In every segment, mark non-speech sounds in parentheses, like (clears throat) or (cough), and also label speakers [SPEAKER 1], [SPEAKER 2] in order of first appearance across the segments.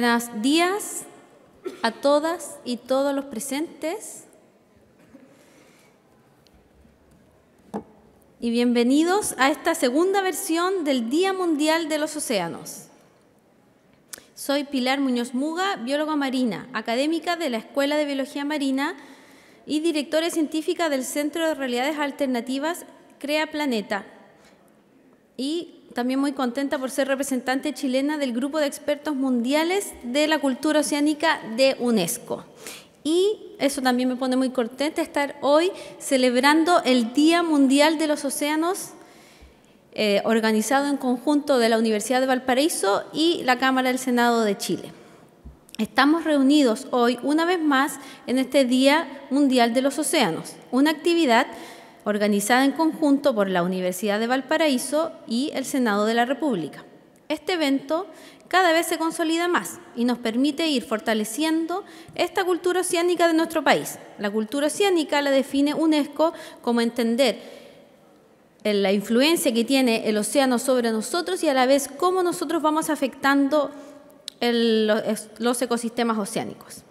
[SPEAKER 1] Buenos días a todas y todos los presentes. Y bienvenidos a esta segunda versión del Día Mundial de los Océanos. Soy Pilar Muñoz Muga, bióloga marina, académica de la Escuela de Biología Marina y directora científica del Centro de Realidades Alternativas Crea Planeta y también muy contenta por ser representante chilena del Grupo de Expertos Mundiales de la Cultura Oceánica de UNESCO. Y eso también me pone muy contenta estar hoy celebrando el Día Mundial de los Océanos, eh, organizado en conjunto de la Universidad de Valparaíso y la Cámara del Senado de Chile. Estamos reunidos hoy una vez más en este Día Mundial de los Océanos, una actividad organizada en conjunto por la Universidad de Valparaíso y el Senado de la República. Este evento cada vez se consolida más y nos permite ir fortaleciendo esta cultura oceánica de nuestro país. La cultura oceánica la define UNESCO como entender la influencia que tiene el océano sobre nosotros y a la vez cómo nosotros vamos afectando los ecosistemas oceánicos.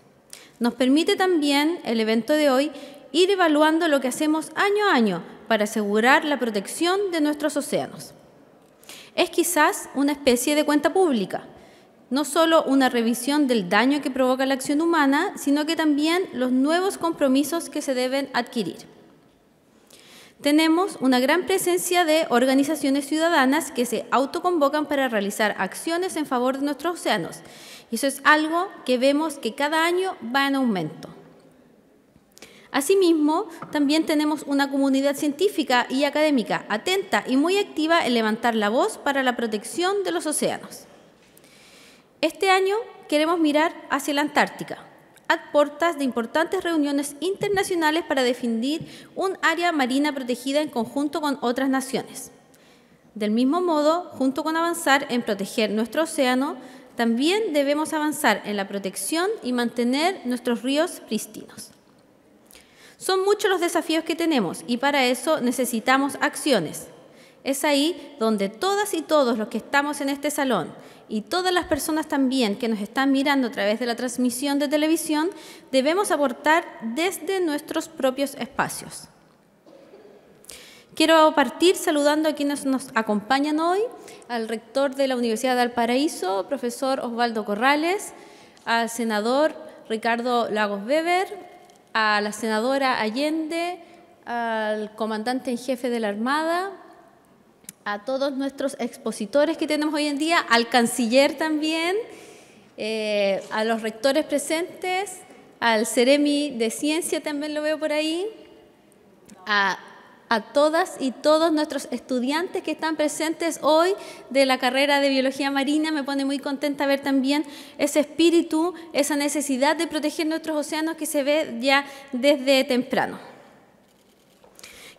[SPEAKER 1] Nos permite también el evento de hoy ir evaluando lo que hacemos año a año para asegurar la protección de nuestros océanos. Es quizás una especie de cuenta pública, no solo una revisión del daño que provoca la acción humana, sino que también los nuevos compromisos que se deben adquirir. Tenemos una gran presencia de organizaciones ciudadanas que se autoconvocan para realizar acciones en favor de nuestros océanos. Y eso es algo que vemos que cada año va en aumento. Asimismo, también tenemos una comunidad científica y académica atenta y muy activa en levantar la voz para la protección de los océanos. Este año queremos mirar hacia la Antártica, a portas de importantes reuniones internacionales para definir un área marina protegida en conjunto con otras naciones. Del mismo modo, junto con avanzar en proteger nuestro océano, también debemos avanzar en la protección y mantener nuestros ríos prístinos. Son muchos los desafíos que tenemos y para eso necesitamos acciones. Es ahí donde todas y todos los que estamos en este salón y todas las personas también que nos están mirando a través de la transmisión de televisión debemos aportar desde nuestros propios espacios. Quiero partir saludando a quienes nos acompañan hoy, al rector de la Universidad de Valparaíso, profesor Osvaldo Corrales, al senador Ricardo Lagos Weber, a la senadora Allende, al comandante en jefe de la Armada, a todos nuestros expositores que tenemos hoy en día, al canciller también, eh, a los rectores presentes, al Ceremi de Ciencia también lo veo por ahí, a a todas y todos nuestros estudiantes que están presentes hoy de la carrera de Biología Marina. Me pone muy contenta ver también ese espíritu, esa necesidad de proteger nuestros océanos que se ve ya desde temprano.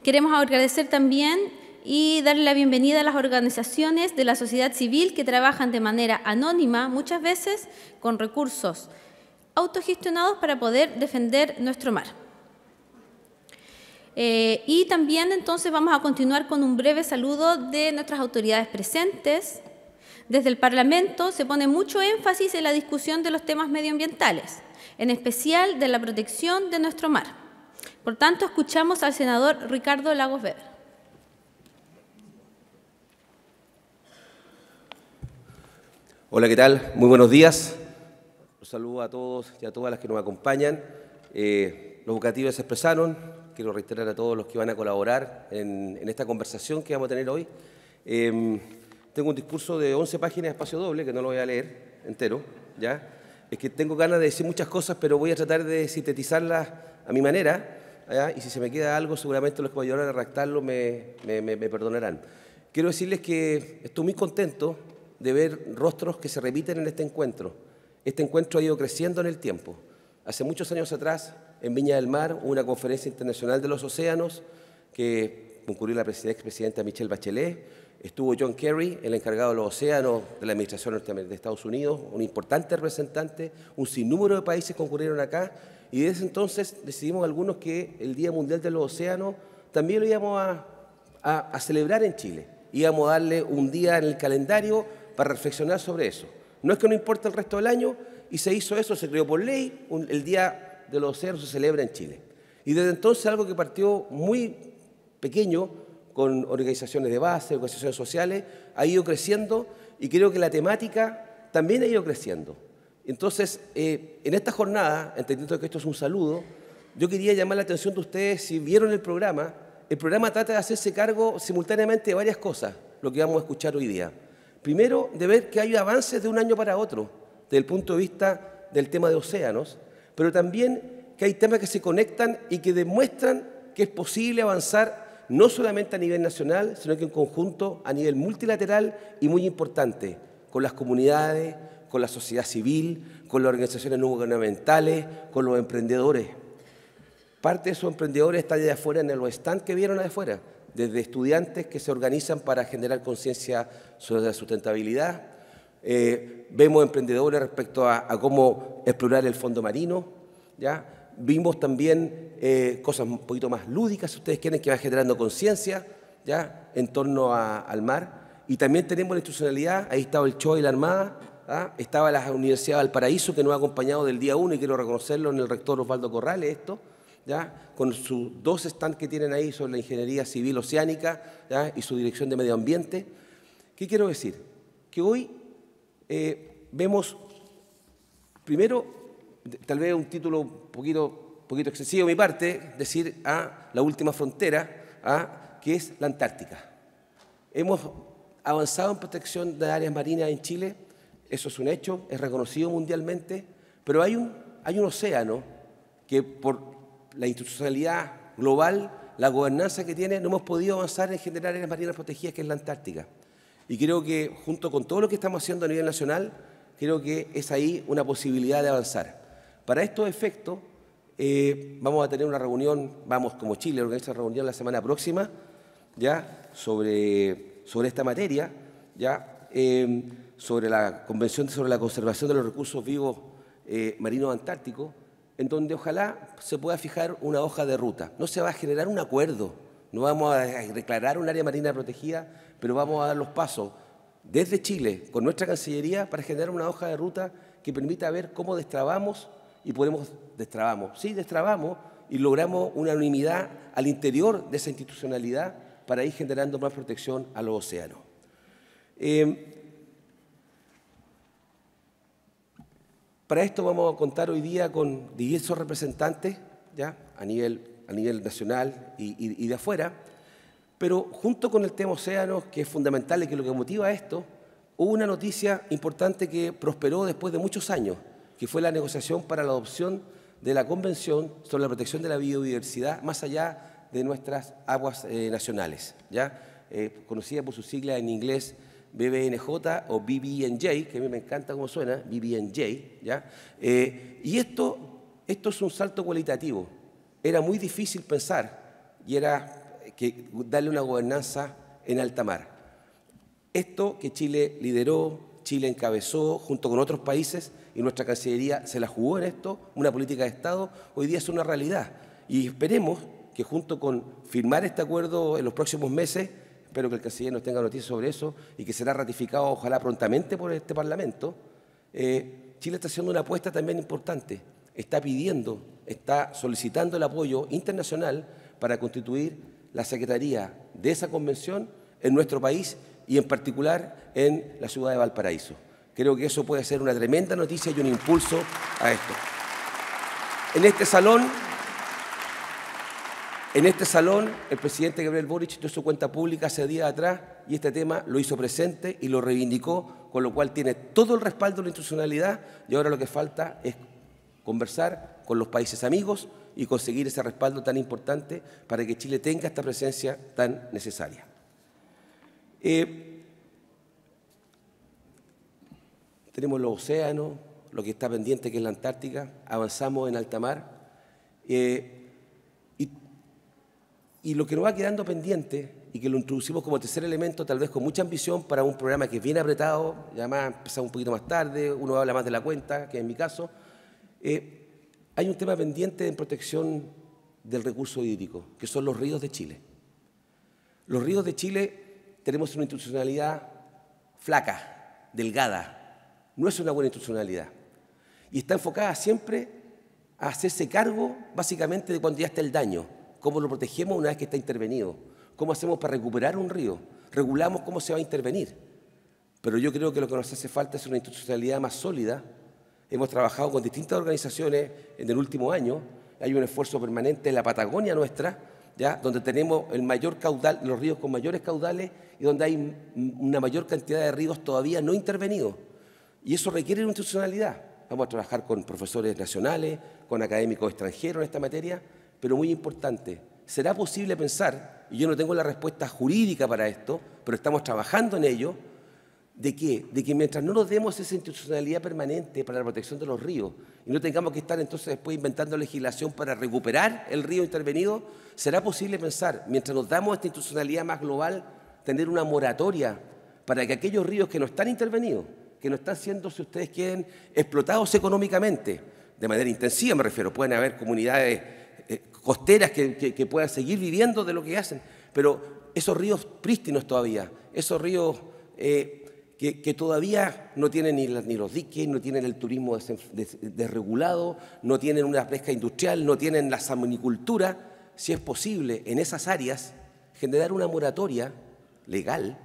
[SPEAKER 1] Queremos agradecer también y darle la bienvenida a las organizaciones de la sociedad civil que trabajan de manera anónima, muchas veces con recursos autogestionados para poder defender nuestro mar. Eh, y también entonces vamos a continuar con un breve saludo de nuestras autoridades presentes. Desde el Parlamento se pone mucho énfasis en la discusión de los temas medioambientales, en especial de la protección de nuestro mar. Por tanto, escuchamos al senador Ricardo Lagos Weber.
[SPEAKER 2] Hola, ¿qué tal? Muy buenos días. Un saludo a todos y a todas las que nos acompañan. Eh, los vocativos se expresaron, quiero reiterar a todos los que van a colaborar en, esta conversación que vamos a tener hoy. Em, tengo un discurso de 11 páginas, espacio doble, que no lo voy a leer entero, ¿ya? Es que tengo ganas de decir muchas cosas, pero voy a tratar de sintetizarlas a mi manera, y si se me queda algo, seguramente los que voy a a redactarlo me perdonarán. Quiero decirles que estoy muy contento de ver rostros que se repiten en este encuentro. Este encuentro ha ido creciendo en el tiempo. Hace muchos años atrás en Viña del Mar una conferencia internacional de los océanos que concurrió la expresidenta Michelle Bachelet. Estuvo John Kerry, el encargado de los océanos de la Administración de Estados Unidos, un importante representante, un sinnúmero de países concurrieron acá y desde entonces decidimos algunos que el Día Mundial de los Océanos también lo íbamos a, celebrar en Chile. Íbamos a darle un día en el calendario para reflexionar sobre eso. No es que no importa el resto del año, y se hizo eso, se creó por ley, el día de los océanos se celebra en Chile. Y desde entonces algo que partió muy pequeño con organizaciones de base, organizaciones sociales, ha ido creciendo y creo que la temática también ha ido creciendo. Entonces, eh, en esta jornada, entendiendo que esto es un saludo, yo quería llamar la atención de ustedes si vieron el programa. El programa trata de hacerse cargo simultáneamente de varias cosas, lo que vamos a escuchar hoy día. Primero, de ver que hay avances de un año para otro, desde el punto de vista del tema de océanos, pero también que hay temas que se conectan y que demuestran que es posible avanzar no solamente a nivel nacional, sino que en conjunto a nivel multilateral y muy importante, con las comunidades, con la sociedad civil, con las organizaciones no gubernamentales, con los emprendedores. Parte de esos emprendedores están de afuera en el stand, que vieron afuera, desde estudiantes que se organizan para generar conciencia sobre la sustentabilidad, eh, vemos emprendedores respecto a, cómo explorar el fondo marino, ¿ya? vimos también eh, cosas un poquito más lúdicas, si ustedes quieren, que va generando conciencia ¿ya? en torno al mar. Y también tenemos la institucionalidad, ahí estaba el show y la Armada, ¿ah? estaba la Universidad de Valparaíso, que nos ha acompañado del día uno, y quiero reconocerlo en el rector Osvaldo Corrales, esto, ¿ya? con sus dos stands que tienen ahí sobre la ingeniería civil oceánica y su dirección de medio ambiente. ¿Qué quiero decir? Que hoy eh, vemos primero, tal vez un título un poquito, excesivo de mi parte, decir a ah, la última frontera, ah, que es la Antártica. Hemos avanzado en protección de áreas marinas en Chile, eso es un hecho, es reconocido mundialmente, pero hay un, hay un océano que por la institucionalidad global, la gobernanza que tiene, no hemos podido avanzar en generar áreas marinas protegidas, que es la Antártica. Y creo que junto con todo lo que estamos haciendo a nivel nacional, creo que es ahí una posibilidad de avanzar. Para estos efectos, eh, vamos a tener una reunión, vamos como Chile, organiza una reunión la semana próxima, ya, sobre, sobre esta materia, ya, em, sobre la Convención sobre la Conservación de los Recursos Vivos eh, Marinos Antárticos, en donde ojalá se pueda fijar una hoja de ruta. No se va a generar un acuerdo, no vamos a declarar un área marina protegida, pero vamos a dar los pasos desde Chile con nuestra Cancillería para generar una hoja de ruta que permita ver cómo destrabamos y podemos destrabamos. Sí, destrabamos y logramos una unanimidad al interior de esa institucionalidad para ir generando más protección a los océanos. Em, para esto vamos a contar hoy día con diversos representantes ¿ya? A, nivel, a nivel nacional y de afuera. Pero junto con el tema océanos, que es fundamental y que es lo que motiva esto, hubo una noticia importante que prosperó después de muchos años, que fue la negociación para la adopción de la Convención sobre la protección de la biodiversidad más allá de nuestras aguas eh, nacionales, ¿ya? Eh, conocida por su sigla en inglés BBNJ o BBNJ, que a mí me encanta cómo suena, BBNJ, ¿ya? Eh, y esto, esto es un salto cualitativo. Era muy difícil pensar y era que darle una gobernanza en alta mar. Esto que Chile lideró, Chile encabezó junto con otros países y nuestra Cancillería se la jugó en esto, una política de Estado, hoy día es una realidad. Y esperemos que junto con firmar este acuerdo en los próximos meses, espero que el canciller nos tenga noticias sobre eso y que será ratificado ojalá prontamente por este Parlamento, eh, Chile está haciendo una apuesta también importante, está pidiendo, está solicitando el apoyo internacional para constituir la Secretaría de esa convención en nuestro país y en particular en la ciudad de Valparaíso. Creo que eso puede ser una tremenda noticia y un impulso a esto. En este salón, en este salón, el presidente Gabriel Boric hizo su cuenta pública hace días atrás y este tema lo hizo presente y lo reivindicó, con lo cual tiene todo el respaldo de la institucionalidad y ahora lo que falta es conversar con los países amigos, y conseguir ese respaldo tan importante para que Chile tenga esta presencia tan necesaria. Eh, tenemos los océanos, lo que está pendiente que es la Antártica, avanzamos en alta mar. Eh, y, lo que nos va quedando pendiente y que lo introducimos como tercer elemento, tal vez con mucha ambición para un programa que es bien apretado, ya además empezamos un poquito más tarde, uno habla más de la cuenta, que en mi caso, eh, hay un tema pendiente en protección del recurso hídrico, que son los ríos de Chile. Los ríos de Chile tenemos una institucionalidad flaca, delgada. No es una buena institucionalidad. Y está enfocada siempre a hacerse cargo básicamente de cuando ya está el daño, cómo lo protegemos una vez que está intervenido, cómo hacemos para recuperar un río, regulamos cómo se va a intervenir. Pero yo creo que lo que nos hace falta es una institucionalidad más sólida Hemos trabajado con distintas organizaciones en el último año. Hay un esfuerzo permanente en la Patagonia nuestra, ¿ya? donde tenemos el mayor caudal, los ríos con mayores caudales y donde hay una mayor cantidad de ríos todavía no intervenidos. Y eso requiere una institucionalidad. Vamos a trabajar con profesores nacionales, con académicos extranjeros en esta materia, pero muy importante, ¿será posible pensar, y yo no tengo la respuesta jurídica para esto, pero estamos trabajando en ello, ¿De qué? De que mientras no nos demos esa institucionalidad permanente para la protección de los ríos y no tengamos que estar entonces después inventando legislación para recuperar el río intervenido, será posible pensar, mientras nos damos esta institucionalidad más global, tener una moratoria para que aquellos ríos que no están intervenidos, que no están siendo, si ustedes quieren, explotados económicamente, de manera intensiva me refiero, pueden haber comunidades eh, costeras que, puedan seguir viviendo de lo que hacen, pero esos ríos prístinos todavía, esos ríos... Eh, que, todavía no tienen ni, ni, los diques, no tienen el turismo desregulado, no tienen una pesca industrial, no tienen la salmonicultura, si es posible en esas áreas generar una moratoria legal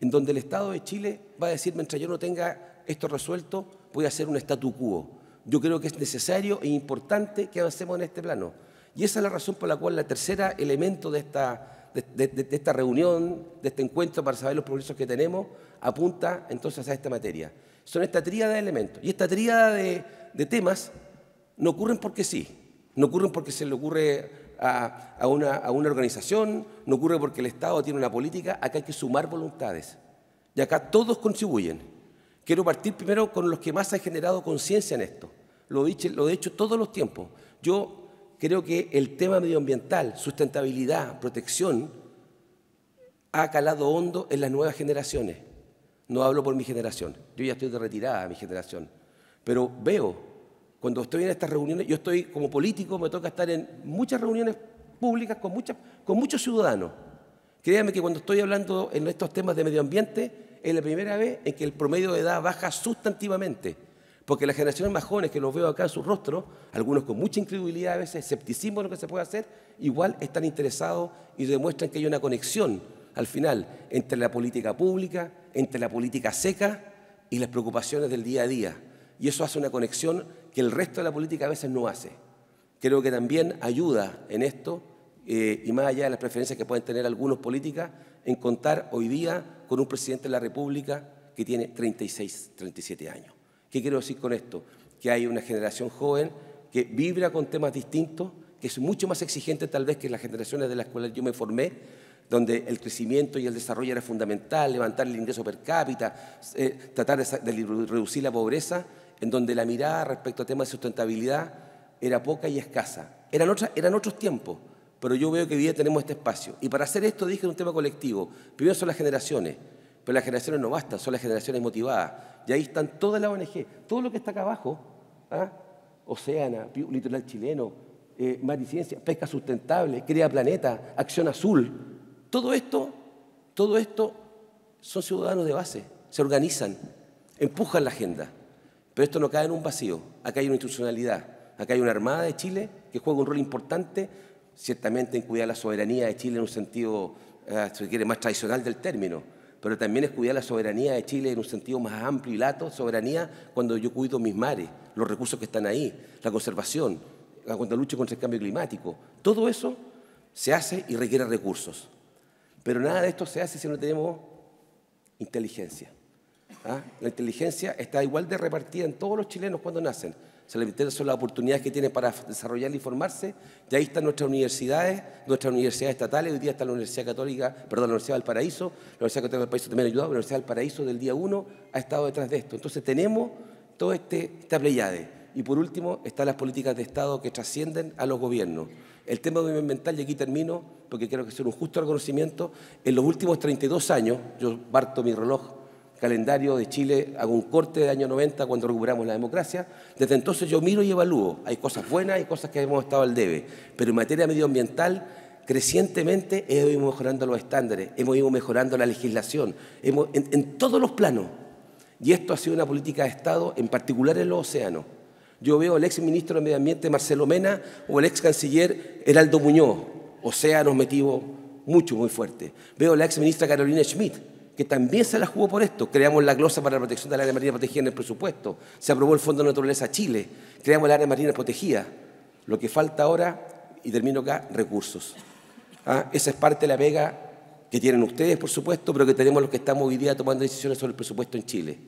[SPEAKER 2] en donde el Estado de Chile va a decir, mientras yo no tenga esto resuelto, voy a hacer un statu quo. Yo creo que es necesario e importante que avancemos en este plano. Y esa es la razón por la cual el tercer elemento de esta, de esta reunión, de este encuentro para saber los progresos que tenemos, apunta entonces a esta materia. Son esta tríada de elementos. Y esta tríada de, temas no ocurren porque sí, no ocurren porque se le ocurre a, una, organización, no ocurre porque el Estado tiene una política, acá hay que sumar voluntades. Y acá todos contribuyen. Quiero partir primero con los que más han generado conciencia en esto. Lo dicho, lo he hecho todos los tiempos. Yo creo que el tema medioambiental, sustentabilidad, protección, ha calado hondo en las nuevas generaciones. No hablo por mi generación, yo ya estoy de retirada, mi generación. Pero veo, cuando estoy en estas reuniones, yo estoy como político, me toca estar en muchas reuniones públicas con, muchos ciudadanos. Créanme que cuando estoy hablando en estos temas de medio ambiente, es la primera vez en que el promedio de edad baja sustantivamente. Porque las generaciones más jóvenes que los veo acá en sus rostros, algunos con mucha incredulidad a veces, escepticismo en lo que se puede hacer, igual están interesados y demuestran que hay una conexión al final entre la política pública, entre la política seca y las preocupaciones del día a día. Y eso hace una conexión que el resto de la política a veces no hace. Creo que también ayuda en esto, eh, y más allá de las preferencias que pueden tener algunos políticas, en contar hoy día con un presidente de la República que tiene 36, 37 años. ¿Qué quiero decir con esto? Que hay una generación joven que vibra con temas distintos, que es mucho más exigente tal vez que las generaciones de las cuales yo me formé, donde el crecimiento y el desarrollo era fundamental, levantar el ingreso per cápita, eh, tratar de, reducir la pobreza, en donde la mirada respecto a temas de sustentabilidad era poca y escasa. Eran, otros tiempos, pero yo veo que hoy día tenemos este espacio. Y para hacer esto dije un tema colectivo. Primero son las generaciones, pero las generaciones no bastan, son las generaciones motivadas. Y ahí están todas las ONG, todo lo que está acá abajo, ¿ah? Oceana, Litoral Chileno, eh, y Ciencia, Pesca Sustentable, Crea Planeta, Acción Azul, todo esto, todo esto son ciudadanos de base, se organizan, empujan la agenda. Pero esto no cae en un vacío. Acá hay una institucionalidad, acá hay una Armada de Chile que juega un rol importante, ciertamente en cuidar la soberanía de Chile en un sentido, eh, quiere, más tradicional del término, pero también es cuidar la soberanía de Chile en un sentido más amplio y lato, soberanía cuando yo cuido mis mares, los recursos que están ahí, la conservación, la lucha contra el cambio climático. Todo eso se hace y requiere recursos. Pero nada de esto se hace si no tenemos inteligencia. ¿ah? La inteligencia está igual de repartida en todos los chilenos cuando nacen. Se les interesan las oportunidades que tienen para desarrollar y formarse. Y ahí están nuestras universidades, nuestras universidades estatales. Hoy día está la Universidad Católica, perdón, la Universidad del Paraíso. La Universidad Católica del Paraíso también ha ayudado. La Universidad del Paraíso del día 1 ha estado detrás de esto. Entonces tenemos todo este, esta pleyade. Y por último están las políticas de Estado que trascienden a los gobiernos. El tema medioambiental, y aquí termino, porque quiero es un justo reconocimiento, en los últimos 32 años, yo parto mi reloj calendario de Chile, hago un corte del año 90 cuando recuperamos la democracia, desde entonces yo miro y evalúo, hay cosas buenas hay cosas que hemos estado al debe, pero en materia medioambiental crecientemente hemos ido mejorando los estándares, hemos ido mejorando la legislación, en, en todos los planos, y esto ha sido una política de Estado, en particular en los océanos yo veo al ex ministro de Medio Ambiente Marcelo Mena o el ex canciller Heraldo Muñoz. O sea, nos metimos mucho, muy fuerte. Veo a la ex ministra Carolina Schmidt, que también se la jugó por esto. Creamos la glosa para la protección del área marina protegida en el presupuesto. Se aprobó el Fondo de Naturaleza Chile. Creamos el área marina protegida. Lo que falta ahora, y termino acá, recursos. ¿Ah? Esa es parte de la pega que tienen ustedes, por supuesto, pero que tenemos los que estamos hoy día tomando decisiones sobre el presupuesto en Chile.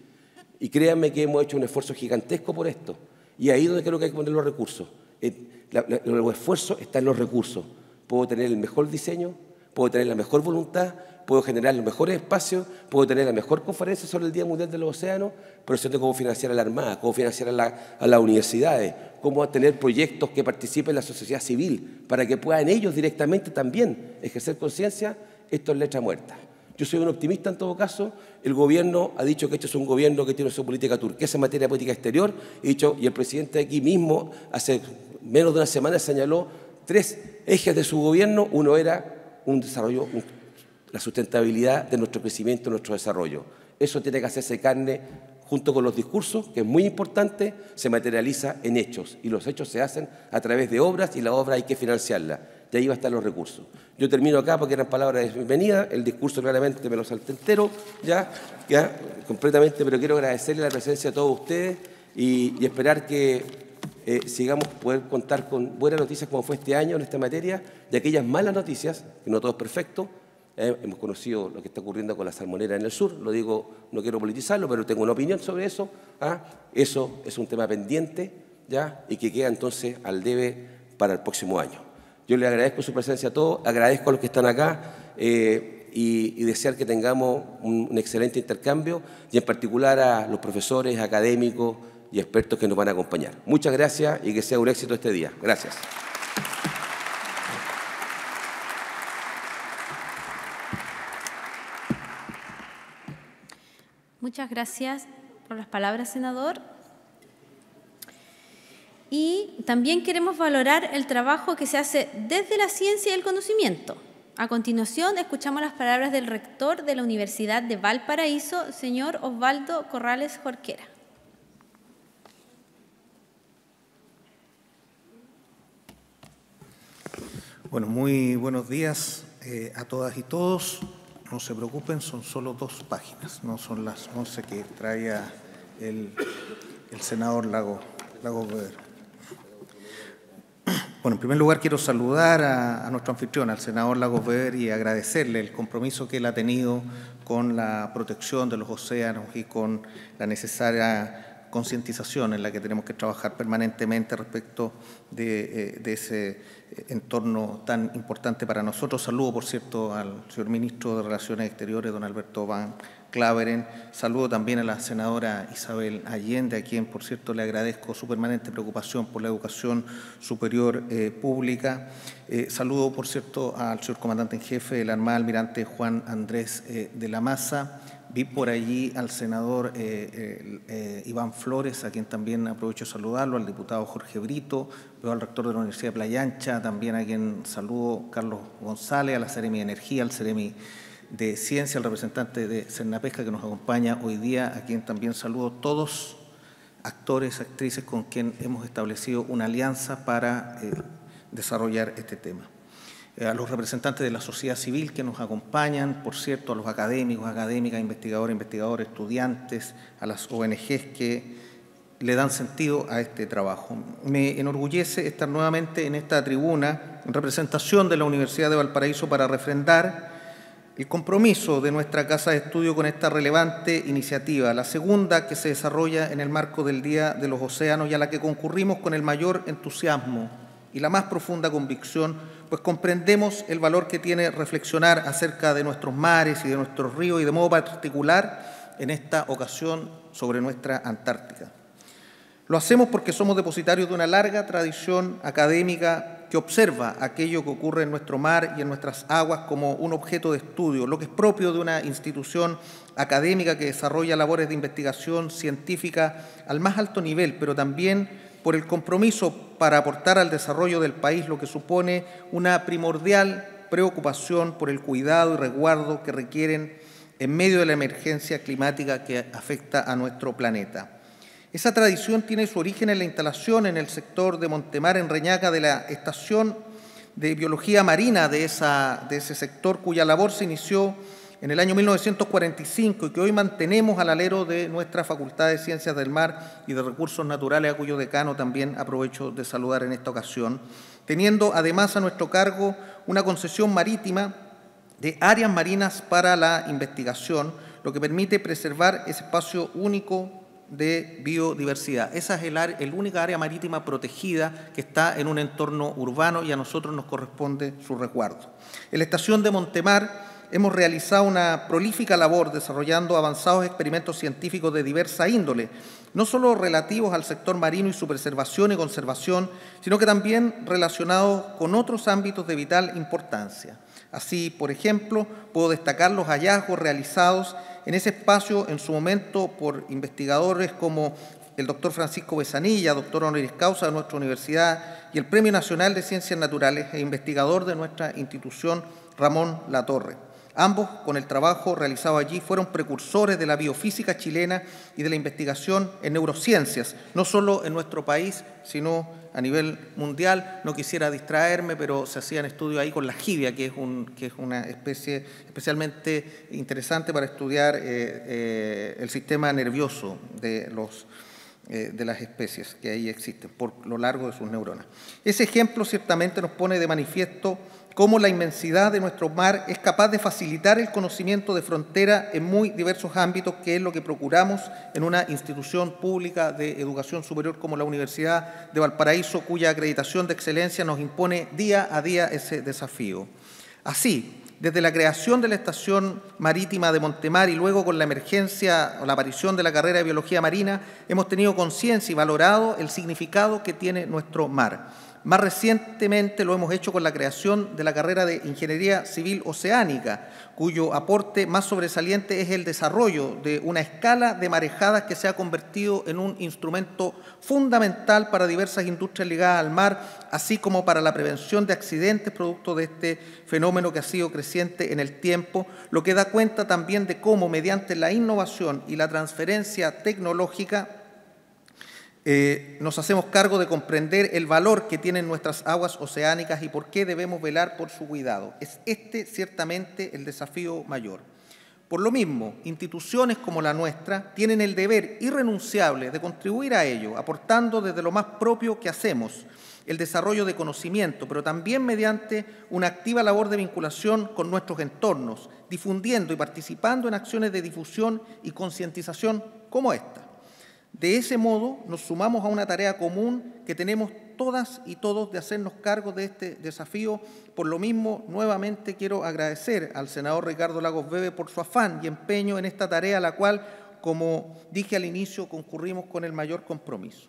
[SPEAKER 2] Y créanme que hemos hecho un esfuerzo gigantesco por esto. Y ahí es donde creo que hay que poner los recursos. Eh, los esfuerzos están en los recursos. Puedo tener el mejor diseño, puedo tener la mejor voluntad, puedo generar los mejores espacios, puedo tener la mejor conferencia sobre el Día Mundial de los Océanos, pero siento cómo financiar a la Armada, cómo financiar a, las universidades, cómo tener proyectos que participen la sociedad civil, para que puedan ellos directamente también ejercer conciencia, esto es letra muerta. Yo soy un optimista en todo caso. El gobierno ha dicho que esto es un gobierno que tiene su política turquesa en materia de política exterior. y el presidente aquí mismo, hace menos de una semana, señaló tres ejes de su gobierno. Uno era un desarrollo, la sustentabilidad de nuestro crecimiento, nuestro desarrollo. Eso tiene que hacerse carne junto con los discursos, que es muy importante, se materializa en hechos. Y los hechos se hacen a través de obras y la obra hay que financiarla y ahí va a estar los recursos. Yo termino acá porque eran palabras de bienvenida, el discurso claramente me lo salté entero, ya, ya, completamente, pero quiero agradecerle la presencia de todos ustedes y, esperar que eh, sigamos poder contar con buenas noticias como fue este año en esta materia, de aquellas malas noticias, que no todo es perfecto, eh, hemos conocido lo que está ocurriendo con la salmonera en el sur, lo digo, no quiero politizarlo, pero tengo una opinión sobre eso. ¿ah? Eso es un tema pendiente ¿ya? y que queda entonces al debe para el próximo año. Yo le agradezco su presencia a todos, agradezco a los que están acá eh, y, desear que tengamos un, excelente intercambio y en particular a los profesores, académicos y expertos que nos van a acompañar. Muchas gracias y que sea un éxito este día. Gracias.
[SPEAKER 1] Muchas gracias por las palabras, senador. Y también queremos valorar el trabajo que se hace desde la ciencia y el conocimiento. A continuación, escuchamos las palabras del rector de la Universidad de Valparaíso, señor Osvaldo Corrales Jorquera.
[SPEAKER 3] Bueno, muy buenos días eh, a todas y todos. No se preocupen, son solo dos páginas, no son las once que traía el, senador Lago, Lago bueno, en primer lugar quiero saludar a, nuestro anfitrión, al senador Lagos Weber, y agradecerle el compromiso que él ha tenido con la protección de los océanos y con la necesaria concientización en la que tenemos que trabajar permanentemente respecto de, eh, de ese eh, entorno tan importante para nosotros. Saludo, por cierto, al señor ministro de Relaciones Exteriores, don Alberto Van Claveren. Saludo también a la senadora Isabel Allende, a quien, por cierto, le agradezco su permanente preocupación por la educación superior eh, pública. Eh, saludo, por cierto, al señor comandante en jefe de la Armada, almirante Juan Andrés eh, de la Maza. Vi por allí al senador Iván Flores, a quien también aprovecho de saludarlo, al diputado Jorge Brito, veo al rector de la Universidad de Playa Ancha, también a quien saludo Carlos González, a la seremi de Energía, al Ceremi de Ciencia, el representante de Cernapesca que nos acompaña hoy día, a quien también saludo todos actores, actrices con quien hemos establecido una alianza para eh, desarrollar este tema. Eh, a los representantes de la sociedad civil que nos acompañan, por cierto, a los académicos, académicas, investigadores, investigadores, estudiantes, a las ONGs que le dan sentido a este trabajo. Me enorgullece estar nuevamente en esta tribuna en representación de la Universidad de Valparaíso para refrendar el compromiso de nuestra Casa de Estudio con esta relevante iniciativa, la segunda que se desarrolla en el marco del Día de los Océanos y a la que concurrimos con el mayor entusiasmo y la más profunda convicción, pues comprendemos el valor que tiene reflexionar acerca de nuestros mares y de nuestros ríos y de modo particular en esta ocasión sobre nuestra Antártica. Lo hacemos porque somos depositarios de una larga tradición académica que observa aquello que ocurre en nuestro mar y en nuestras aguas como un objeto de estudio, lo que es propio de una institución académica que desarrolla labores de investigación científica al más alto nivel, pero también por el compromiso para aportar al desarrollo del país, lo que supone una primordial preocupación por el cuidado y resguardo que requieren en medio de la emergencia climática que afecta a nuestro planeta. Esa tradición tiene su origen en la instalación en el sector de Montemar, en Reñaca, de la estación de biología marina de, ese sector, cuya labor se inició en el año 1945 y que hoy mantenemos al alero de nuestra Facultad de Ciencias del Mar y de Recursos Naturales, a cuyo decano también aprovecho de saludar en esta ocasión, teniendo además a nuestro cargo una concesión marítima de áreas marinas para la investigación, lo que permite preservar ese espacio único de biodiversidad. Esa es el, único única área marítima protegida que está en un entorno urbano y a nosotros nos corresponde su resguardo. En la estación de Montemar hemos realizado una prolífica labor desarrollando avanzados experimentos científicos de diversa índole, no solo relativos al sector marino y su preservación y conservación, sino que también relacionados con otros ámbitos de vital importancia. Así, por ejemplo, puedo destacar los hallazgos realizados en ese espacio en su momento por investigadores como el doctor Francisco Besanilla, doctor honoris causa de nuestra universidad, y el Premio Nacional de Ciencias Naturales e investigador de nuestra institución, Ramón Latorre. Ambos, con el trabajo realizado allí, fueron precursores de la biofísica chilena y de la investigación en neurociencias, no solo en nuestro país, sino en a nivel mundial. No quisiera distraerme, pero se hacían estudios ahí con la jibia, que es, una especie especialmente interesante para estudiar eh, eh, el sistema nervioso de, los, eh, de las especies que ahí existen por lo largo de sus neuronas. Ese ejemplo ciertamente nos pone de manifiesto cómo la inmensidad de nuestro mar es capaz de facilitar el conocimiento de frontera en muy diversos ámbitos, que es lo que procuramos en una institución pública de educación superior como la Universidad de Valparaíso, cuya acreditación de excelencia nos impone día a día ese desafío. Así, desde la creación de la Estación Marítima de Montemar y luego con la emergencia o la aparición de la carrera de Biología Marina, hemos tenido conciencia y valorado el significado que tiene nuestro mar. Más recientemente lo hemos hecho con la creación de la carrera de Ingeniería Civil Oceánica, cuyo aporte más sobresaliente es el desarrollo de una escala de marejadas que se ha convertido en un instrumento fundamental para diversas industrias ligadas al mar, así como para la prevención de accidentes producto de este fenómeno que ha sido creciente en el tiempo, lo que da cuenta también de cómo mediante la innovación y la transferencia tecnológica eh, nos hacemos cargo de comprender el valor que tienen nuestras aguas oceánicas y por qué debemos velar por su cuidado. Es este ciertamente el desafío mayor. Por lo mismo, instituciones como la nuestra tienen el deber irrenunciable de contribuir a ello, aportando desde lo más propio que hacemos el desarrollo de conocimiento, pero también mediante una activa labor de vinculación con nuestros entornos, difundiendo y participando en acciones de difusión y concientización como esta. De ese modo nos sumamos a una tarea común que tenemos todas y todos de hacernos cargo de este desafío. Por lo mismo, nuevamente quiero agradecer al senador Ricardo Lagos Bebe por su afán y empeño en esta tarea, la cual, como dije al inicio, concurrimos con el mayor compromiso.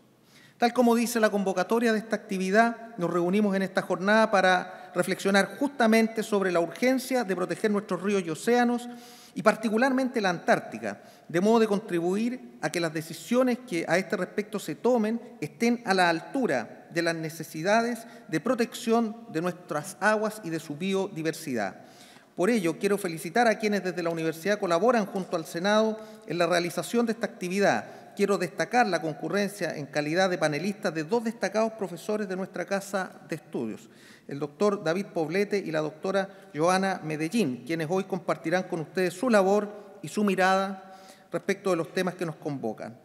[SPEAKER 3] Tal como dice la convocatoria de esta actividad, nos reunimos en esta jornada para reflexionar justamente sobre la urgencia de proteger nuestros ríos y océanos y particularmente la Antártica, de modo de contribuir a que las decisiones que a este respecto se tomen estén a la altura de las necesidades de protección de nuestras aguas y de su biodiversidad. Por ello, quiero felicitar a quienes desde la universidad colaboran junto al Senado en la realización de esta actividad. Quiero destacar la concurrencia en calidad de panelistas de dos destacados profesores de nuestra Casa de Estudios, el doctor David Poblete y la doctora Joana Medellín, quienes hoy compartirán con ustedes su labor y su mirada respecto de los temas que nos convocan.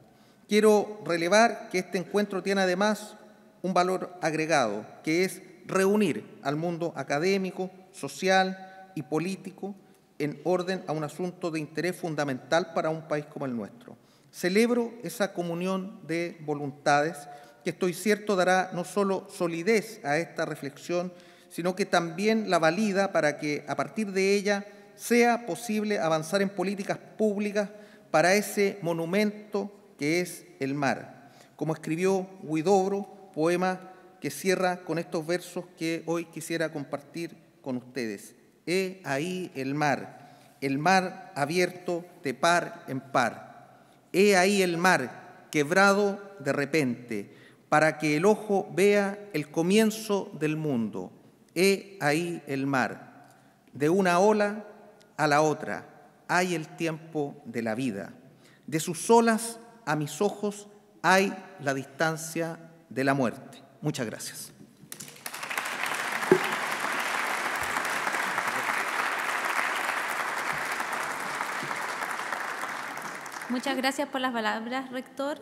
[SPEAKER 3] Quiero relevar que este encuentro tiene además un valor agregado, que es reunir al mundo académico, social y político en orden a un asunto de interés fundamental para un país como el nuestro. Celebro esa comunión de voluntades que estoy cierto dará no solo solidez a esta reflexión, sino que también la valida para que a partir de ella sea posible avanzar en políticas públicas para ese monumento que es el mar. Como escribió Huidobro, poema que cierra con estos versos que hoy quisiera compartir con ustedes. He ahí el mar, el mar abierto de par en par. He ahí el mar, quebrado de repente para que el ojo vea el comienzo del mundo. He ahí el mar. De una ola a la otra hay el tiempo de la vida. De sus olas a mis ojos hay la distancia de la muerte. Muchas gracias.
[SPEAKER 1] Muchas gracias por las palabras, rector.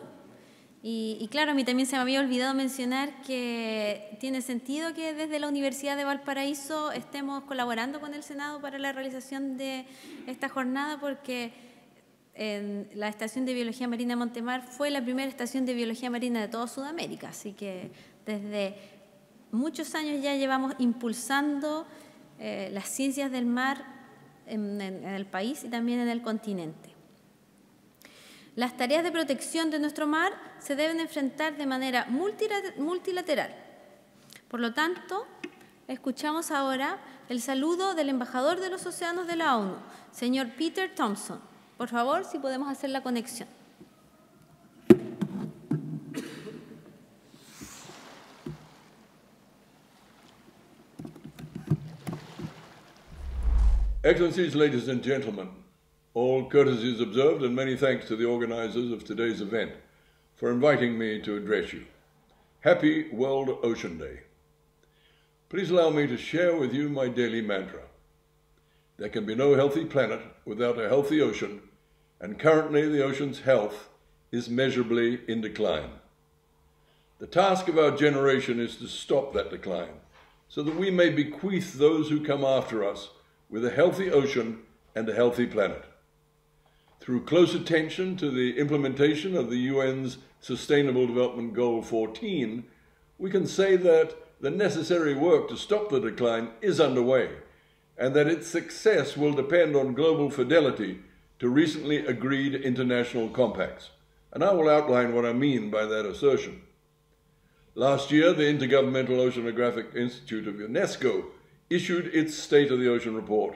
[SPEAKER 1] Y, claro, a mí también se me había olvidado mencionar que tiene sentido que desde la Universidad de Valparaíso estemos colaborando con el Senado para la realización de esta jornada porque la Estación de Biología Marina Montemar fue la primera estación de biología marina de toda Sudamérica, así que desde muchos años ya llevamos impulsando eh, las ciencias del mar en el país y también en el continente. Las tareas de protección de nuestro mar se deben enfrentar de manera multilateral. Por lo tanto, escuchamos ahora el saludo del embajador de los océanos de la ONU, señor Peter Thompson. Por favor, si podemos hacer la conexión.
[SPEAKER 4] Excellencies, ladies and gentlemen, All courtesies observed, and many thanks to the organizers of today's event for inviting me to address you. Happy World Ocean Day. Please allow me to share with you my daily mantra. There can be no healthy planet without a healthy ocean, and currently the ocean's health is measurably in decline. The task of our generation is to stop that decline so that we may bequeath those who come after us with a healthy ocean and a healthy planet through close attention to the implementation of the UN's Sustainable Development Goal 14, we can say that the necessary work to stop the decline is underway and that its success will depend on global fidelity to recently agreed international compacts. And I will outline what I mean by that assertion. Last year, the Intergovernmental Oceanographic Institute of UNESCO issued its State of the Ocean report,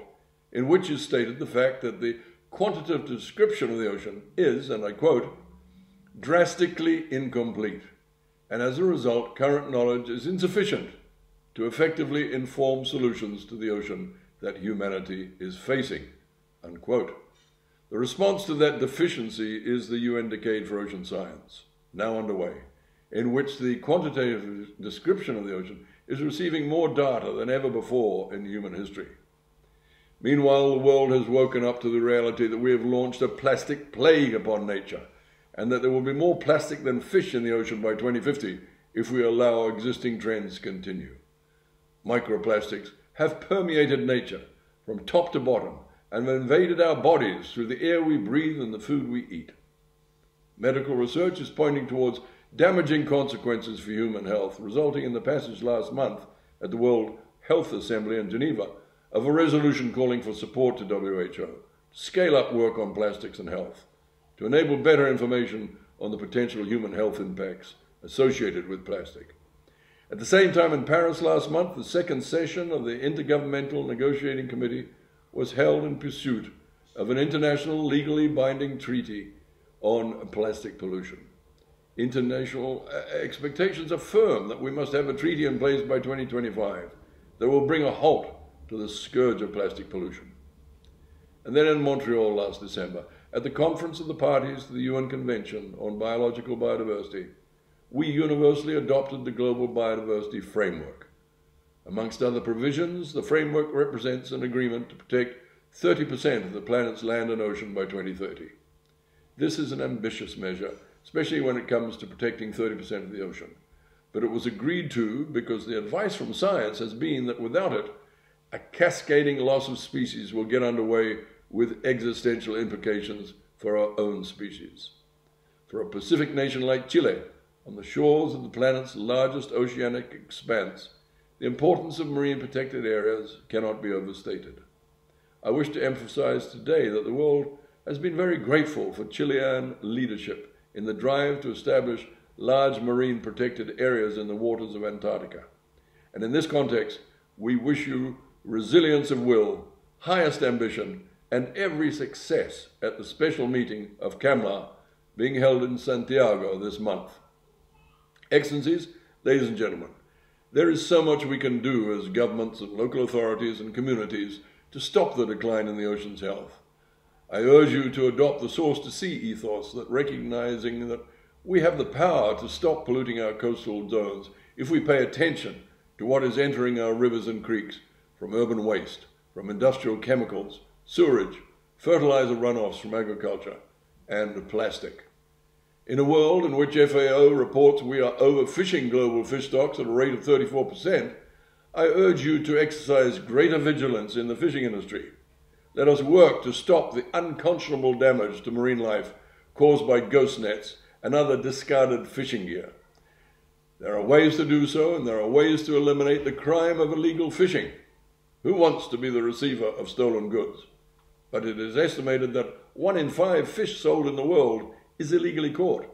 [SPEAKER 4] in which is stated the fact that the quantitative description of the ocean is, and I quote, drastically incomplete, and as a result, current knowledge is insufficient to effectively inform solutions to the ocean that humanity is facing, unquote. The response to that deficiency is the UN Decade for Ocean Science, now underway, in which the quantitative description of the ocean is receiving more data than ever before in human history. Meanwhile, the world has woken up to the reality that we have launched a plastic plague upon nature, and that there will be more plastic than fish in the ocean by 2050 if we allow existing trends continue. Microplastics have permeated nature from top to bottom and have invaded our bodies through the air we breathe and the food we eat. Medical research is pointing towards damaging consequences for human health, resulting in the passage last month at the World Health Assembly in Geneva of a resolution calling for support to WHO, to scale up work on plastics and health, to enable better information on the potential human health impacts associated with plastic. At the same time in Paris last month, the second session of the Intergovernmental Negotiating Committee was held in pursuit of an international legally binding treaty on plastic pollution. International uh, expectations are firm that we must have a treaty in place by 2025 that will bring a halt to the scourge of plastic pollution. And then in Montreal last December, at the conference of the parties to the UN Convention on Biological Biodiversity, we universally adopted the Global Biodiversity Framework. Amongst other provisions, the framework represents an agreement to protect 30% of the planet's land and ocean by 2030. This is an ambitious measure, especially when it comes to protecting 30% of the ocean. But it was agreed to because the advice from science has been that without it, a cascading loss of species will get underway with existential implications for our own species. For a Pacific nation like Chile, on the shores of the planet's largest oceanic expanse, the importance of marine protected areas cannot be overstated. I wish to emphasize today that the world has been very grateful for Chilean leadership in the drive to establish large marine protected areas in the waters of Antarctica. And in this context, we wish you resilience of will, highest ambition, and every success at the special meeting of CAMLA being held in Santiago this month. Excellencies, ladies and gentlemen, there is so much we can do as governments and local authorities and communities to stop the decline in the ocean's health. I urge you to adopt the source to sea ethos that recognizing that we have the power to stop polluting our coastal zones if we pay attention to what is entering our rivers and creeks from urban waste, from industrial chemicals, sewerage, fertilizer runoffs from agriculture, and plastic. In a world in which FAO reports we are overfishing global fish stocks at a rate of 34%, I urge you to exercise greater vigilance in the fishing industry. Let us work to stop the unconscionable damage to marine life caused by ghost nets and other discarded fishing gear. There are ways to do so, and there are ways to eliminate the crime of illegal fishing. Who wants to be the receiver of stolen goods? But it is estimated that one in five fish sold in the world is illegally caught,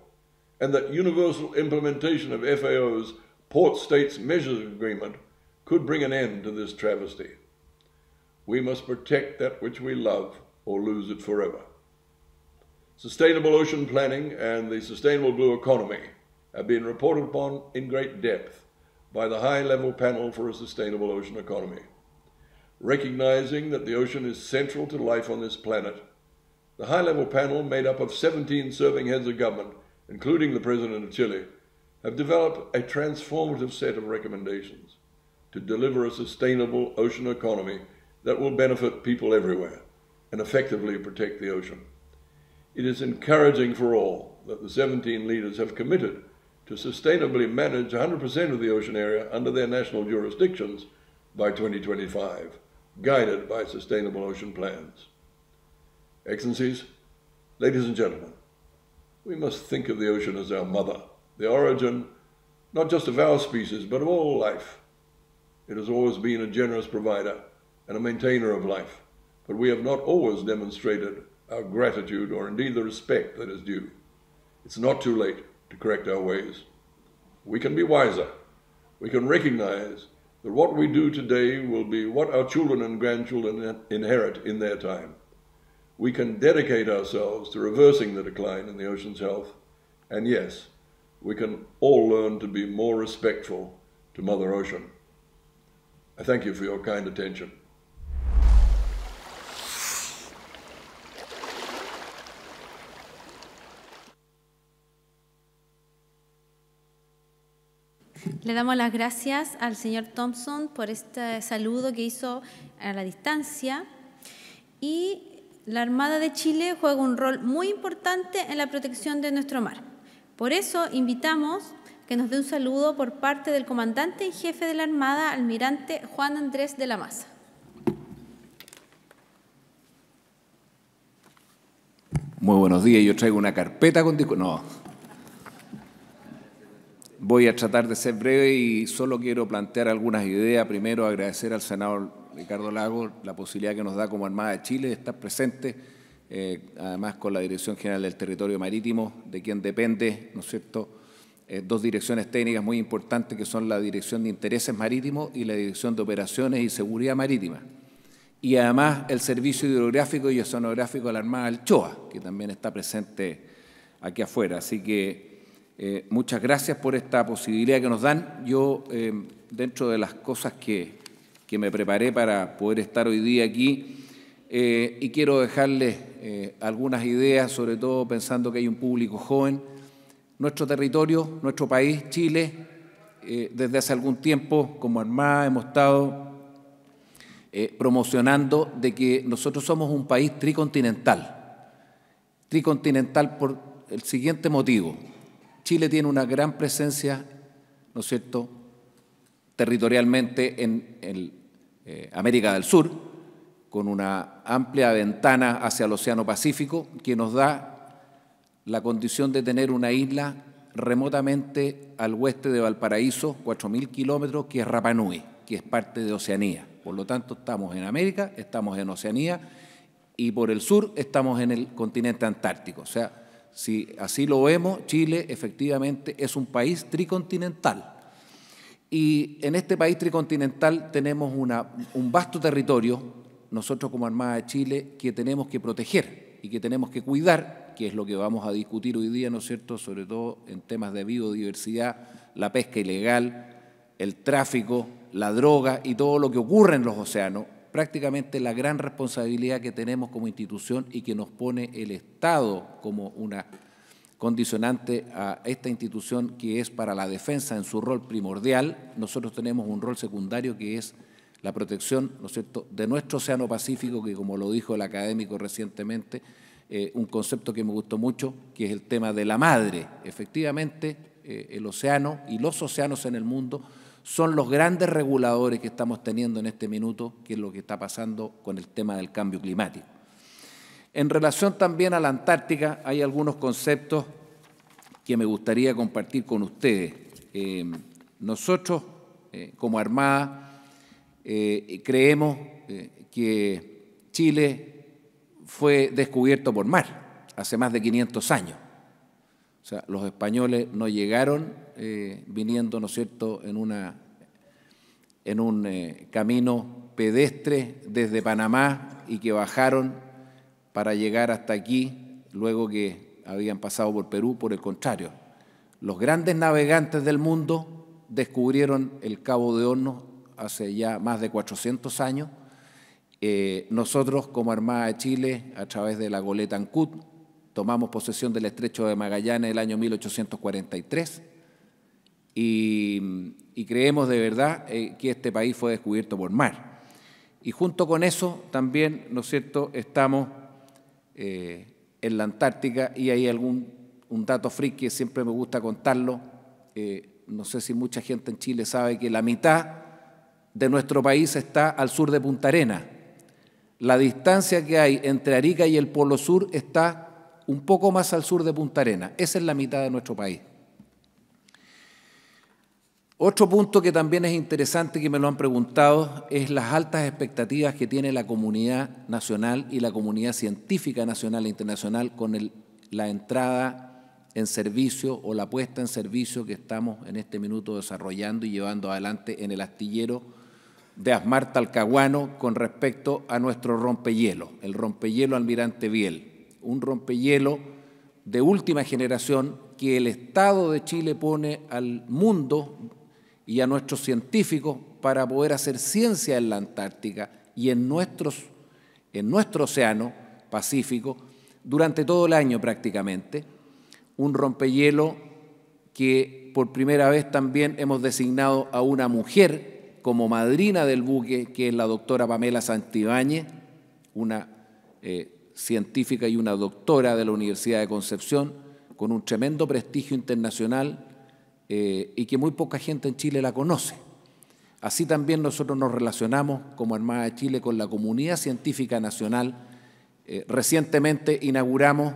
[SPEAKER 4] and that universal implementation of FAO's Port States Measures Agreement could bring an end to this travesty. We must protect that which we love or lose it forever. Sustainable ocean planning and the sustainable blue economy have been reported upon in great depth by the High Level Panel for a Sustainable Ocean Economy recognizing that the ocean is central to life on this planet. The high level panel, made up of 17 serving heads of government, including the President of Chile, have developed a transformative set of recommendations to deliver a sustainable ocean economy that will benefit people everywhere and effectively protect the ocean. It is encouraging for all that the 17 leaders have committed to sustainably manage 100% of the ocean area under their national jurisdictions by 2025 guided by sustainable ocean plans. Excellencies, ladies and gentlemen, we must think of the ocean as our mother, the origin not just of our species, but of all life. It has always been a generous provider and a maintainer of life, but we have not always demonstrated our gratitude or indeed the respect that is due. It's not too late to correct our ways. We can be wiser. We can recognize that what we do today will be what our children and grandchildren inherit in their time. We can dedicate ourselves to reversing the decline in the ocean's health, and yes, we can all learn to be more respectful to Mother Ocean. I thank you for your kind attention.
[SPEAKER 1] Le damos las gracias al señor Thompson por este saludo que hizo a la distancia. Y la Armada de Chile juega un rol muy importante en la protección de nuestro mar. Por eso invitamos que nos dé un saludo por parte del comandante en jefe de la Armada, almirante Juan Andrés de la Maza.
[SPEAKER 5] Muy buenos días, yo traigo una carpeta con... No. Voy a tratar de ser breve y solo quiero plantear algunas ideas. Primero, agradecer al senador Ricardo Lago la posibilidad que nos da como Armada de Chile de estar presente, eh, además con la Dirección General del Territorio Marítimo, de quien depende, ¿no es cierto?, eh, dos direcciones técnicas muy importantes que son la Dirección de Intereses Marítimos y la Dirección de Operaciones y Seguridad Marítima. Y además el Servicio Hidrográfico y Oceanográfico de la Armada del Choa, que también está presente aquí afuera. Así que eh, muchas gracias por esta posibilidad que nos dan. Yo, eh, dentro de las cosas que, me preparé para poder estar hoy día aquí, eh, y quiero dejarles algunas ideas, sobre todo pensando que hay un público joven, nuestro territorio, nuestro país, Chile, desde hace algún tiempo, como Armada, hemos estado promocionando de que nosotros somos un país tricontinental. Tricontinental por el siguiente motivo. Chile tiene una gran presencia, ¿no es cierto?, territorialmente en, eh, América del Sur, con una amplia ventana hacia el Océano Pacífico, que nos da la condición de tener una isla remotamente al oeste de Valparaíso, 4.000 kilómetros, que es Rapa Nui, que es parte de Oceanía. Por lo tanto, estamos en América, estamos en Oceanía y por el sur estamos en el continente antártico. O sea, si así lo vemos, Chile efectivamente es un país tricontinental. Y en este país tricontinental tenemos un vasto territorio, nosotros como Armada de Chile, que tenemos que proteger y que tenemos que cuidar, que es lo que vamos a discutir hoy día, ¿no es cierto?, sobre todo en temas de biodiversidad, la pesca ilegal, el tráfico, la droga y todo lo que ocurre en los océanos, prácticamente la gran responsabilidad que tenemos como institución y que nos pone el Estado como una condicionante a esta institución que es para la defensa en su rol primordial. Nosotros tenemos un rol secundario que es la protección ¿no cierto? de nuestro Océano Pacífico, que como lo dijo el académico recientemente, eh, un concepto que me gustó mucho, que es el tema de la madre. Efectivamente, eh, el océano y los océanos en el mundo son los grandes reguladores que estamos teniendo en este minuto, que es lo que está pasando con el tema del cambio climático. En relación también a la Antártica, hay algunos conceptos que me gustaría compartir con ustedes. Eh, nosotros, eh, como Armada, eh, creemos que Chile fue descubierto por mar hace más de 500 años o sea, los españoles no llegaron eh, viniendo, ¿no es cierto?, en, un eh, camino pedestre desde Panamá y que bajaron para llegar hasta aquí, luego que habían pasado por Perú, por el contrario. Los grandes navegantes del mundo descubrieron el Cabo de Hornos hace ya más de 400 años. Eh, nosotros, como Armada de Chile, a través de la goleta Ancud, tomamos posesión del estrecho de Magallanes el año 1843 y, creemos de verdad eh, que este país fue descubierto por mar. Y junto con eso también, ¿no es cierto?, estamos eh, en la Antártica y hay algún un dato friki que siempre me gusta contarlo. Eh, no sé si mucha gente en Chile sabe que la mitad de nuestro país está al sur de Punta Arena. La distancia que hay entre Arica y el Polo Sur está un poco más al sur de Punta Arena. Esa es la mitad de nuestro país. Otro punto que también es interesante que me lo han preguntado es las altas expectativas que tiene la comunidad nacional y la comunidad científica nacional e internacional con la entrada en servicio o la puesta en servicio que estamos en este minuto desarrollando y llevando adelante en el astillero de Asmar Talcahuano con respecto a nuestro rompehielo, el rompehielo Almirante Biel un rompehielo de última generación que el Estado de Chile pone al mundo y a nuestros científicos para poder hacer ciencia en la Antártica y en, nuestros, en nuestro océano Pacífico durante todo el año prácticamente. Un rompehielo que por primera vez también hemos designado a una mujer como madrina del buque, que es la doctora Pamela Santibáñez, una eh, científica y una doctora de la Universidad de Concepción, con un tremendo prestigio internacional eh, y que muy poca gente en Chile la conoce. Así también nosotros nos relacionamos como Armada de Chile con la comunidad científica nacional. Eh, recientemente inauguramos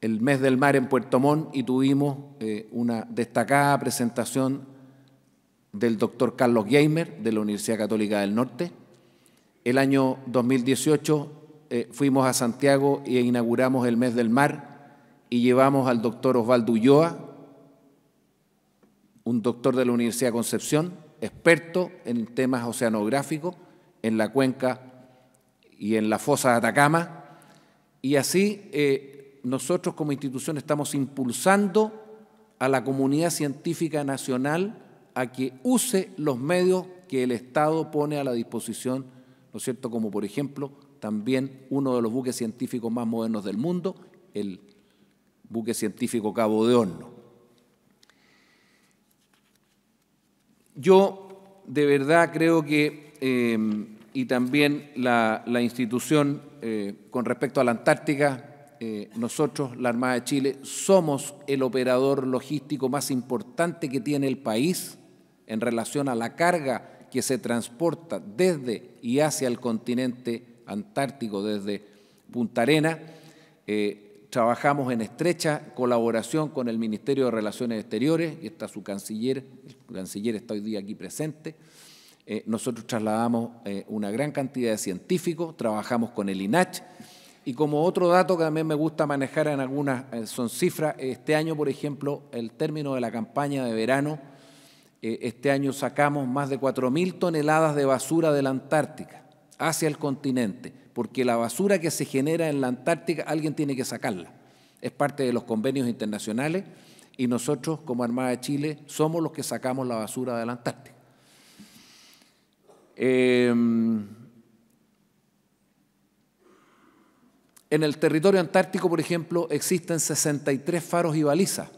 [SPEAKER 5] el mes del mar en Puerto Montt y tuvimos eh, una destacada presentación del doctor Carlos Geimer de la Universidad Católica del Norte. El año 2018 eh, fuimos a Santiago e inauguramos el mes del mar y llevamos al doctor Osvaldo Ulloa, un doctor de la Universidad de Concepción, experto en temas oceanográficos, en la cuenca y en la fosa de Atacama. Y así eh, nosotros como institución estamos impulsando a la comunidad científica nacional a que use los medios que el Estado pone a la disposición, ¿no es cierto?, como por ejemplo también uno de los buques científicos más modernos del mundo, el buque científico Cabo de Horno. Yo de verdad creo que, eh, y también la, institución eh, con respecto a la Antártica, eh, nosotros, la Armada de Chile, somos el operador logístico más importante que tiene el país en relación a la carga que se transporta desde y hacia el continente antártico, desde Punta Arena. Eh, trabajamos en estrecha colaboración con el Ministerio de Relaciones Exteriores, y está su canciller, el canciller está hoy día aquí presente. Eh, nosotros trasladamos eh, una gran cantidad de científicos, trabajamos con el INACH, y como otro dato que también me gusta manejar en algunas, son cifras, este año, por ejemplo, el término de la campaña de verano, este año sacamos más de 4.000 toneladas de basura de la Antártica hacia el continente, porque la basura que se genera en la Antártica alguien tiene que sacarla. Es parte de los convenios internacionales y nosotros como Armada de Chile somos los que sacamos la basura de la Antártica. Em, en el territorio antártico, por ejemplo, existen 63 faros y balizas.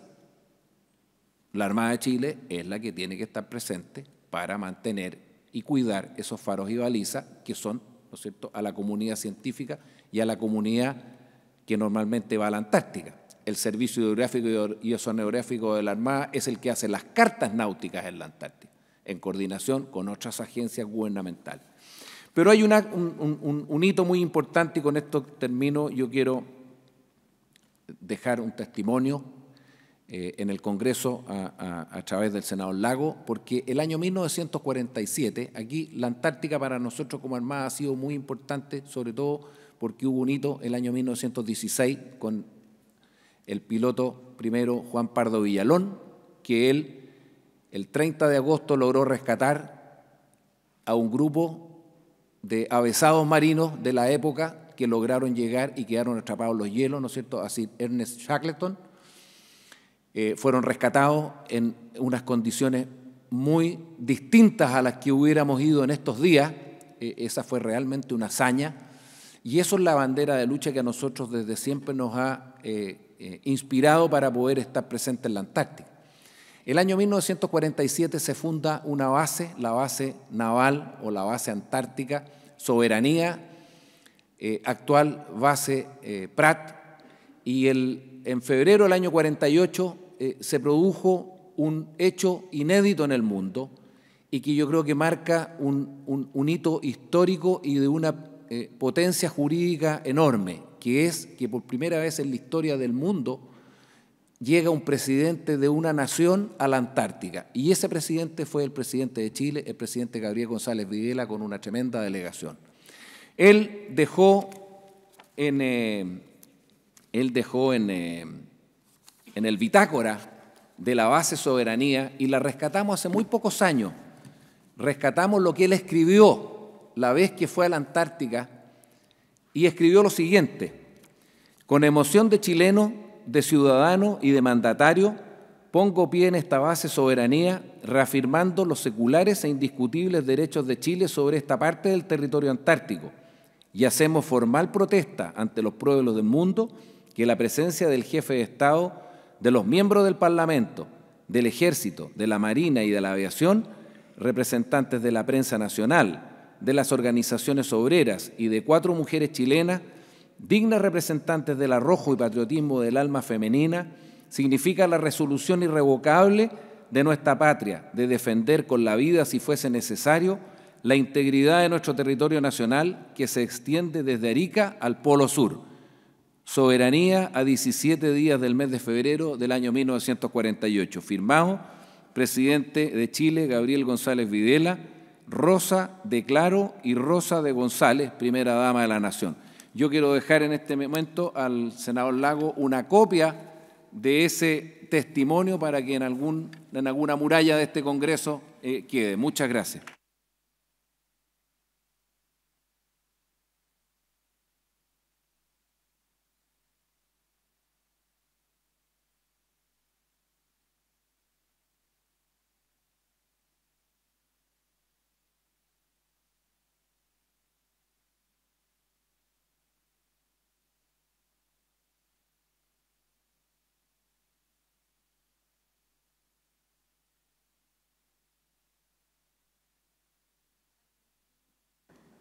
[SPEAKER 5] La Armada de Chile es la que tiene que estar presente para mantener y cuidar esos faros y balizas que son, ¿no es cierto?, a la comunidad científica y a la comunidad que normalmente va a la Antártica. El Servicio Hidrográfico y Oceanográfico de la Armada es el que hace las cartas náuticas en la Antártica, en coordinación con otras agencias gubernamentales. Pero hay un hito muy importante y con esto termino. Yo quiero dejar un testimonio eh, en el Congreso a, través del Senado Lago, porque el año 1947, aquí la Antártica para nosotros como Armada ha sido muy importante, sobre todo porque hubo un hito el año 1916 con el piloto primero Juan Pardo Villalón, que él el 30 de agosto logró rescatar a un grupo de avesados marinos de la época que lograron llegar y quedaron atrapados los hielos, ¿no es cierto? Así Ernest Shackleton eh, fueron rescatados en unas condiciones muy distintas a las que hubiéramos ido en estos días. Eh, esa fue realmente una hazaña. Y eso es la bandera de lucha que a nosotros desde siempre nos ha eh, inspirado para poder estar presente en la Antártica. El año 1947 se funda una base, la base naval o la base antártica, Soberanía, actual base Prat, y el, en febrero del año 48 eh, se produjo un hecho inédito en el mundo y que yo creo que marca un, un, hito histórico y de una eh, potencia jurídica enorme, que es que por primera vez en la historia del mundo llega un presidente de una nación a la Antártica. Y ese presidente fue el presidente de Chile, el presidente Gabriel González Videla, con una tremenda delegación. Él dejó en, eh, él dejó en el bitácora de la base soberanía y la rescatamos hace muy pocos años. Rescatamos lo que él escribió la vez que fue a la Antártica y escribió lo siguiente, con emoción de chileno, de ciudadano y de mandatario, pongo pie en esta base soberanía reafirmando los seculares e indiscutibles derechos de Chile sobre esta parte del territorio antártico y hacemos formal protesta ante los pueblos del mundo que la presencia del jefe de Estado de los miembros del Parlamento, del Ejército, de la Marina y de la Aviación, representantes de la prensa nacional, de las organizaciones obreras y de cuatro mujeres chilenas, dignas representantes del arrojo y patriotismo del alma femenina, significa la resolución irrevocable de nuestra patria de defender con la vida, si fuese necesario, la integridad de nuestro territorio nacional que se extiende desde Arica al Polo Sur Soberanía a 17 días del mes de febrero del año 1948. Firmado, presidente de Chile, Gabriel González Videla, Rosa de Claro y Rosa de González, primera dama de la Nación. Yo quiero dejar en este momento al senador Lago una copia de ese testimonio para que en, alguna muralla de este Congreso eh, quede. Muchas gracias.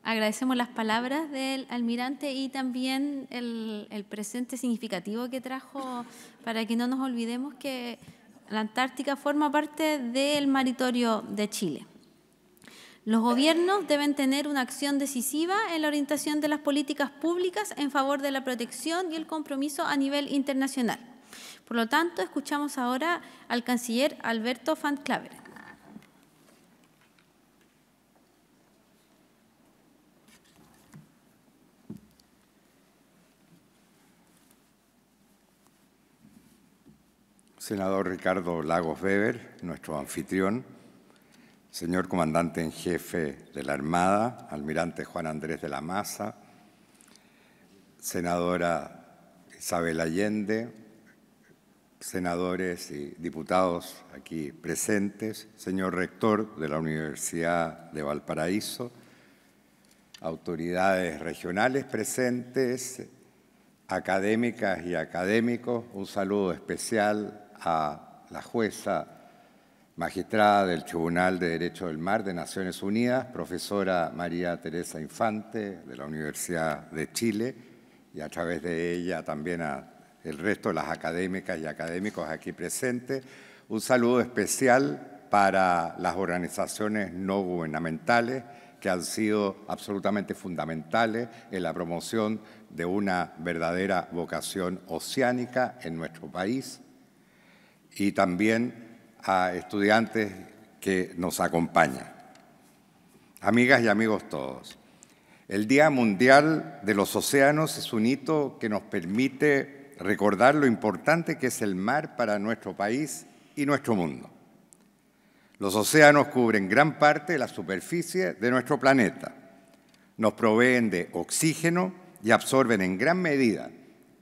[SPEAKER 1] Agradecemos las palabras del almirante y también el, presente significativo que trajo para que no nos olvidemos que la Antártica forma parte del maritorio de Chile. Los gobiernos deben tener una acción decisiva en la orientación de las políticas públicas en favor de la protección y el compromiso a nivel internacional. Por lo tanto, escuchamos ahora al canciller Alberto Van Claveren.
[SPEAKER 6] senador Ricardo Lagos Weber, nuestro anfitrión, señor comandante en jefe de la Armada, almirante Juan Andrés de la Maza, senadora Isabel Allende, senadores y diputados aquí presentes, señor rector de la Universidad de Valparaíso, autoridades regionales presentes, académicas y académicos, un saludo especial a la jueza magistrada del Tribunal de Derecho del Mar de Naciones Unidas, profesora María Teresa Infante de la Universidad de Chile, y a través de ella también a el resto de las académicas y académicos aquí presentes. Un saludo especial para las organizaciones no gubernamentales que han sido absolutamente fundamentales en la promoción de una verdadera vocación oceánica en nuestro país y también a estudiantes que nos acompañan. Amigas y amigos todos, el Día Mundial de los Océanos es un hito que nos permite recordar lo importante que es el mar para nuestro país y nuestro mundo. Los océanos cubren gran parte de la superficie de nuestro planeta. Nos proveen de oxígeno y absorben en gran medida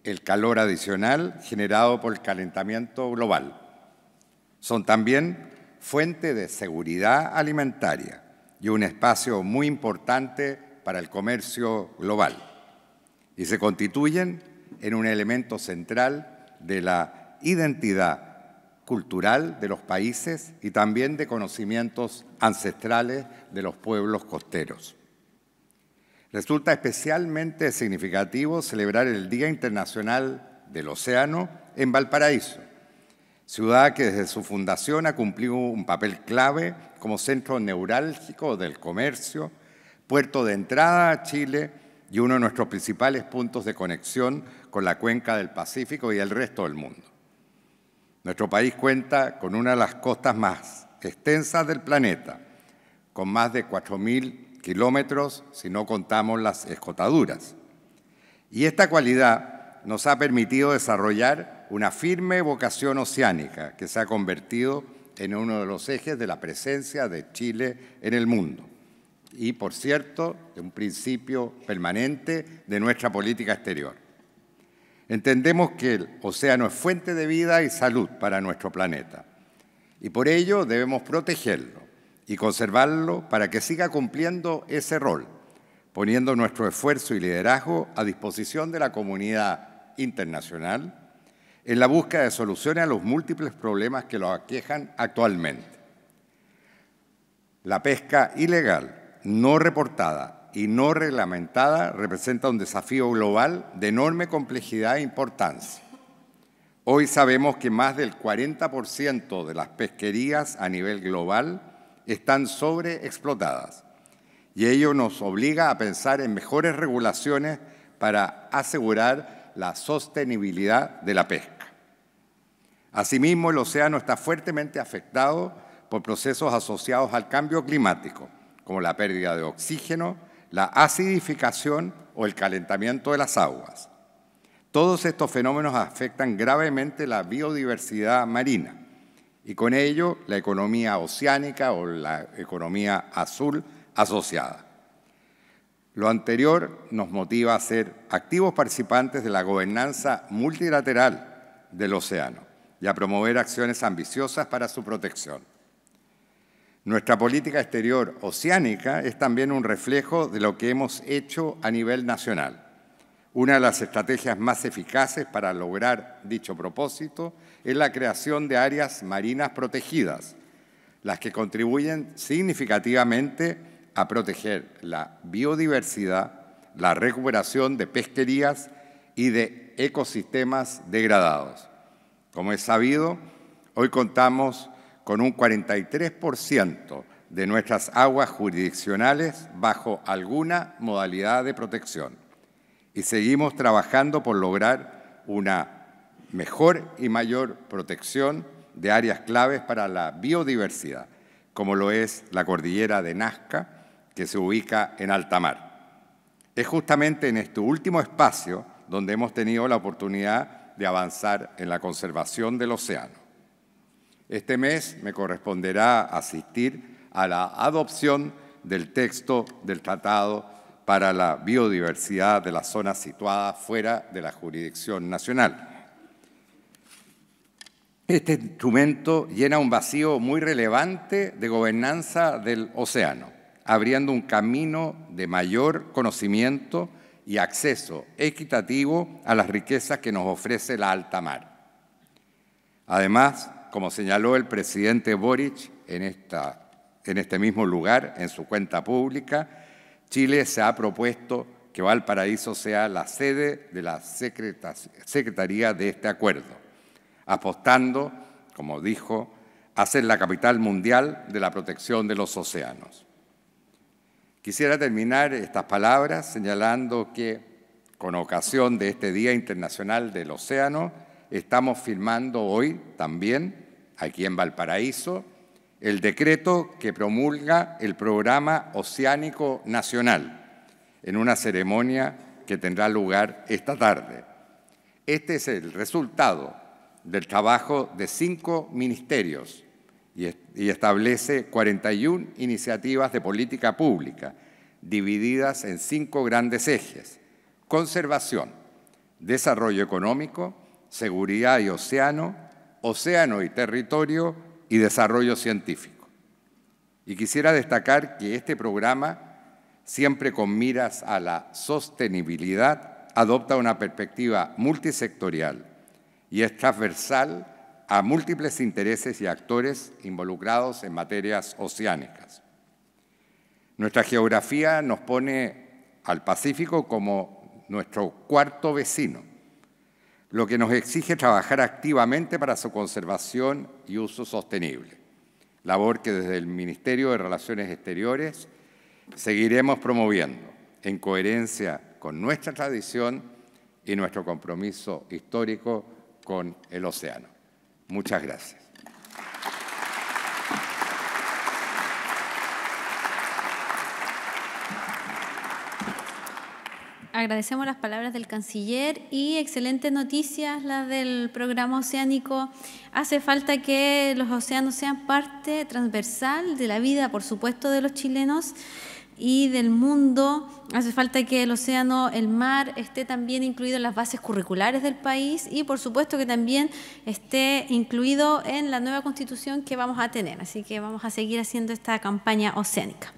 [SPEAKER 6] el calor adicional generado por el calentamiento global. Son también fuente de seguridad alimentaria y un espacio muy importante para el comercio global. Y se constituyen en un elemento central de la identidad cultural de los países y también de conocimientos ancestrales de los pueblos costeros. Resulta especialmente significativo celebrar el Día Internacional del Océano en Valparaíso, ciudad que desde su fundación ha cumplido un papel clave como centro neurálgico del comercio, puerto de entrada a Chile y uno de nuestros principales puntos de conexión con la cuenca del Pacífico y el resto del mundo. Nuestro país cuenta con una de las costas más extensas del planeta, con más de 4.000 kilómetros si no contamos las escotaduras. Y esta cualidad nos ha permitido desarrollar una firme vocación oceánica que se ha convertido en uno de los ejes de la presencia de Chile en el mundo y, por cierto, de un principio permanente de nuestra política exterior. Entendemos que el océano es fuente de vida y salud para nuestro planeta y por ello debemos protegerlo y conservarlo para que siga cumpliendo ese rol, poniendo nuestro esfuerzo y liderazgo a disposición de la comunidad internacional en la búsqueda de soluciones a los múltiples problemas que los aquejan actualmente. La pesca ilegal, no reportada y no reglamentada representa un desafío global de enorme complejidad e importancia. Hoy sabemos que más del 40% de las pesquerías a nivel global están sobreexplotadas y ello nos obliga a pensar en mejores regulaciones para asegurar la sostenibilidad de la pesca. Asimismo, el océano está fuertemente afectado por procesos asociados al cambio climático, como la pérdida de oxígeno, la acidificación o el calentamiento de las aguas. Todos estos fenómenos afectan gravemente la biodiversidad marina y con ello la economía oceánica o la economía azul asociada. Lo anterior nos motiva a ser activos participantes de la gobernanza multilateral del océano y a promover acciones ambiciosas para su protección. Nuestra política exterior oceánica es también un reflejo de lo que hemos hecho a nivel nacional. Una de las estrategias más eficaces para lograr dicho propósito es la creación de áreas marinas protegidas, las que contribuyen significativamente a proteger la biodiversidad, la recuperación de pesquerías y de ecosistemas degradados. Como es sabido, hoy contamos con un 43% de nuestras aguas jurisdiccionales bajo alguna modalidad de protección y seguimos trabajando por lograr una mejor y mayor protección de áreas claves para la biodiversidad, como lo es la cordillera de Nazca, que se ubica en alta mar. Es justamente en este último espacio donde hemos tenido la oportunidad de avanzar en la conservación del océano. Este mes me corresponderá asistir a la adopción del texto del Tratado para la Biodiversidad de las zonas situadas fuera de la jurisdicción nacional. Este instrumento llena un vacío muy relevante de gobernanza del océano, abriendo un camino de mayor conocimiento y acceso equitativo a las riquezas que nos ofrece la alta mar. Además, como señaló el presidente Boric en, este mismo lugar, en su cuenta pública, Chile se ha propuesto que Valparaíso sea la sede de la Secretaría de este acuerdo, apostando, como dijo, a ser la capital mundial de la protección de los océanos. Quisiera terminar estas palabras señalando que con ocasión de este Día Internacional del Océano, estamos firmando hoy también, aquí en Valparaíso, el decreto que promulga el Programa Oceánico Nacional en una ceremonia que tendrá lugar esta tarde. Este es el resultado del trabajo de cinco ministerios y establece 41 iniciativas de política pública divididas en cinco grandes ejes. Conservación, desarrollo económico, seguridad y océano, océano y territorio y desarrollo científico. Y quisiera destacar que este programa, siempre con miras a la sostenibilidad, adopta una perspectiva multisectorial y es transversal a múltiples intereses y actores involucrados en materias oceánicas. Nuestra geografía nos pone al Pacífico como nuestro cuarto vecino, lo que nos exige trabajar activamente para su conservación y uso sostenible, labor que desde el Ministerio de Relaciones Exteriores seguiremos promoviendo en coherencia con nuestra tradición y nuestro compromiso histórico con el océano. Muchas gracias.
[SPEAKER 1] Agradecemos las palabras del canciller y excelentes noticias las del programa oceánico. Hace falta que los océanos sean parte transversal de la vida, por supuesto, de los chilenos y del mundo. Hace falta que el océano, el mar, esté también incluido en las bases curriculares del país y por supuesto que también esté incluido en la nueva constitución que vamos a tener. Así que vamos a seguir haciendo esta campaña oceánica.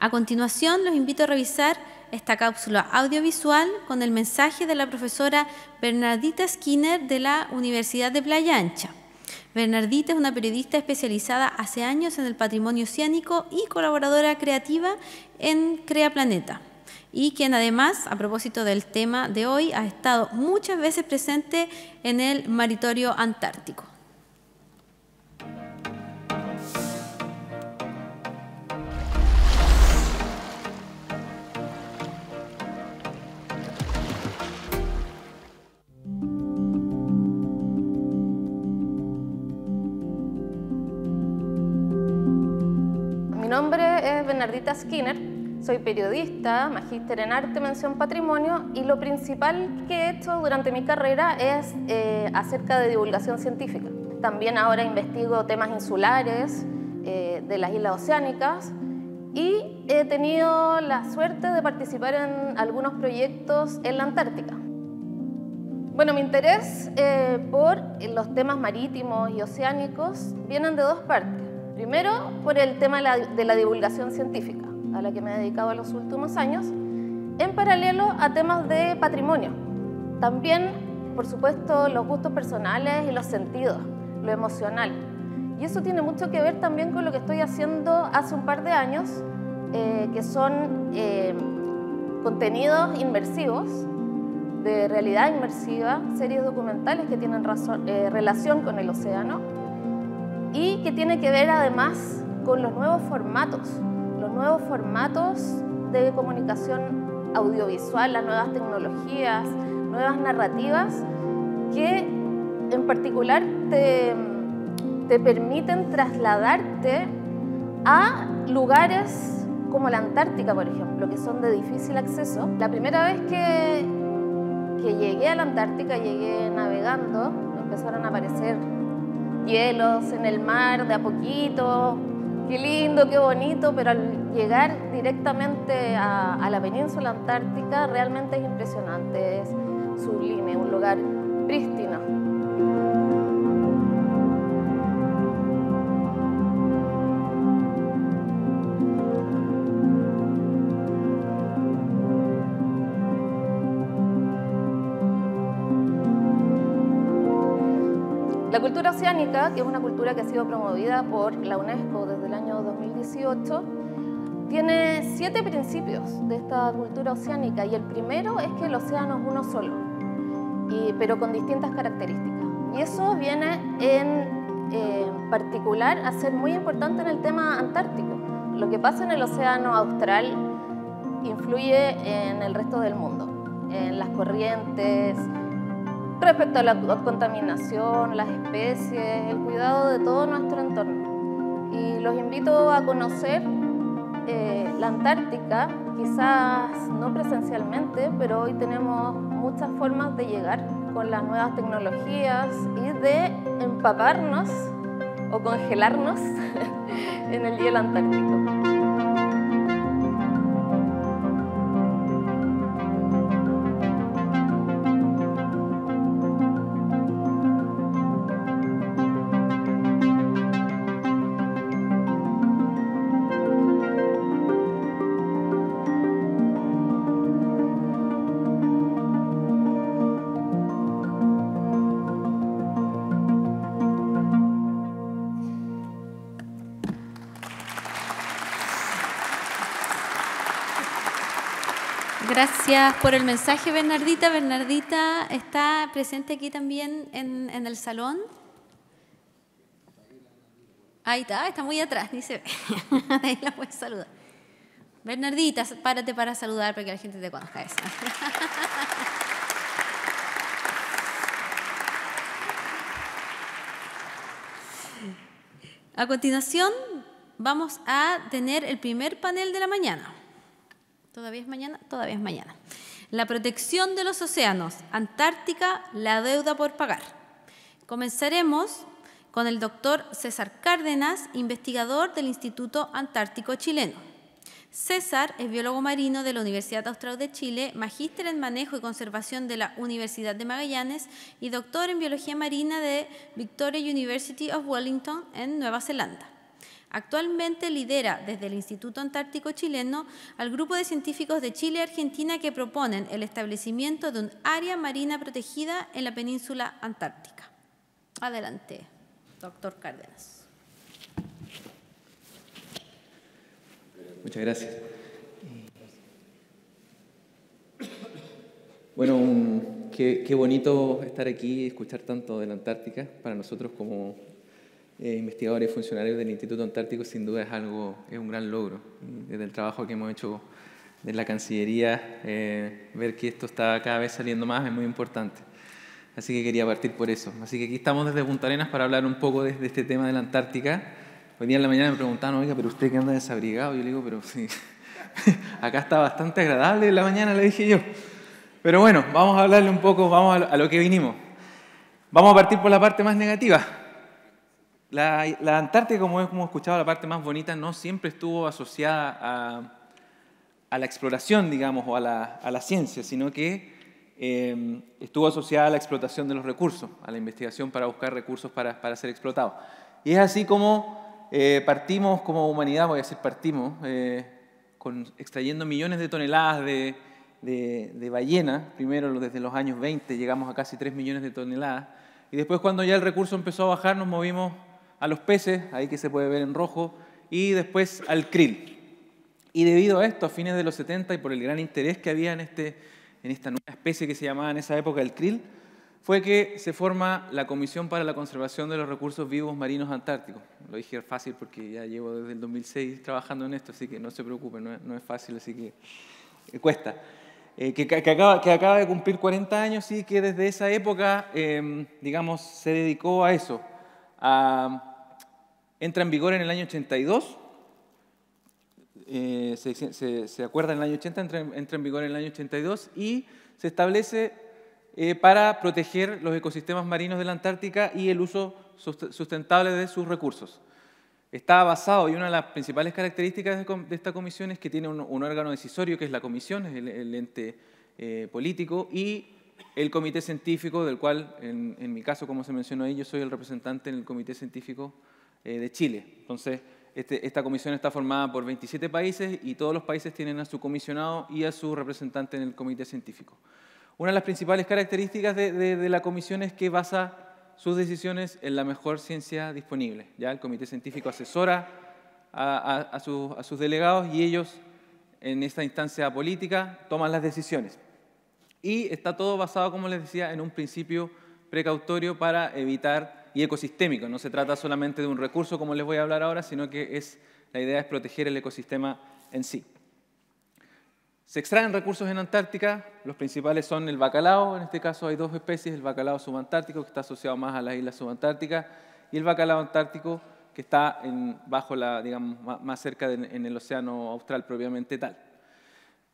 [SPEAKER 1] A continuación, los invito a revisar esta cápsula audiovisual con el mensaje de la profesora Bernardita Skinner de la Universidad de Playa Ancha. Bernardita es una periodista especializada hace años en el patrimonio oceánico y colaboradora creativa en Crea Planeta y quien además, a propósito del tema de hoy, ha estado muchas veces presente en el Maritorio Antártico.
[SPEAKER 7] Mi nombre es Bernardita Skinner, soy periodista, magíster en arte, mención patrimonio y lo principal que he hecho durante mi carrera es eh, acerca de divulgación científica. También ahora investigo temas insulares eh, de las islas oceánicas y he tenido la suerte de participar en algunos proyectos en la Antártica. Bueno, mi interés eh, por los temas marítimos y oceánicos vienen de dos partes. Primero, por el tema de la, divulgación científica, a la que me he dedicado en los últimos años, en paralelo a temas de patrimonio. También, por supuesto, los gustos personales y los sentidos, lo emocional. Y eso tiene mucho que ver también con lo que estoy haciendo hace un par de años, eh, que son eh, contenidos inmersivos, de realidad inmersiva, series documentales que tienen eh, relación con el océano y que tiene que ver además con los nuevos formatos, los nuevos formatos de comunicación audiovisual, las nuevas tecnologías, nuevas narrativas que en particular te, te permiten trasladarte a lugares como la Antártica, por ejemplo, que son de difícil acceso. La primera vez que, que llegué a la Antártica, llegué navegando, empezaron a aparecer hielos en el mar de a poquito, qué lindo, qué bonito, pero al llegar directamente a, la península antártica realmente es impresionante, es sublime, un lugar prístino. cultura oceánica, que es una cultura que ha sido promovida por la UNESCO desde el año 2018, tiene siete principios de esta cultura oceánica y el primero es que el océano es uno solo, pero con distintas características. Y eso viene en eh, particular a ser muy importante en el tema antártico. Lo que pasa en el océano austral influye en el resto del mundo, en las corrientes, respecto a la contaminación, las especies, el cuidado de todo nuestro entorno. Y los invito a conocer eh, la Antártica, quizás no presencialmente, pero hoy tenemos muchas formas de llegar con las nuevas tecnologías y de empaparnos o congelarnos (laughs) en el hielo antártico.
[SPEAKER 1] por el mensaje, Bernardita. Bernardita está presente aquí también en, el salón. Ahí está, está muy atrás, dice se ve. (laughs) Ahí la puedes saludar. Bernardita, párate para saludar para que la gente te conozca (laughs) A continuación, vamos a tener el primer panel de la mañana. ¿Todavía es mañana? Todavía es mañana. La protección de los océanos, Antártica, la deuda por pagar. Comenzaremos con el doctor César Cárdenas, investigador del Instituto Antártico Chileno. César es biólogo marino de la Universidad Austral de Chile, magíster en manejo y conservación de la Universidad de Magallanes y doctor en biología marina de Victoria University of Wellington en Nueva Zelanda. Actualmente lidera desde el Instituto Antártico Chileno al grupo de científicos de Chile y Argentina que proponen el establecimiento de un área marina protegida en la península antártica. Adelante, doctor Cárdenas.
[SPEAKER 8] Muchas gracias. Bueno, qué, qué, bonito estar aquí y escuchar tanto de la Antártica para nosotros como eh, investigadores y funcionarios del Instituto Antártico sin duda es algo, es un gran logro. Desde el trabajo que hemos hecho de la Cancillería, eh, ver que esto está cada vez saliendo más es muy importante. Así que quería partir por eso. Así que aquí estamos desde Punta Arenas para hablar un poco de, este tema de la Antártica. Hoy día en la mañana me preguntaban, oiga, pero usted que anda desabrigado. Yo le digo, pero sí, (laughs) acá está bastante agradable en la mañana, le dije yo. Pero bueno, vamos a hablarle un poco, vamos a lo que vinimos. Vamos a partir por la parte más negativa, la, la Antártica, como hemos escuchado, la parte más bonita, no siempre estuvo asociada a, la exploración, digamos, o a la, ciencia, sino que em, estuvo asociada a la explotación de los recursos, a la investigación para buscar recursos para, ser explotados. Y es así como eh, partimos como humanidad, voy a decir partimos, eh, con, extrayendo millones de toneladas de, de ballena, primero desde los años 20 llegamos a casi 3 millones de toneladas, y después cuando ya el recurso empezó a bajar nos movimos a los peces, ahí que se puede ver en rojo, y después al krill. Y debido a esto, a fines de los 70 y por el gran interés que había en, este, en esta nueva especie que se llamaba en esa época el krill, fue que se forma la Comisión para la Conservación de los Recursos Vivos Marinos Antárticos. Lo dije fácil porque ya llevo desde el 2006 trabajando en esto, así que no se preocupen, no es, fácil, así que eh, cuesta. Eh, que, que, acaba, que, acaba, de cumplir 40 años y que desde esa época, em, digamos, se dedicó a eso, a entra en vigor en el año 82, eh, se, acuerda en el año 80, entra, en vigor en el año 82 y se establece eh, para proteger los ecosistemas marinos de la Antártica y el uso sustentable de sus recursos. Está basado, y una de las principales características de esta comisión es que tiene un, órgano decisorio, que es la comisión, es el, ente eh, político, y el comité científico, del cual, en, en, mi caso, como se mencionó ahí, yo soy el representante en el comité científico eh, de Chile. Entonces, este, esta comisión está formada por 27 países y todos los países tienen a su comisionado y a su representante en el comité científico. Una de las principales características de, la comisión es que basa sus decisiones en la mejor ciencia disponible. ¿ya? El comité científico asesora a, sus, a sus delegados y ellos, en esta instancia política, toman las decisiones. Y está todo basado, como les decía, en un principio precautorio para evitar y ecosistémico. No se trata solamente de un recurso, como les voy a hablar ahora, sino que es, la idea es proteger el ecosistema en sí. Se extraen recursos en Antártica, los principales son el bacalao, en este caso hay dos especies, el bacalao subantártico que está asociado más a las islas subantárticas y el bacalao antártico que está bajo la, digamos, más cerca en el océano austral propiamente tal.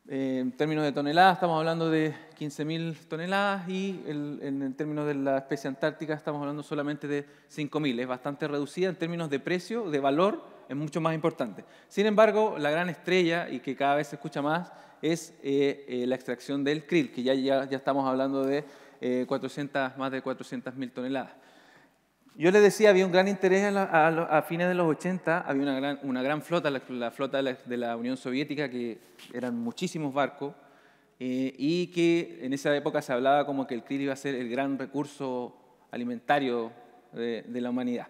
[SPEAKER 8] Eh, en términos de toneladas, estamos hablando de 15.000 toneladas y en términos de la especie antártica estamos hablando solamente de 5.000. Es bastante reducida en términos de precio, de valor, es mucho más importante. Sin embargo, la gran estrella y que cada vez se escucha más es eh, eh, la extracción del krill, que ya, ya, estamos hablando de 400, más de 400.000 toneladas. Yo les decía, había un gran interés a, fines de los 80, había una gran, una gran flota, la, flota de la, Unión Soviética, que eran muchísimos barcos, eh, y que en esa época se hablaba como que el krill iba a ser el gran recurso alimentario de, la humanidad.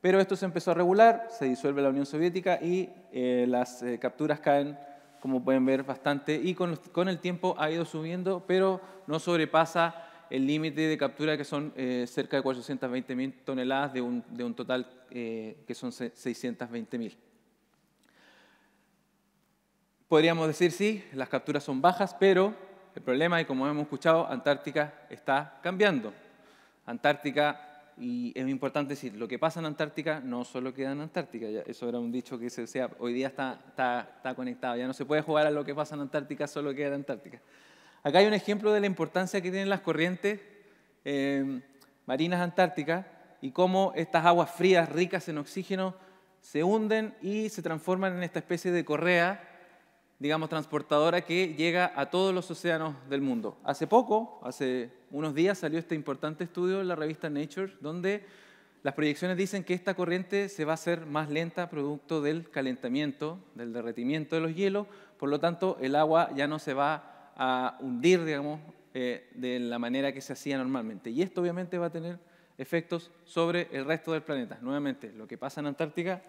[SPEAKER 8] Pero esto se empezó a regular, se disuelve la Unión Soviética y eh, las eh, capturas caen, como pueden ver, bastante, y con, con el tiempo ha ido subiendo, pero no sobrepasa el límite de captura que son eh, cerca de 420.000 toneladas de un, de un total eh, que son 620.000. Podríamos decir, sí, las capturas son bajas, pero el problema, es, como hemos escuchado, Antártica está cambiando. Antártica, y es importante decir, lo que pasa en Antártica no solo queda en Antártica, eso era un dicho que se, sea, hoy día está, está, está conectado, ya no se puede jugar a lo que pasa en Antártica, solo queda en Antártica. Acá hay un ejemplo de la importancia que tienen las corrientes eh, marinas antárticas y cómo estas aguas frías, ricas en oxígeno, se hunden y se transforman en esta especie de correa, digamos, transportadora que llega a todos los océanos del mundo. Hace poco, hace unos días, salió este importante estudio en la revista Nature, donde las proyecciones dicen que esta corriente se va a hacer más lenta producto del calentamiento, del derretimiento de los hielos, por lo tanto el agua ya no se va a hundir, digamos, eh, de la manera que se hacía normalmente. Y esto obviamente va a tener efectos sobre el resto del planeta. Nuevamente, lo que pasa en Antártica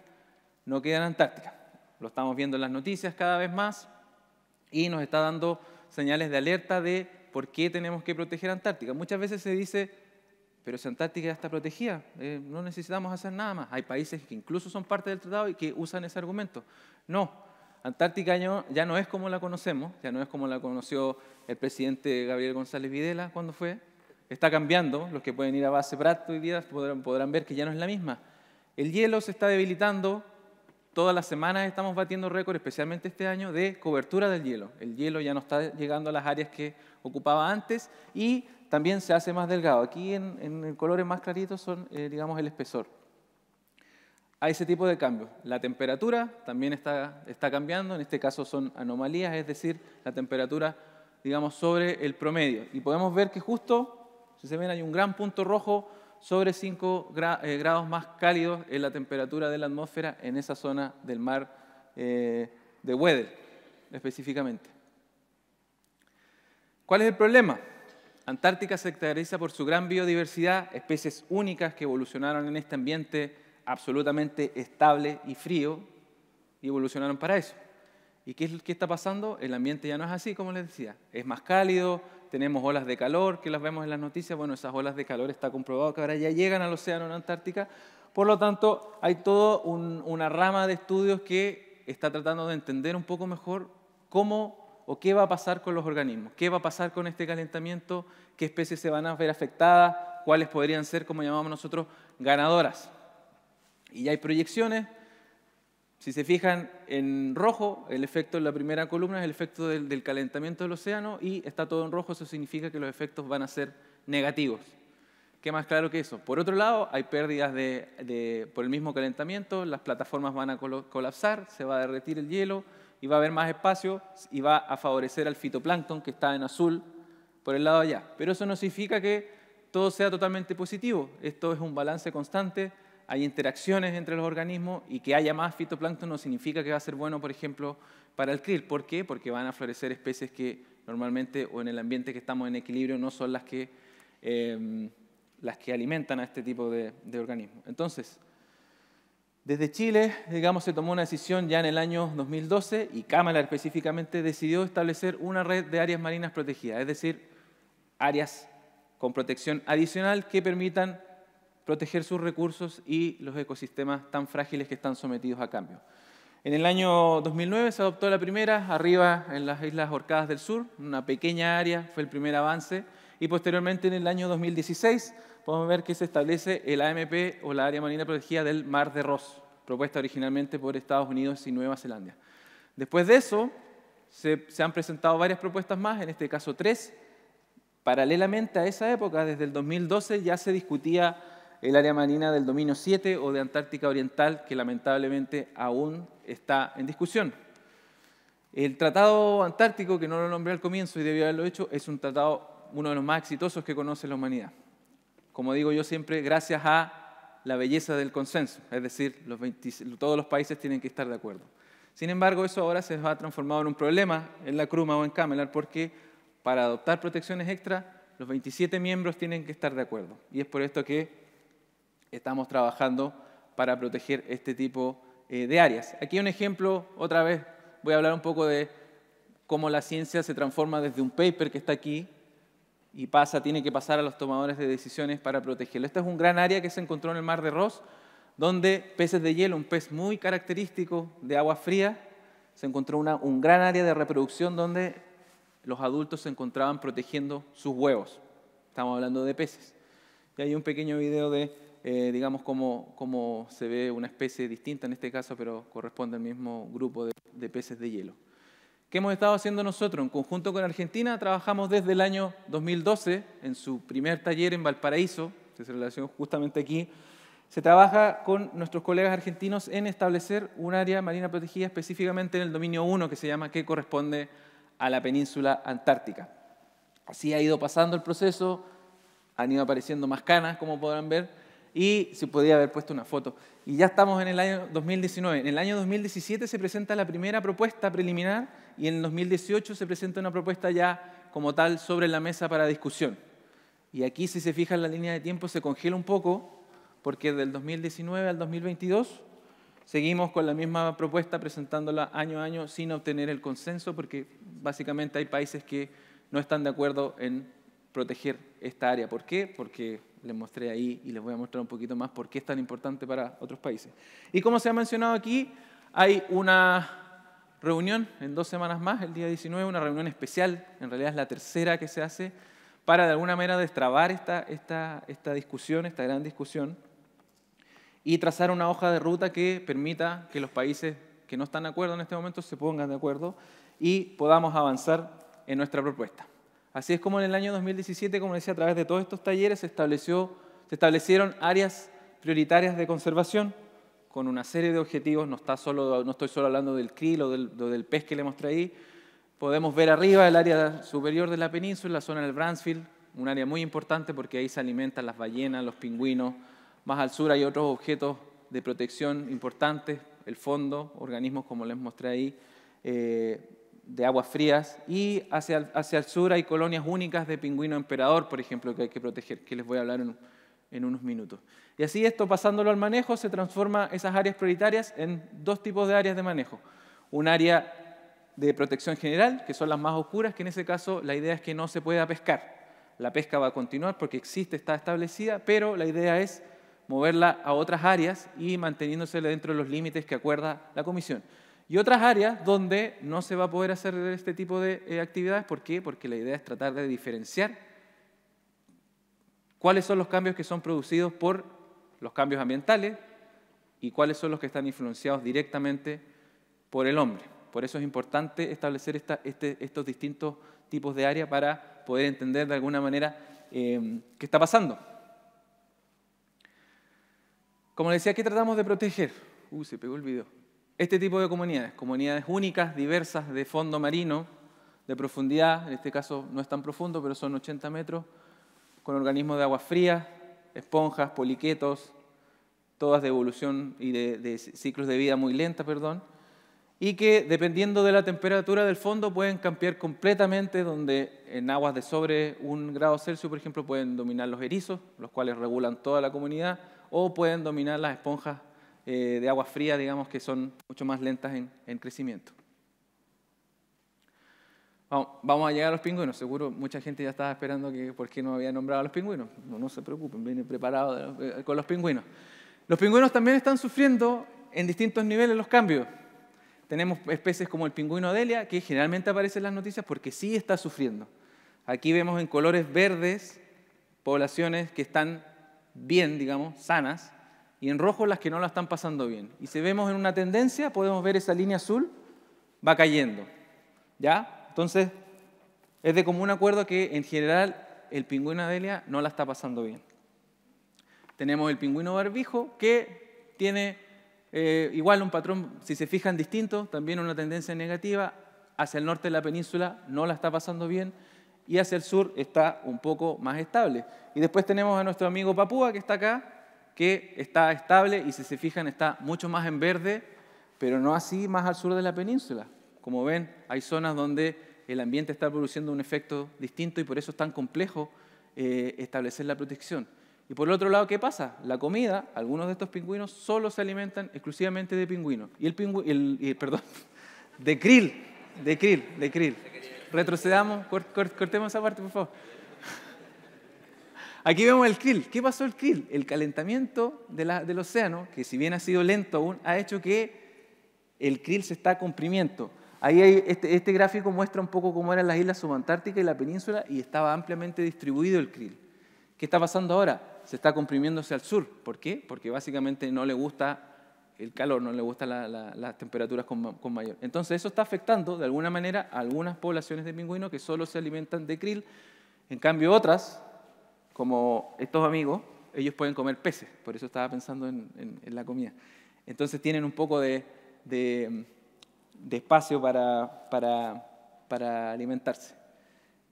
[SPEAKER 8] no queda en Antártica. Lo estamos viendo en las noticias cada vez más y nos está dando señales de alerta de por qué tenemos que proteger Antártica. Muchas veces se dice, pero si Antártica ya está protegida, eh, no necesitamos hacer nada más. Hay países que incluso son parte del tratado y que usan ese argumento. No, Antártica ya no es como la conocemos, ya no es como la conoció el presidente Gabriel González Videla cuando fue. Está cambiando, los que pueden ir a base Prato hoy día podrán, ver que ya no es la misma. El hielo se está debilitando, todas las semanas estamos batiendo récord, especialmente este año, de cobertura del hielo. El hielo ya no está llegando a las áreas que ocupaba antes y también se hace más delgado. Aquí en, colores más claritos son, eh, digamos, el espesor a ese tipo de cambios. La temperatura también está, cambiando, en este caso son anomalías, es decir, la temperatura, digamos, sobre el promedio. Y podemos ver que justo, si se ven, hay un gran punto rojo sobre 5 eh, grados más cálidos en la temperatura de la atmósfera en esa zona del mar eh, de Weddell, específicamente. ¿Cuál es el problema? Antártica se caracteriza por su gran biodiversidad, especies únicas que evolucionaron en este ambiente absolutamente estable y frío y evolucionaron para eso. ¿Y qué, es, qué está pasando? El ambiente ya no es así, como les decía. Es más cálido, tenemos olas de calor que las vemos en las noticias. Bueno, esas olas de calor está comprobado que ahora ya llegan al océano en Antártica. Por lo tanto, hay toda una rama de estudios que está tratando de entender un poco mejor cómo o qué va a pasar con los organismos, qué va a pasar con este calentamiento, qué especies se van a ver afectadas, cuáles podrían ser, como llamamos nosotros, ganadoras y hay proyecciones. Si se fijan en rojo, el efecto en la primera columna es el efecto del, calentamiento del océano y está todo en rojo, eso significa que los efectos van a ser negativos. ¿Qué más claro que eso? Por otro lado, hay pérdidas de, por el mismo calentamiento, las plataformas van a colapsar, se va a derretir el hielo y va a haber más espacio y va a favorecer al fitoplancton que está en azul por el lado allá. Pero eso no significa que todo sea totalmente positivo, esto es un balance constante hay interacciones entre los organismos y que haya más fitoplancton no significa que va a ser bueno, por ejemplo, para el krill. ¿Por qué? Porque van a florecer especies que normalmente o en el ambiente que estamos en equilibrio no son las que, em, las que alimentan a este tipo de, de organismos. Entonces, desde Chile, digamos, se tomó una decisión ya en el año 2012 y Cámara específicamente decidió establecer una red de áreas marinas protegidas, es decir, áreas con protección adicional que permitan proteger sus recursos y los ecosistemas tan frágiles que están sometidos a cambio. En el año 2009 se adoptó la primera, arriba en las Islas Orcadas del Sur, una pequeña área, fue el primer avance, y posteriormente en el año 2016 podemos ver que se establece el AMP o la Área Marina Protegida del Mar de Ross, propuesta originalmente por Estados Unidos y Nueva Zelanda. Después de eso, se, se han presentado varias propuestas más, en este caso tres. Paralelamente a esa época, desde el 2012, ya se discutía el área marina del dominio 7 o de Antártica Oriental, que lamentablemente aún está en discusión. El Tratado Antártico, que no lo nombré al comienzo y debía haberlo hecho, es un tratado, uno de los más exitosos que conoce la humanidad. Como digo yo siempre, gracias a la belleza del consenso, es decir, los todos los países tienen que estar de acuerdo. Sin embargo, eso ahora se ha transformado en un problema en la Cruma o en Camelar, porque para adoptar protecciones extra, los 27 miembros tienen que estar de acuerdo. Y es por esto que estamos trabajando para proteger este tipo eh, de áreas. Aquí un ejemplo, otra vez voy a hablar un poco de cómo la ciencia se transforma desde un paper que está aquí y pasa, tiene que pasar a los tomadores de decisiones para protegerlo. Este es un gran área que se encontró en el mar de Ross, donde peces de hielo, un pez muy característico de agua fría, se encontró un gran área de reproducción donde los adultos se encontraban protegiendo sus huevos. Estamos hablando de peces. Y hay un pequeño video de eh, digamos, cómo se ve una especie distinta en este caso, pero corresponde al mismo grupo de, peces de hielo. ¿Qué hemos estado haciendo nosotros? En conjunto con Argentina trabajamos desde el año 2012 en su primer taller en Valparaíso, que se relaciona justamente aquí. Se trabaja con nuestros colegas argentinos en establecer un área marina protegida específicamente en el dominio 1 que se llama que corresponde a la península antártica. Así ha ido pasando el proceso, han ido apareciendo más canas, como podrán ver, y se podía haber puesto una foto. Y ya estamos en el año 2019. En el año 2017 se presenta la primera propuesta preliminar y en el 2018 se presenta una propuesta ya como tal sobre la mesa para discusión. Y aquí, si se fija en la línea de tiempo, se congela un poco, porque del 2019 al 2022 seguimos con la misma propuesta, presentándola año a año sin obtener el consenso, porque básicamente hay países que no están de acuerdo en proteger esta área. ¿Por qué? Porque les mostré ahí y les voy a mostrar un poquito más por qué es tan importante para otros países. Y como se ha mencionado aquí, hay una reunión en dos semanas más, el día 19, una reunión especial, en realidad es la tercera que se hace, para de alguna manera destrabar esta, esta, esta discusión, esta gran discusión, y trazar una hoja de ruta que permita que los países que no están de acuerdo en este momento se pongan de acuerdo y podamos avanzar en nuestra propuesta. Así es como en el año 2017, como decía, a través de todos estos talleres se, estableció, se establecieron áreas prioritarias de conservación con una serie de objetivos. No, está solo, no estoy solo hablando del krill o del, del pez que le mostré ahí. Podemos ver arriba el área superior de la península, la zona del Bransfield, un área muy importante porque ahí se alimentan las ballenas, los pingüinos. Más al sur hay otros objetos de protección importantes, el fondo, organismos como les mostré ahí, eh, de aguas frías y hacia, el sur hay colonias únicas de pingüino emperador, por ejemplo, que hay que proteger, que les voy a hablar en, en unos minutos. Y así esto, pasándolo al manejo, se transforma esas áreas prioritarias en dos tipos de áreas de manejo. Un área de protección general, que son las más oscuras, que en ese caso la idea es que no se pueda pescar. La pesca va a continuar porque existe, está establecida, pero la idea es moverla a otras áreas y manteniéndosela dentro de los límites que acuerda la comisión y otras áreas donde no se va a poder hacer este tipo de eh, actividades. ¿Por qué? Porque la idea es tratar de diferenciar cuáles son los cambios que son producidos por los cambios ambientales y cuáles son los que están influenciados directamente por el hombre. Por eso es importante establecer este, estos distintos tipos de áreas para poder entender de alguna manera em, qué está pasando. Como les decía, ¿qué tratamos de proteger? Uy, uh, se pegó el video este tipo de comunidades, comunidades únicas, diversas, de fondo marino, de profundidad, en este caso no es tan profundo, pero son 80 metros, con organismos de agua fría, esponjas, poliquetos, todas de evolución y de, de ciclos de vida muy lenta, perdón, y que dependiendo de la temperatura del fondo pueden cambiar completamente, donde en aguas de sobre un grado Celsius, por ejemplo, pueden dominar los erizos, los cuales regulan toda la comunidad, o pueden dominar las esponjas eh, de agua fría, digamos, que son mucho más lentas en, crecimiento. Vamos, a llegar a los pingüinos. Seguro mucha gente ya estaba esperando que por qué no había nombrado a los pingüinos. No, se preocupen, vienen preparados eh, con los pingüinos. Los pingüinos también están sufriendo en distintos niveles los cambios. Tenemos especies como el pingüino Delia, que generalmente aparece en las noticias porque sí está sufriendo. Aquí vemos en colores verdes poblaciones que están bien, digamos, sanas, y en rojo las que no la están pasando bien. Y si vemos en una tendencia, podemos ver esa línea azul va cayendo. ¿Ya? Entonces, es de común acuerdo que en general el pingüino Adelia no la está pasando bien. Tenemos el pingüino barbijo que tiene eh, igual un patrón, si se fijan, distinto, también una tendencia negativa. Hacia el norte de la península no la está pasando bien y hacia el sur está un poco más estable. Y después tenemos a nuestro amigo Papúa que está acá, que está estable y si se fijan está mucho más en verde, pero no así más al sur de la península. Como ven, hay zonas donde el ambiente está produciendo un efecto distinto y por eso es tan complejo eh, establecer la protección. Y por el otro lado, ¿qué pasa? La comida, algunos de estos pingüinos solo se alimentan exclusivamente de pingüinos. Y el pingüino, eh, perdón, (laughs) de krill, de krill, de krill. Retrocedamos, cortemos esa parte, por favor. Aquí vemos el krill. ¿Qué pasó el krill? El calentamiento del océano, que si bien ha sido lento aún, ha hecho que el krill se está comprimiendo. Ahí este, este, gráfico muestra un poco cómo eran las islas subantárticas y la península y estaba ampliamente distribuido el krill. ¿Qué está pasando ahora? Se está comprimiéndose al sur. ¿Por qué? Porque básicamente no le gusta el calor, no le gustan las temperaturas con, con, mayor. Entonces eso está afectando de alguna manera a algunas poblaciones de pingüinos que solo se alimentan de krill. En cambio otras como estos amigos, ellos pueden comer peces, por eso estaba pensando en, la comida. Entonces tienen un poco de, espacio para, alimentarse.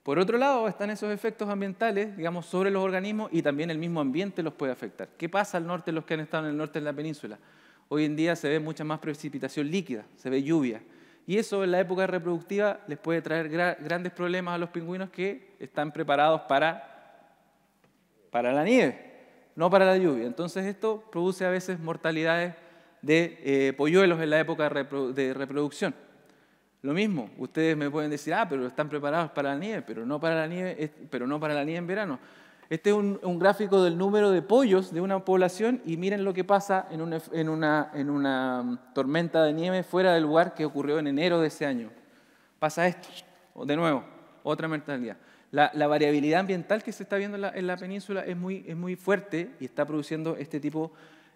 [SPEAKER 8] Por otro lado, están esos efectos ambientales, digamos, sobre los organismos y también el mismo ambiente los puede afectar. ¿Qué pasa al norte, los que han estado en el norte de la península? Hoy en día se ve mucha más precipitación líquida, se ve lluvia. Y eso en la época reproductiva les puede traer grandes problemas a los pingüinos que están preparados para para la nieve, no para la lluvia. Entonces esto produce a veces mortalidades de eh, polluelos en la época de reproducción. Lo mismo, ustedes me pueden decir, ah, pero están preparados para la nieve, pero no para la nieve, pero no para la nieve en verano. Este es un, gráfico del número de pollos de una población y miren lo que pasa en una, en una, mm, tormenta de nieve fuera del lugar que ocurrió en enero de ese año. Pasa esto, de nuevo, otra mortalidad. La, variabilidad ambiental que se está viendo en la, península es muy, fuerte y está produciendo este tipo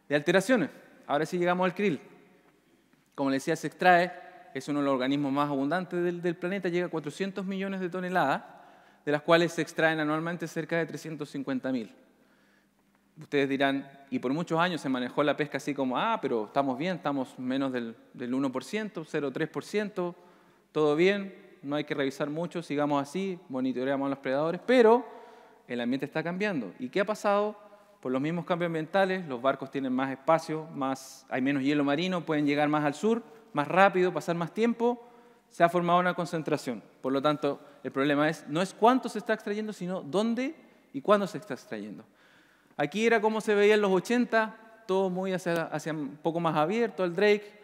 [SPEAKER 8] de alteraciones. Ahora sí llegamos al krill. Como les decía, se extrae, es uno de los organismos más abundantes del, planeta, llega a 400 millones de toneladas, de las cuales se extraen anualmente cerca de 350 mil. Ustedes dirán, y por muchos años se manejó la pesca así como, ah, pero estamos bien, estamos menos del, del 1%, 0,3%, todo bien, no hay que revisar mucho, sigamos así, monitoreamos a los predadores, pero el ambiente está cambiando. ¿Y qué ha pasado? Por los mismos cambios ambientales, los barcos tienen más espacio, más, hay menos hielo marino, pueden llegar más al sur, más rápido, pasar más tiempo, se ha formado una concentración. Por lo tanto, el problema es, no es cuánto se está extrayendo, sino dónde y cuándo se está extrayendo. Aquí era como se veía en los 80, todo muy hacia, hacia un poco más abierto, el Drake,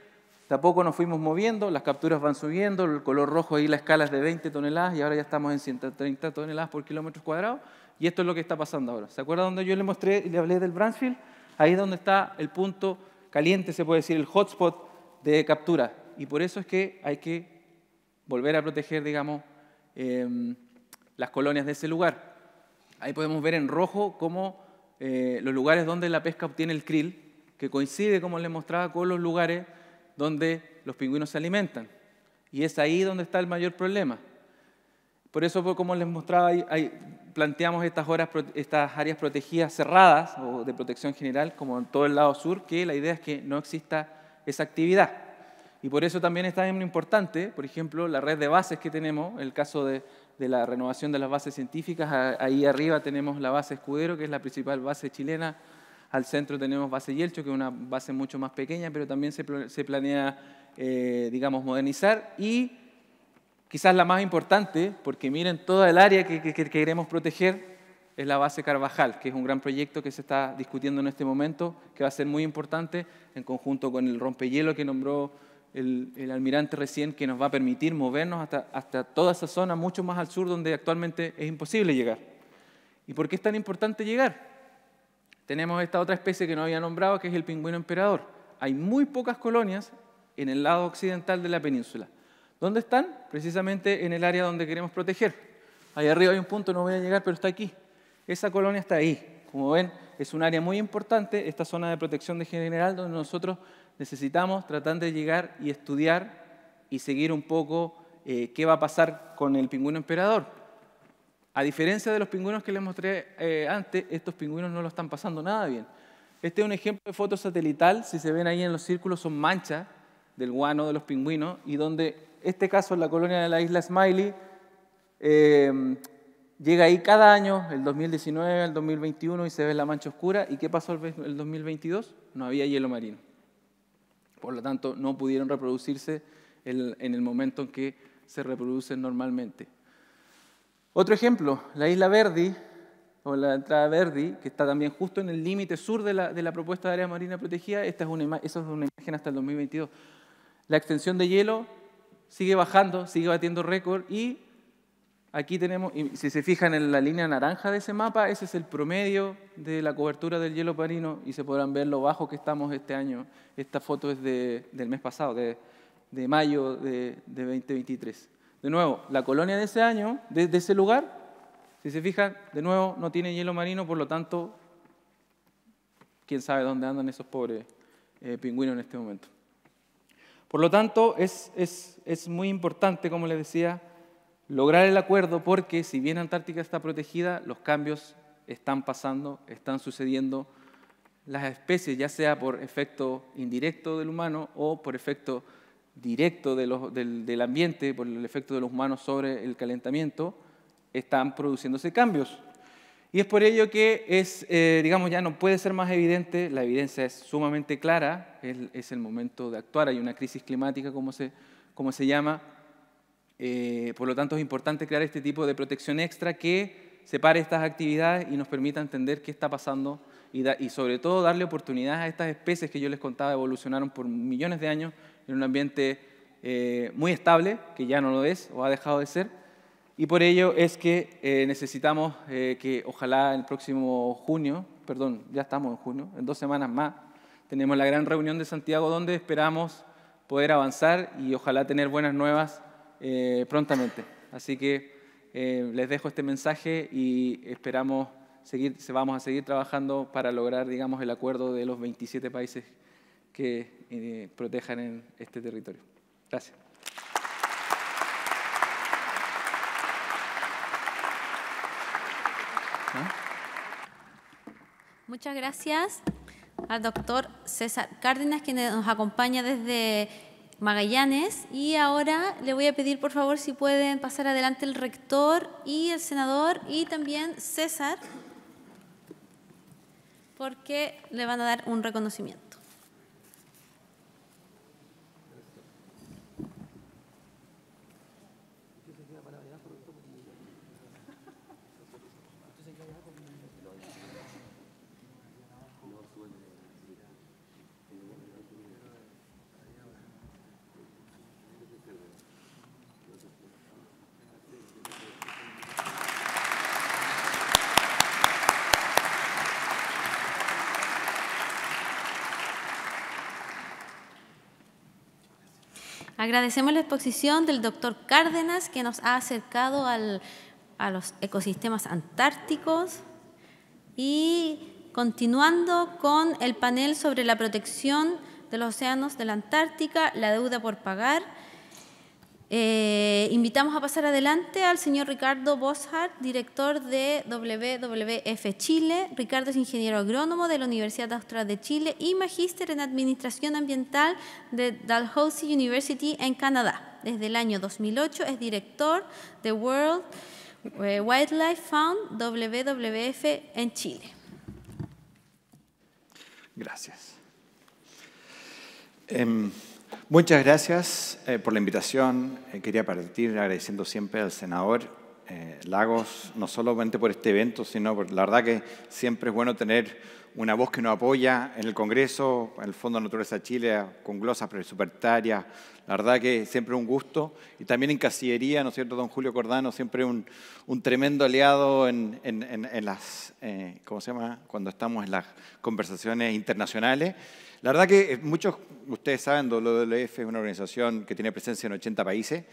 [SPEAKER 8] Tampoco nos fuimos moviendo, las capturas van subiendo, el color rojo ahí la escala es de 20 toneladas y ahora ya estamos en 130 toneladas por kilómetro cuadrado y esto es lo que está pasando ahora. ¿Se acuerdan donde yo le mostré y le hablé del Bransfield? Ahí es donde está el punto caliente, se puede decir, el hotspot de captura. Y por eso es que hay que volver a proteger, digamos, em, las colonias de ese lugar. Ahí podemos ver en rojo cómo eh, los lugares donde la pesca obtiene el krill, que coincide, como les mostraba, con los lugares donde los pingüinos se alimentan. Y es ahí donde está el mayor problema. Por eso, pues, como les mostraba, planteamos estas, áreas protegidas cerradas o de protección general, como en todo el lado sur, que la idea es que no exista esa actividad. Y por eso también está muy importante, por ejemplo, la red de bases que tenemos, el caso de la renovación de las bases científicas, ahí arriba tenemos la base Escudero, que es la principal base chilena al centro tenemos base Yelcho, que es una base mucho más pequeña, pero también se, planea, eh, digamos, modernizar. Y quizás la más importante, porque miren toda el área que, queremos proteger, es la base Carvajal, que es un gran proyecto que se está discutiendo en este momento, que va a ser muy importante en conjunto con el rompehielos que nombró el, almirante recién, que nos va a permitir movernos hasta toda esa zona mucho más al sur donde actualmente es imposible llegar. ¿Y por qué es tan importante llegar? Tenemos esta otra especie que no había nombrado, que es el pingüino emperador. Hay muy pocas colonias en el lado occidental de la península. ¿Dónde están? Precisamente en el área donde queremos proteger. Ahí arriba hay un punto, no voy a llegar, pero está aquí. Esa colonia está ahí. Como ven, es un área muy importante, esta zona de protección de general, donde nosotros necesitamos tratar de llegar y estudiar y seguir un poco eh, qué va a pasar con el pingüino emperador. A diferencia de los pingüinos que les mostré eh, antes, estos pingüinos no lo están pasando nada bien. Este es un ejemplo de foto satelital, si se ven ahí en los círculos son manchas del guano de los pingüinos y donde este caso en la colonia de la isla Smiley em, llega ahí cada año, el 2019, el 2021 y se ve la mancha oscura. ¿Y qué pasó el 2022? No había hielo marino. Por lo tanto, no pudieron reproducirse en el momento en que se reproducen normalmente. Otro ejemplo, la isla Verdi, o la entrada Verdi, que está también justo en el límite sur de la, propuesta de área marina protegida, esta es una, esa es una imagen hasta el 2022. La extensión de hielo sigue bajando, sigue batiendo récord y aquí tenemos, y si se fijan en la línea naranja de ese mapa, ese es el promedio de la cobertura del hielo parino y se podrán ver lo bajo que estamos este año. Esta foto es del mes pasado, de, mayo de 2023. De nuevo, la colonia de ese año, de, ese lugar, si se fijan, de nuevo no tiene hielo marino, por lo tanto, quién sabe dónde andan esos pobres eh, pingüinos en este momento. Por lo tanto, es, es muy importante, como les decía, lograr el acuerdo porque si bien Antártica está protegida, los cambios están pasando, están sucediendo. Las especies, ya sea por efecto indirecto del humano o por efecto directo del, ambiente, por el efecto de los humanos sobre el calentamiento, están produciéndose cambios. Y es por ello que es, eh, digamos, ya no puede ser más evidente, la evidencia es sumamente clara, es, el momento de actuar, hay una crisis climática, como se, se llama, eh, por lo tanto es importante crear este tipo de protección extra que separe estas actividades y nos permita entender qué está pasando y, y sobre todo darle oportunidades a estas especies que yo les contaba evolucionaron por millones de años en un ambiente eh, muy estable, que ya no lo es o ha dejado de ser. Y por ello es que eh, necesitamos eh, que ojalá el próximo junio, perdón, ya estamos en junio, en dos semanas más, tenemos la gran reunión de Santiago donde esperamos poder avanzar y ojalá tener buenas nuevas prontamente. Así que les dejo este mensaje y esperamos seguir, vamos a seguir trabajando para lograr, digamos, el acuerdo de los 27 países que eh, protejan en este territorio. Gracias.
[SPEAKER 7] ¿Ah?
[SPEAKER 1] Muchas gracias al doctor César Cárdenas, quien nos acompaña desde Magallanes. Y ahora le voy a pedir, por favor, si pueden pasar adelante el rector y el senador y también César, porque le van a dar un reconocimiento. Agradecemos la exposición del doctor Cárdenas que nos ha acercado a los ecosistemas antárticos y continuando con el panel sobre la protección de los océanos de la Antártica, la deuda por pagar eh, invitamos a pasar adelante al señor Ricardo Boshart, director de WWF Chile. Ricardo es ingeniero agrónomo de la Universidad Austral de Chile y magíster en Administración Ambiental de Dalhousie University en Canadá. Desde el año 2008 es director de World eh, Wildlife Fund WWF en Chile.
[SPEAKER 9] Gracias. Em, Muchas gracias eh, por la invitación. Eh, quería partir agradeciendo siempre al senador eh, Lagos, no solamente por este evento, sino por la verdad que siempre es bueno tener una voz que nos apoya en el Congreso, en el Fondo de Naturaleza Chile, con glosas presupuestarias. La verdad que siempre un gusto. Y también en casillería, ¿no es cierto? Don Julio Cordano, siempre un, tremendo aliado en, en las, ¿cómo se llama? Cuando estamos en las conversaciones internacionales. La verdad que eh, muchos, ustedes saben, WWF es una organización que tiene presencia en 80 países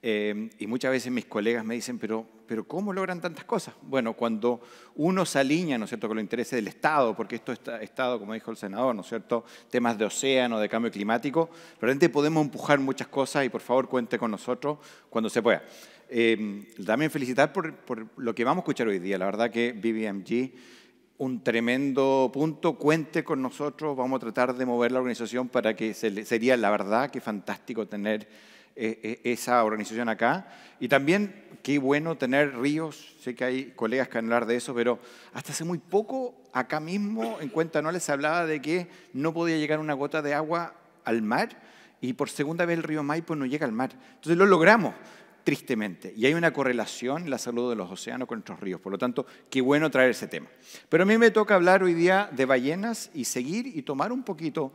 [SPEAKER 9] eh, y muchas veces mis colegas me dicen, pero, pero ¿cómo logran tantas cosas? Bueno, cuando uno se alinea, ¿no es cierto?, con los intereses del Estado, porque esto está Estado, como dijo el senador, ¿no es cierto?, temas de océano, de cambio climático, realmente podemos empujar muchas cosas y por favor cuente con nosotros cuando se pueda. Eh, también felicitar por, por lo que vamos a escuchar hoy día, la verdad que BBMG un tremendo punto. Cuente con nosotros, vamos a tratar de mover la organización para que sería la verdad que fantástico tener eh, eh, esa organización acá. Y también qué bueno tener ríos, sé que hay colegas que hablar de eso, pero hasta hace muy poco acá mismo en Cuenta no les hablaba de que no podía llegar una gota de agua al mar y por segunda vez el río Maipo no llega al mar. Entonces lo logramos tristemente. Y hay una correlación en la salud de los océanos con nuestros ríos. Por lo tanto, qué bueno traer ese tema. Pero a mí me toca hablar hoy día de ballenas y seguir y tomar un poquito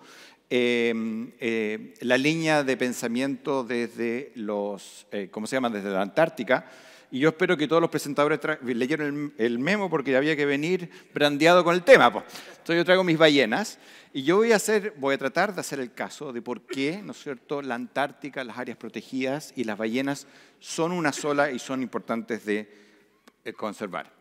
[SPEAKER 9] em, eh, la línea de pensamiento desde los, eh, ¿cómo se llama? Desde la Antártica, y yo espero que todos los presentadores leyeron el, memo porque había que venir brandeado con el tema. Entonces yo traigo mis ballenas y yo voy a, hacer, voy a tratar de hacer el caso de por qué, ¿no es cierto?, la Antártica, las áreas protegidas y las ballenas son una sola y son importantes de eh, conservar.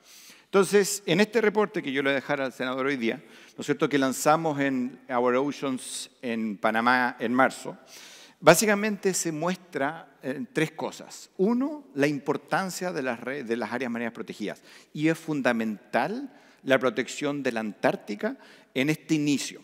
[SPEAKER 9] Entonces, en este reporte que yo le voy a dejar al senador hoy día, ¿no es cierto?, que lanzamos en Our Oceans en Panamá en marzo, Básicamente se muestra eh, tres cosas. Uno, la importancia de las, áreas marinas protegidas. Y es fundamental la protección de la Antártica en este inicio.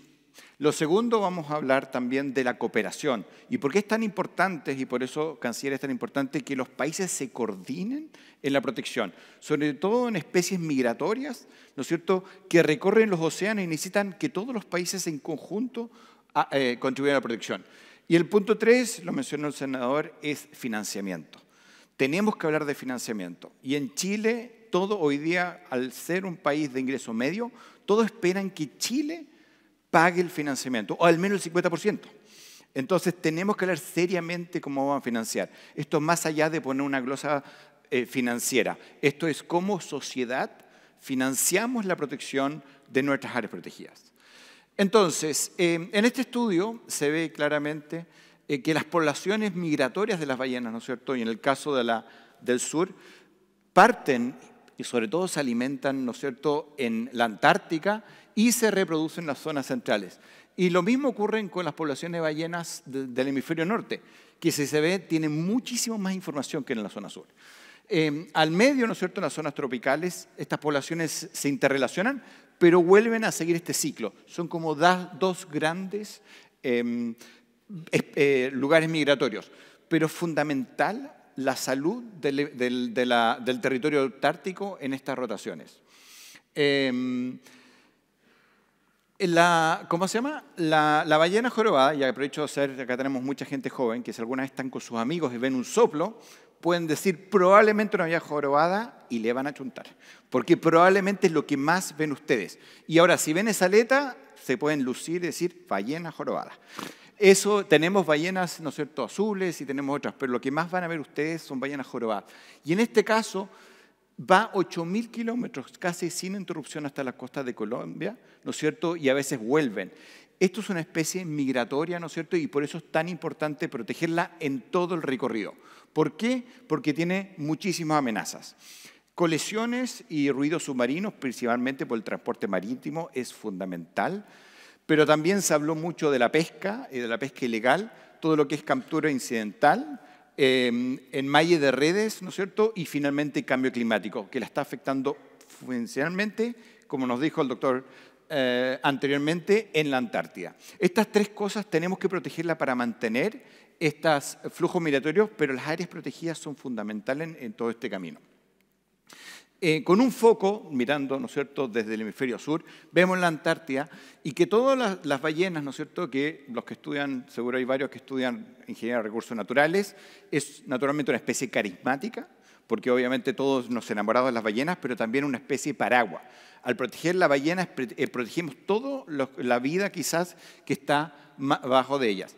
[SPEAKER 9] Lo segundo, vamos a hablar también de la cooperación. ¿Y por qué es tan importante, y por eso, Canciller, es tan importante que los países se coordinen en la protección? Sobre todo en especies migratorias, ¿no es cierto?, que recorren los océanos y necesitan que todos los países en conjunto ah, eh, contribuyan a la protección. Y el punto tres, lo mencionó el senador, es financiamiento. Tenemos que hablar de financiamiento. Y en Chile, todo hoy día, al ser un país de ingreso medio, todos esperan que Chile pague el financiamiento, o al menos el 50%. Entonces tenemos que hablar seriamente cómo vamos a financiar. Esto más allá de poner una glosa eh, financiera. Esto es cómo sociedad financiamos la protección de nuestras áreas protegidas. Entonces, em, en este estudio se ve claramente eh, que las poblaciones migratorias de las ballenas, ¿no es cierto? Y en el caso del sur, parten y sobre todo se alimentan, ¿no es cierto?, en la Antártica y se reproducen en las zonas centrales. Y lo mismo ocurre con las poblaciones de ballenas del hemisferio norte, que si se ve tiene muchísimo más información que en la zona sur. Em, al medio, ¿no es cierto?, en las zonas tropicales, estas poblaciones se interrelacionan, pero vuelven a seguir este ciclo. Son como dos grandes em, eh, lugares migratorios, pero fundamental la salud del, territorio antártico en estas rotaciones. Em, la, ¿Cómo se llama? La, ballena jorobada, y aprovecho de hacer, acá tenemos mucha gente joven, que si alguna vez están con sus amigos y ven un soplo, pueden decir probablemente una vía jorobada y le van a chuntar, porque probablemente es lo que más ven ustedes. Y ahora, si ven esa aleta, se pueden lucir y decir ballena jorobada. Eso, tenemos ballenas, ¿no es cierto?, azules y tenemos otras, pero lo que más van a ver ustedes son ballenas jorobadas. Y en este caso, va 8.000 kilómetros casi sin interrupción hasta las costas de Colombia, ¿no es cierto? Y a veces vuelven. Esto es una especie migratoria, ¿no es cierto? Y por eso es tan importante protegerla en todo el recorrido. ¿Por qué? Porque tiene muchísimas amenazas. Colesiones y ruidos submarinos, principalmente por el transporte marítimo, es fundamental. Pero también se habló mucho de la pesca y eh, de la pesca ilegal, todo lo que es captura incidental, em, en malle de redes, ¿no es cierto? Y finalmente cambio climático, que la está afectando funcionalmente, como nos dijo el doctor eh, anteriormente en la Antártida. Estas tres cosas tenemos que protegerla para mantener estos flujos migratorios, pero las áreas protegidas son fundamentales en, todo este camino. Eh, con un foco, mirando, ¿no es cierto?, desde el hemisferio sur, vemos la Antártida y que todas las, ballenas, ¿no cierto?, que los que estudian, seguro hay varios que estudian ingeniería de recursos naturales, es naturalmente una especie carismática, porque obviamente todos nos enamoramos de las ballenas, pero también una especie de paraguas. Al proteger la ballena, eh, protegemos toda la vida quizás que está bajo de ellas.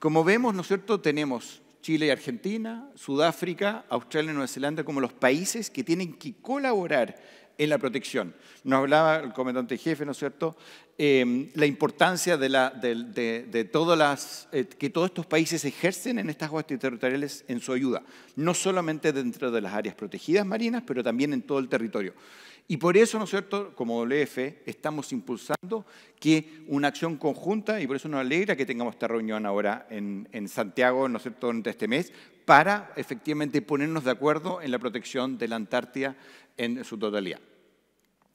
[SPEAKER 9] Como vemos, ¿no es cierto?, tenemos Chile y Argentina, Sudáfrica, Australia y Nueva Zelanda como los países que tienen que colaborar en la protección. Nos hablaba el comandante jefe, ¿no es cierto?, em, la importancia de, todas eh, que todos estos países ejercen en estas aguas territoriales en su ayuda, no solamente dentro de las áreas protegidas marinas, pero también en todo el territorio. Y por eso, ¿no es cierto?, como WF, estamos impulsando que una acción conjunta, y por eso nos alegra que tengamos esta reunión ahora en, Santiago, ¿no es cierto?, durante este mes, para efectivamente ponernos de acuerdo en la protección de la Antártida en su totalidad.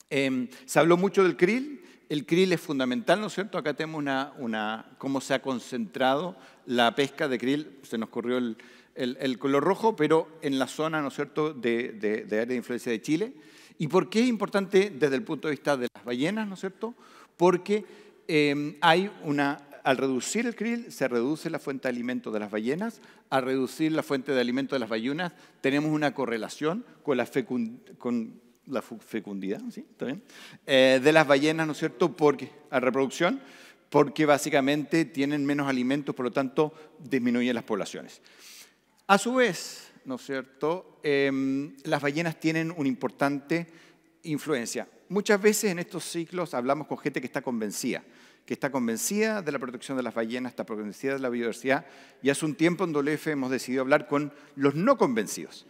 [SPEAKER 9] Em, se habló mucho del krill, el krill es fundamental, ¿no es cierto? Acá tenemos una, una, cómo se ha concentrado la pesca de krill, se nos corrió el, el, color rojo, pero en la zona, ¿no es cierto?, de, de, de área de influencia de Chile. ¿Y por qué es importante desde el punto de vista de las ballenas, no es cierto? Porque em, hay una al reducir el krill se reduce la fuente de alimento de las ballenas, al reducir la fuente de alimento de las ballenas tenemos una correlación con la, fecundidad eh, de las ballenas, ¿no es cierto?, porque, a reproducción, porque básicamente tienen menos alimentos, por lo tanto disminuyen las poblaciones. A su vez, ¿no es cierto? Em, las ballenas tienen una importante influencia. Muchas veces en estos ciclos hablamos con gente que está convencida, que está convencida de la protección de las ballenas, está convencida de la biodiversidad, y hace un tiempo en WF hemos decidido hablar con los no convencidos.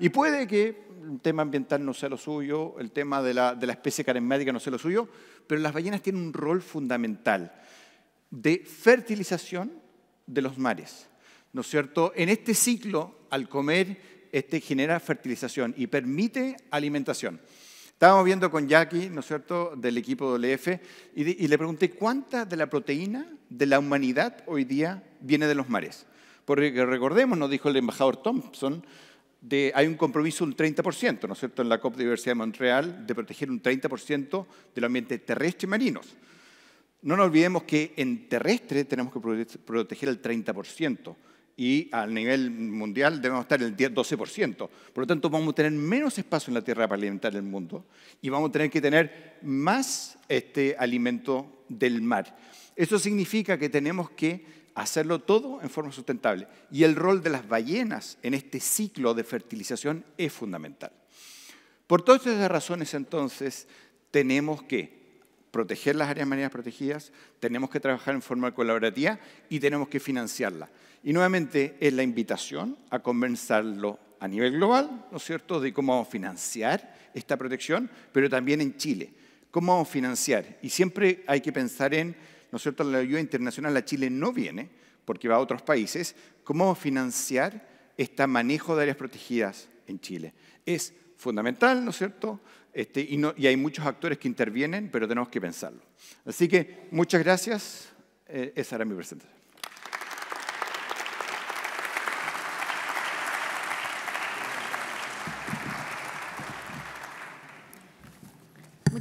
[SPEAKER 9] Y puede que el tema ambiental no sea lo suyo, el tema de la, de la especie carismática no sea lo suyo, pero las ballenas tienen un rol fundamental de fertilización de los mares. ¿No es cierto? En este ciclo al comer este, genera fertilización y permite alimentación. Estábamos viendo con Jackie, ¿no es cierto?, del equipo de y, y le pregunté cuánta de la proteína de la humanidad hoy día viene de los mares. Porque recordemos, nos dijo el embajador Thompson, hay un compromiso un 30%, ¿no es cierto?, en la COP de Diversidad de Montreal, de proteger un 30% del ambiente terrestre y marinos. No nos olvidemos que en terrestre tenemos que proteger el 30% y al nivel mundial debemos estar en el 10-12%. Por lo tanto, vamos a tener menos espacio en la tierra para alimentar el mundo y vamos a tener que tener más este alimento del mar. Eso significa que tenemos que hacerlo todo en forma sustentable. Y el rol de las ballenas en este ciclo de fertilización es fundamental. Por todas estas razones, entonces, tenemos que proteger las áreas marinas protegidas, tenemos que trabajar en forma colaborativa y tenemos que financiarla. Y nuevamente es la invitación a conversarlo a nivel global, ¿no es cierto?, de cómo vamos a financiar esta protección, pero también en Chile. ¿Cómo vamos a financiar? Y siempre hay que pensar en, ¿no es cierto?, la ayuda internacional a Chile no viene, porque va a otros países. ¿Cómo vamos a financiar este manejo de áreas protegidas en Chile? Es fundamental, ¿no es cierto? Este, y, hay muchos actores que intervienen, pero tenemos que pensarlo. Así que muchas gracias. Eh, esa era mi presentación.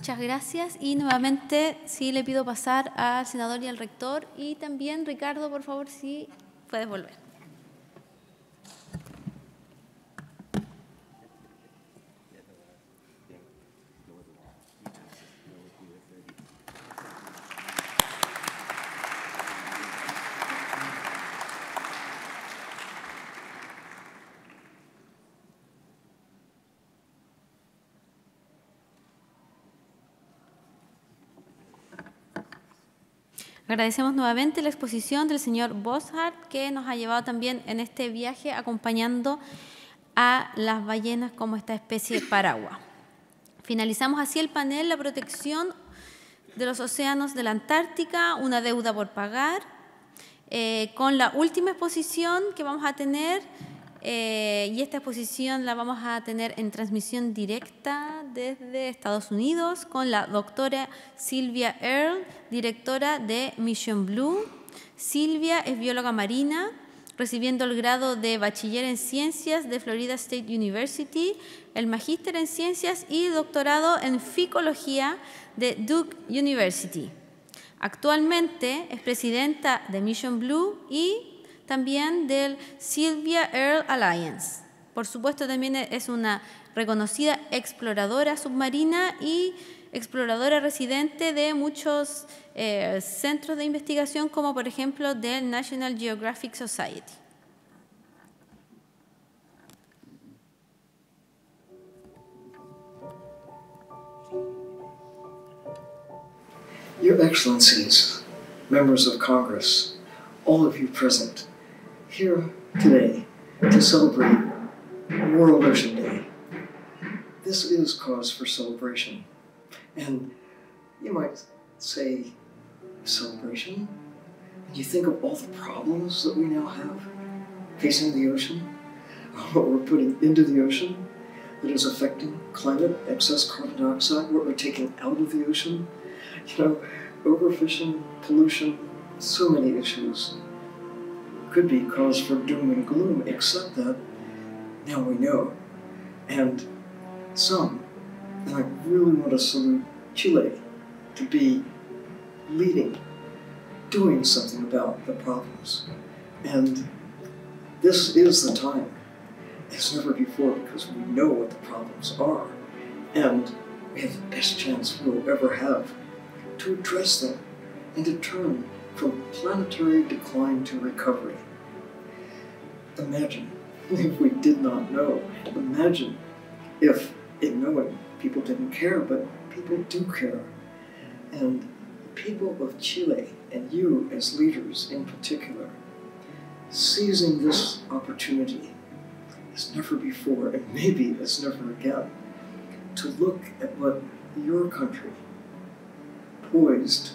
[SPEAKER 1] Muchas gracias y nuevamente sí le pido pasar al senador y al rector y también Ricardo, por favor, si puedes volver. Agradecemos nuevamente la exposición del señor Boshart, que nos ha llevado también en este viaje acompañando a las ballenas como esta especie de paraguas. Finalizamos así el panel La protección de los océanos de la Antártica, una deuda por pagar, eh, con la última exposición que vamos a tener eh, y esta exposición la vamos a tener en transmisión directa desde Estados Unidos con la doctora Silvia Earle, directora de Mission Blue. Silvia es bióloga marina, recibiendo el grado de bachiller en ciencias de Florida State University, el magíster en ciencias y doctorado en ficología de Duke University. Actualmente es presidenta de Mission Blue y también del Sylvia Earl Alliance. Por supuesto, también e-, es una reconocida exploradora submarina y exploradora residente de muchos eh, centros de investigación, como por ejemplo del National Geographic Society.
[SPEAKER 10] Your Excellencies, members of Congress, all of you present, here today to celebrate World Ocean Day. This is cause for celebration. And you might say, celebration? And you think of all the problems that we now have facing the ocean, (laughs) what we're putting into the ocean that is affecting climate, excess carbon dioxide, what we're taking out of the ocean, you know, overfishing, pollution, so many issues could be cause for doom and gloom, except that now we know. And some, and I really want to salute Chile to be leading, doing something about the problems. And this is the time, as never before, because we know what the problems are. And we have the best chance we'll ever have to address them and to turn from planetary decline to recovery. Imagine if we did not know. Imagine if, in knowing, people didn't care, but people do care. And people of Chile, and you as leaders in particular, seizing this opportunity as never before, and maybe as never again, to look at what your country, poised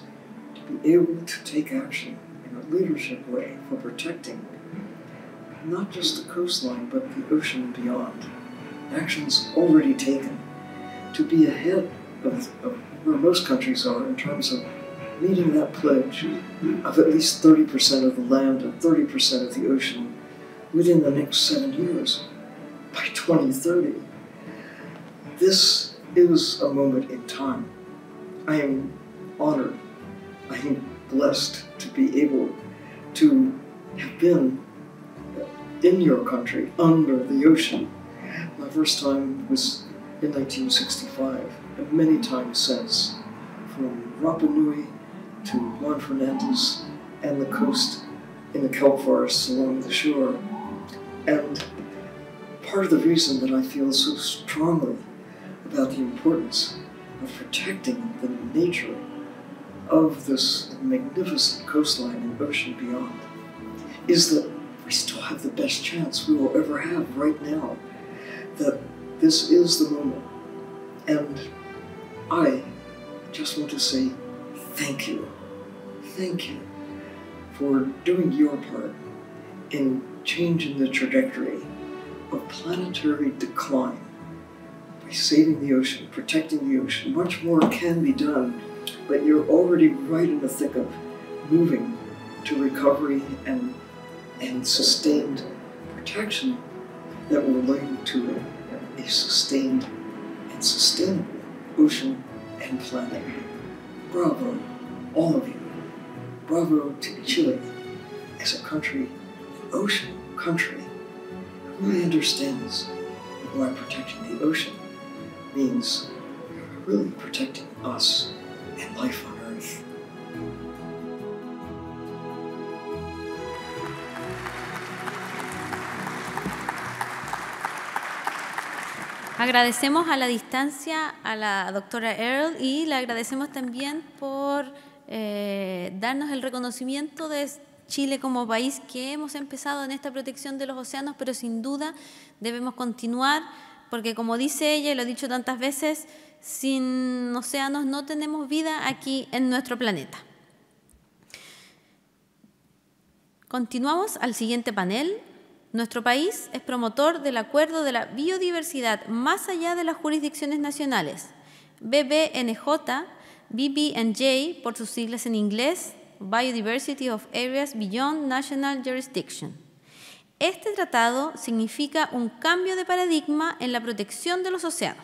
[SPEAKER 10] to be able to take action in a leadership way for protecting not just the coastline but the ocean beyond. Actions already taken to be ahead of, of where most countries are in terms of meeting that pledge of at least 30% of the land and 30% of the ocean within the next seven years by 2030. This is a moment in time. I am honored I am blessed to be able to have been in your country, under the ocean. My first time was in 1965, and many times since, from Rapa Nui to Juan Fernandez and the coast in the kelp forests along the shore. And part of the reason that I feel so strongly about the importance of protecting the nature of this magnificent coastline and ocean beyond is that we still have the best chance we will ever have right now. That this is the moment. And I just want to say thank you. Thank you for doing your part in changing the trajectory of planetary decline by saving the ocean, protecting the ocean. Much more can be done but you're already right in the thick of moving to recovery and and sustained protection that will lead to a, a sustained and sustainable ocean and planet. Bravo, all of you. Bravo to Chile as a country, an ocean country, really understands why protecting the ocean means really protecting us.
[SPEAKER 1] Agradecemos a la distancia a la doctora Earl y le agradecemos también por eh, darnos el reconocimiento de Chile como país que hemos empezado en esta protección de los océanos, pero sin duda debemos continuar porque como dice ella y lo ha dicho tantas veces, sin océanos no tenemos vida aquí en nuestro planeta. Continuamos al siguiente panel. Nuestro país es promotor del acuerdo de la biodiversidad más allá de las jurisdicciones nacionales. BBNJ, BBNJ por sus siglas en inglés, Biodiversity of Areas Beyond National Jurisdiction. Este tratado significa un cambio de paradigma en la protección de los océanos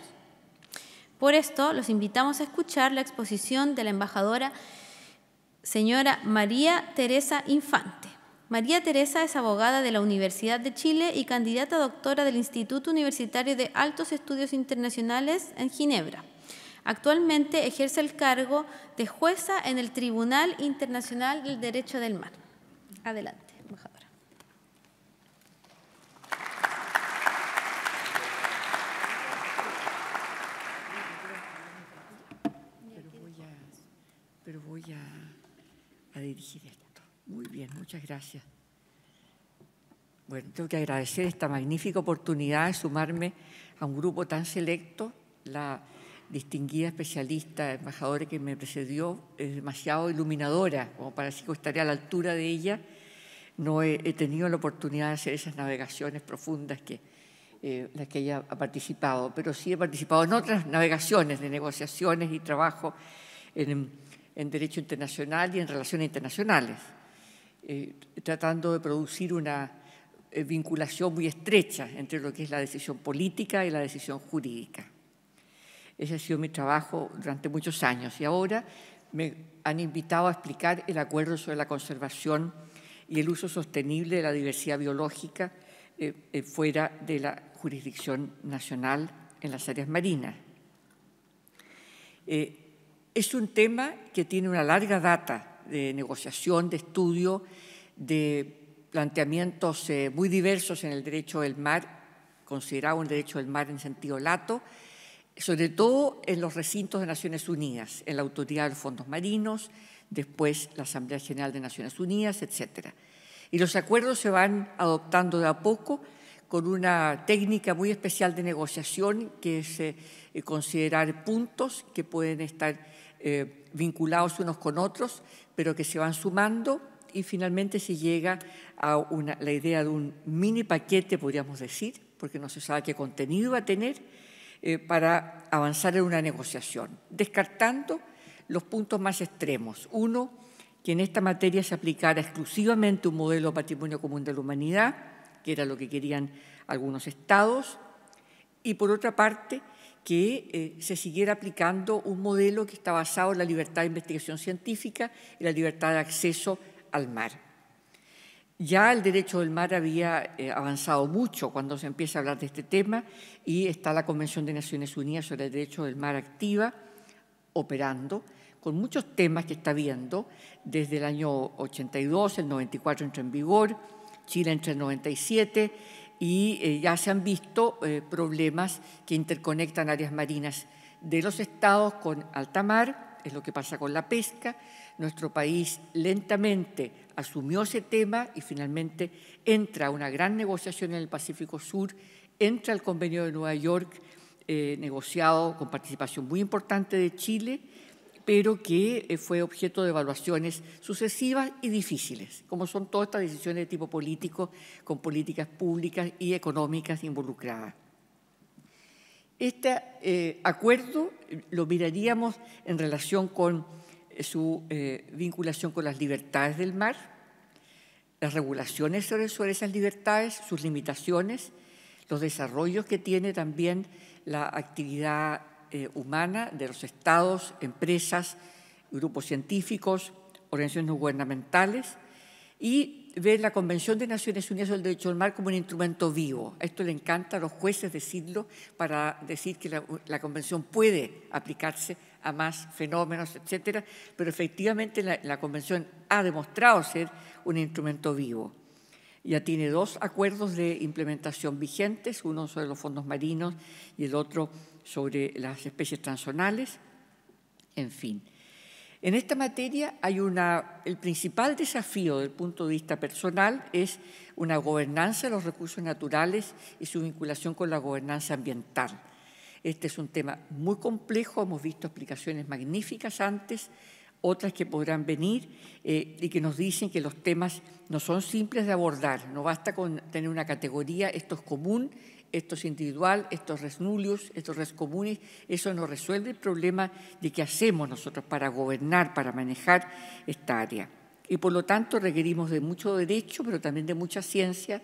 [SPEAKER 1] por esto, los invitamos a escuchar la exposición de la embajadora señora María Teresa Infante. María Teresa es abogada de la Universidad de Chile y candidata doctora del Instituto Universitario de Altos Estudios Internacionales en Ginebra. Actualmente ejerce el cargo de jueza en el Tribunal Internacional del Derecho del Mar. Adelante.
[SPEAKER 11] dirigir esto. Muy bien, muchas gracias. Bueno, tengo que agradecer esta magnífica oportunidad de sumarme a un grupo tan selecto. La distinguida especialista, embajadora que me precedió, es demasiado iluminadora, como para decir que estaría a la altura de ella. No he, tenido la oportunidad de hacer esas navegaciones profundas que, eh, las que ella ha participado, pero sí he participado en otras navegaciones de negociaciones y trabajo en en derecho internacional y en relaciones internacionales, eh, tratando de producir una eh, vinculación muy estrecha entre lo que es la decisión política y la decisión jurídica. Ese ha sido mi trabajo durante muchos años y ahora me han invitado a explicar el acuerdo sobre la conservación y el uso sostenible de la diversidad biológica eh, fuera de la jurisdicción nacional en las áreas marinas. Es un tema que tiene una larga data de negociación, de estudio, de planteamientos eh, muy diversos en el derecho del mar, considerado un derecho del mar en sentido lato, sobre todo en los recintos de Naciones Unidas, en la Autoridad de Fondos Marinos, después la Asamblea General de Naciones Unidas, etc. Y los acuerdos se van adoptando de a poco con una técnica muy especial de negociación que es eh, considerar puntos que pueden estar eh, vinculados unos con otros, pero que se van sumando y finalmente se llega a la idea de un mini paquete, podríamos decir, porque no se sabe qué contenido va a tener, eh, para avanzar en una negociación, descartando los puntos más extremos. Uno, que en esta materia se aplicara exclusivamente un modelo de patrimonio común de la humanidad, que era lo que querían algunos estados, y por otra parte, que eh, se siguiera aplicando un modelo que está basado en la libertad de investigación científica y la libertad de acceso al mar. Ya el derecho del mar había eh, avanzado mucho cuando se empieza a hablar de este tema y está la Convención de Naciones Unidas sobre el Derecho del Mar activa, operando, con muchos temas que está viendo, desde el año 82, el 94 entra en vigor, Chile entra en 97 y eh, ya se han visto eh, problemas que interconectan áreas marinas de los estados con alta mar, es lo que pasa con la pesca. Nuestro país lentamente asumió ese tema y finalmente entra una gran negociación en el Pacífico Sur, entra el convenio de Nueva York, eh, negociado con participación muy importante de Chile pero que eh, fue objeto de evaluaciones sucesivas y difíciles, como son todas estas decisiones de tipo político, con políticas públicas y económicas involucradas. Este eh, acuerdo eh, lo miraríamos en relación con su vinculación con las libertades del mar, las regulaciones sobre, sobre esas libertades, sus limitaciones, los desarrollos que tiene también la actividad eh, humana de los estados, empresas, grupos científicos, organizaciones gubernamentales y ver la Convención de Naciones Unidas sobre el Derecho al Mar como un instrumento vivo. esto le encanta a los jueces decirlo para decir que la, Convención puede aplicarse a más fenómenos, etcétera, pero efectivamente la, la, Convención ha demostrado ser un instrumento vivo. Ya tiene dos acuerdos de implementación vigentes, uno sobre los fondos marinos y el otro sobre las especies transonales, en fin. En esta materia hay una, el principal desafío del punto de vista personal es una gobernanza de los recursos naturales y su vinculación con la gobernanza ambiental. Este es un tema muy complejo, hemos visto explicaciones magníficas antes, otras que podrán venir eh, y que nos dicen que los temas no son simples de abordar, no basta con tener una categoría, esto es común, esto es individual, estos es res nullius, res comunes, eso nos resuelve el problema de qué hacemos nosotros para gobernar, para manejar esta área. Y por lo tanto requerimos de mucho derecho, pero también de mucha ciencia,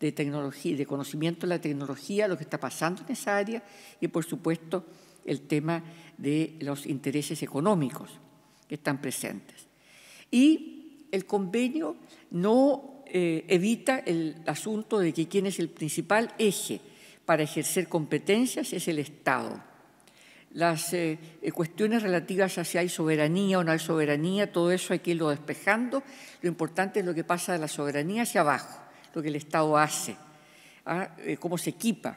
[SPEAKER 11] de tecnología, de conocimiento de la tecnología, lo que está pasando en esa área y por supuesto el tema de los intereses económicos que están presentes. Y el convenio no eh, evita el asunto de que quién es el principal eje para ejercer competencias es el Estado. Las eh, eh, cuestiones relativas a si hay soberanía o no hay soberanía, todo eso hay que irlo despejando. Lo importante es lo que pasa de la soberanía hacia abajo, lo que el Estado hace, ¿ah? cómo se equipa,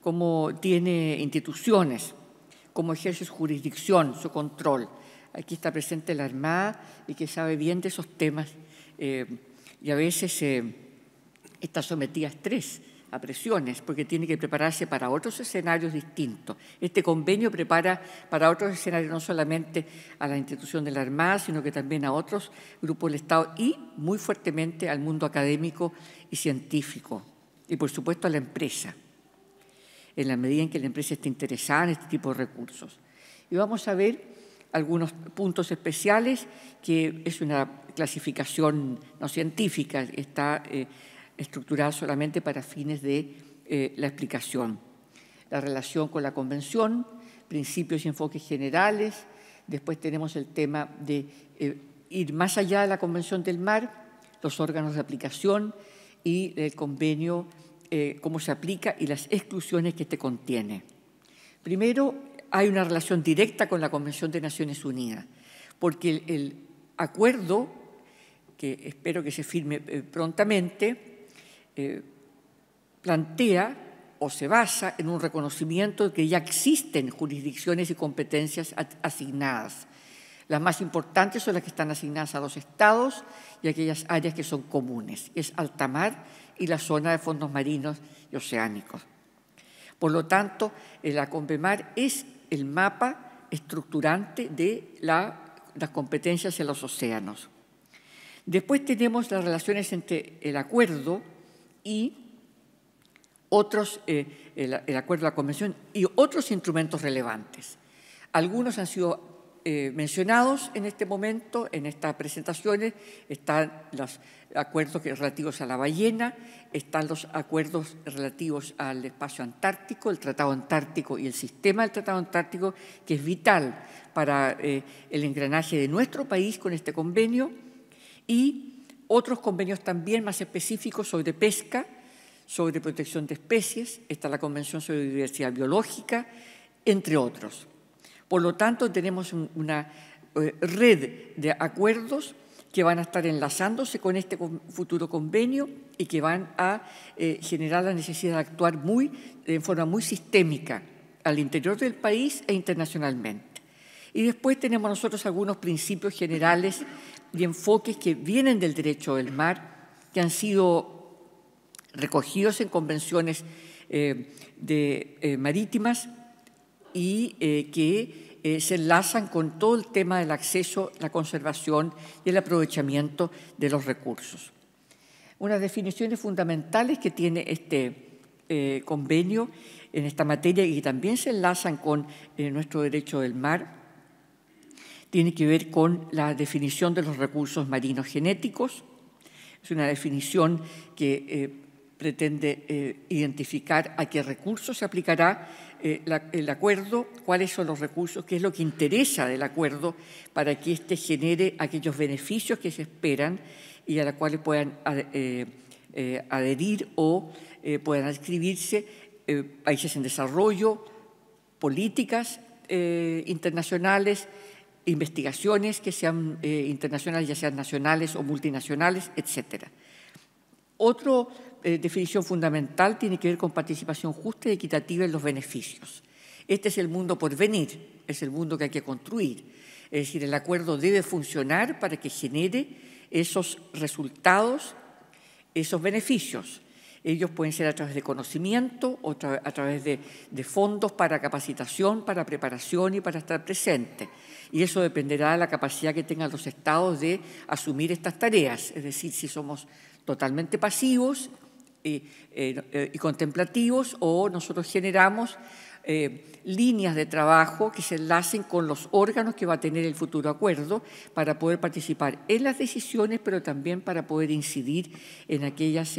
[SPEAKER 11] cómo tiene instituciones, cómo ejerce su jurisdicción, su control. Aquí está presente la Armada y que sabe bien de esos temas y a veces eh, está sometida a estrés, a presiones, porque tiene que prepararse para otros escenarios distintos. Este convenio prepara para otros escenarios, no solamente a la institución de la Armada, sino que también a otros grupos del Estado y muy fuertemente al mundo académico y científico, y por supuesto a la empresa, en la medida en que la empresa esté interesada en este tipo de recursos. Y vamos a ver algunos puntos especiales, que es una clasificación no científica, está eh, estructurada solamente para fines de eh, la explicación. La relación con la convención, principios y enfoques generales, después tenemos el tema de eh, ir más allá de la convención del mar, los órganos de aplicación y el convenio, cómo se aplica y las exclusiones que este contiene. Primero, hay una relación directa con la Convención de Naciones Unidas, porque el, acuerdo, que espero que se firme eh, prontamente, eh, plantea o se basa en un reconocimiento de que ya existen jurisdicciones y competencias asignadas. Las más importantes son las que están asignadas a los estados y aquellas áreas que son comunes. Es Altamar mar y la zona de fondos marinos y oceánicos. Por lo tanto, eh, la CONVEMAR es el mapa estructurante de las competencias en los océanos. Después tenemos las relaciones entre el acuerdo y otros, eh, el, acuerdo la Convención y otros instrumentos relevantes. Algunos han sido eh, mencionados en este momento, en estas presentaciones, están los acuerdos relativos a la ballena, están los acuerdos relativos al espacio antártico, el Tratado Antártico y el sistema del Tratado Antártico, que es vital para eh, el engranaje de nuestro país con este convenio, y otros convenios también más específicos sobre pesca, sobre protección de especies, está la Convención sobre Diversidad Biológica, entre otros. Por lo tanto, tenemos una eh, red de acuerdos que van a estar enlazándose con este futuro convenio y que van a eh, generar la necesidad de actuar muy, de forma muy sistémica al interior del país e internacionalmente. Y después tenemos nosotros algunos principios generales y enfoques que vienen del derecho del mar, que han sido recogidos en convenciones eh, de, marítimas y eh, que eh, se enlazan con todo el tema del acceso, la conservación y el aprovechamiento de los recursos. Unas definiciones fundamentales que tiene este eh, convenio en esta materia y que también se enlazan con nuestro derecho del mar, tiene que ver con la definición de los recursos marinos genéticos. Es una definición que pretende identificar a qué recursos se aplicará eh, el acuerdo, cuáles son los recursos, qué es lo que interesa del acuerdo para que éste genere aquellos beneficios que se esperan y a los cuales puedan eh, eh, adherir o puedan adscribirse países en desarrollo, políticas internacionales, investigaciones que sean internacionales, ya sean nacionales o multinacionales, etcétera. Otro eh, definición fundamental tiene que ver con participación justa y equitativa en los beneficios. Este es el mundo por venir, es el mundo que hay que construir. Es decir, el acuerdo debe funcionar para que genere esos resultados, esos beneficios. Ellos pueden ser a través de conocimiento, o a través de, de, fondos para capacitación, para preparación y para estar presente. Y eso dependerá de la capacidad que tengan los estados de asumir estas tareas. Es decir, si somos totalmente pasivos, eh, eh, eh, y, contemplativos o nosotros generamos líneas de trabajo que se enlacen con los órganos que va a tener el futuro acuerdo para poder participar en las decisiones, pero también para poder incidir en aquellas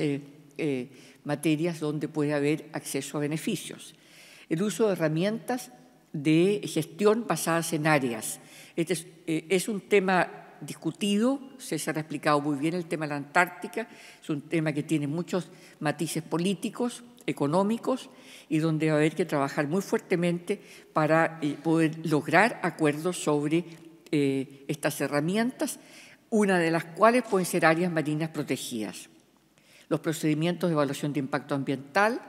[SPEAKER 11] materias donde puede haber acceso a beneficios. El uso de herramientas de gestión basadas en áreas. Este es, es un tema discutido, César ha explicado muy bien el tema de la Antártica, es un tema que tiene muchos matices políticos, económicos, y donde va a haber que trabajar muy fuertemente para eh, poder lograr acuerdos sobre eh, estas herramientas, una de las cuales pueden ser áreas marinas protegidas. Los procedimientos de evaluación de impacto ambiental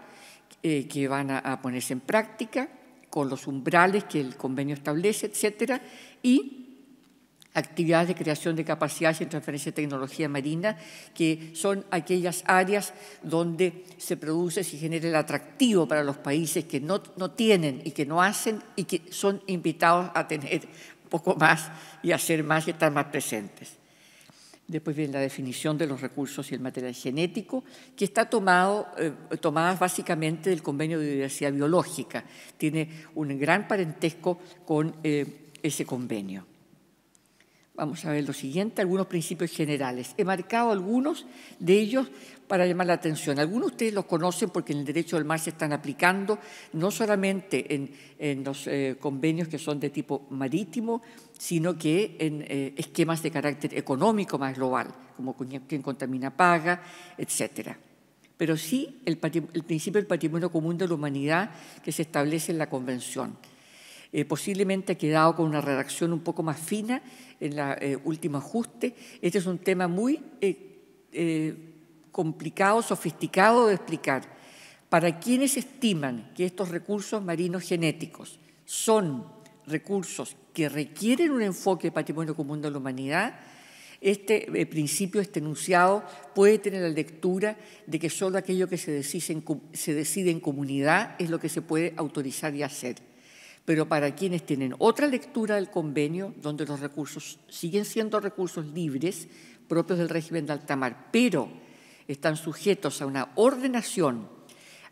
[SPEAKER 11] eh, que van a, a ponerse en práctica, con los umbrales que el convenio establece, etcétera, y actividades de creación de capacidades en transferencia de tecnología marina, que son aquellas áreas donde se produce, se genera el atractivo para los países que no, tienen y que no hacen y que son invitados a tener un poco más y a hacer más y estar más presentes. Después viene la definición de los recursos y el material genético, que está tomado, eh, tomada básicamente del Convenio de Diversidad Biológica. Tiene un gran parentesco con eh, ese convenio. Vamos a ver lo siguiente, algunos principios generales. He marcado algunos de ellos para llamar la atención. Algunos de ustedes los conocen porque en el derecho del mar se están aplicando, no solamente en, los eh, convenios que son de tipo marítimo, sino que en eh, esquemas de carácter económico más global, como quien contamina paga, etcétera pero sí el, principio del patrimonio común de la humanidad que se establece en la Convención. Eh, posiblemente ha quedado con una redacción un poco más fina en el eh, último ajuste. Este es un tema muy eh, complicado, sofisticado de explicar. Para quienes estiman que estos recursos marinos genéticos son recursos que requieren un enfoque de patrimonio común de la humanidad, este principio, este enunciado, puede tener la lectura de que solo aquello que se decide en comunidad es lo que se puede autorizar y hacer. Pero para quienes tienen otra lectura del convenio, donde los recursos siguen siendo recursos libres, propios del régimen de altamar, pero están sujetos a una ordenación,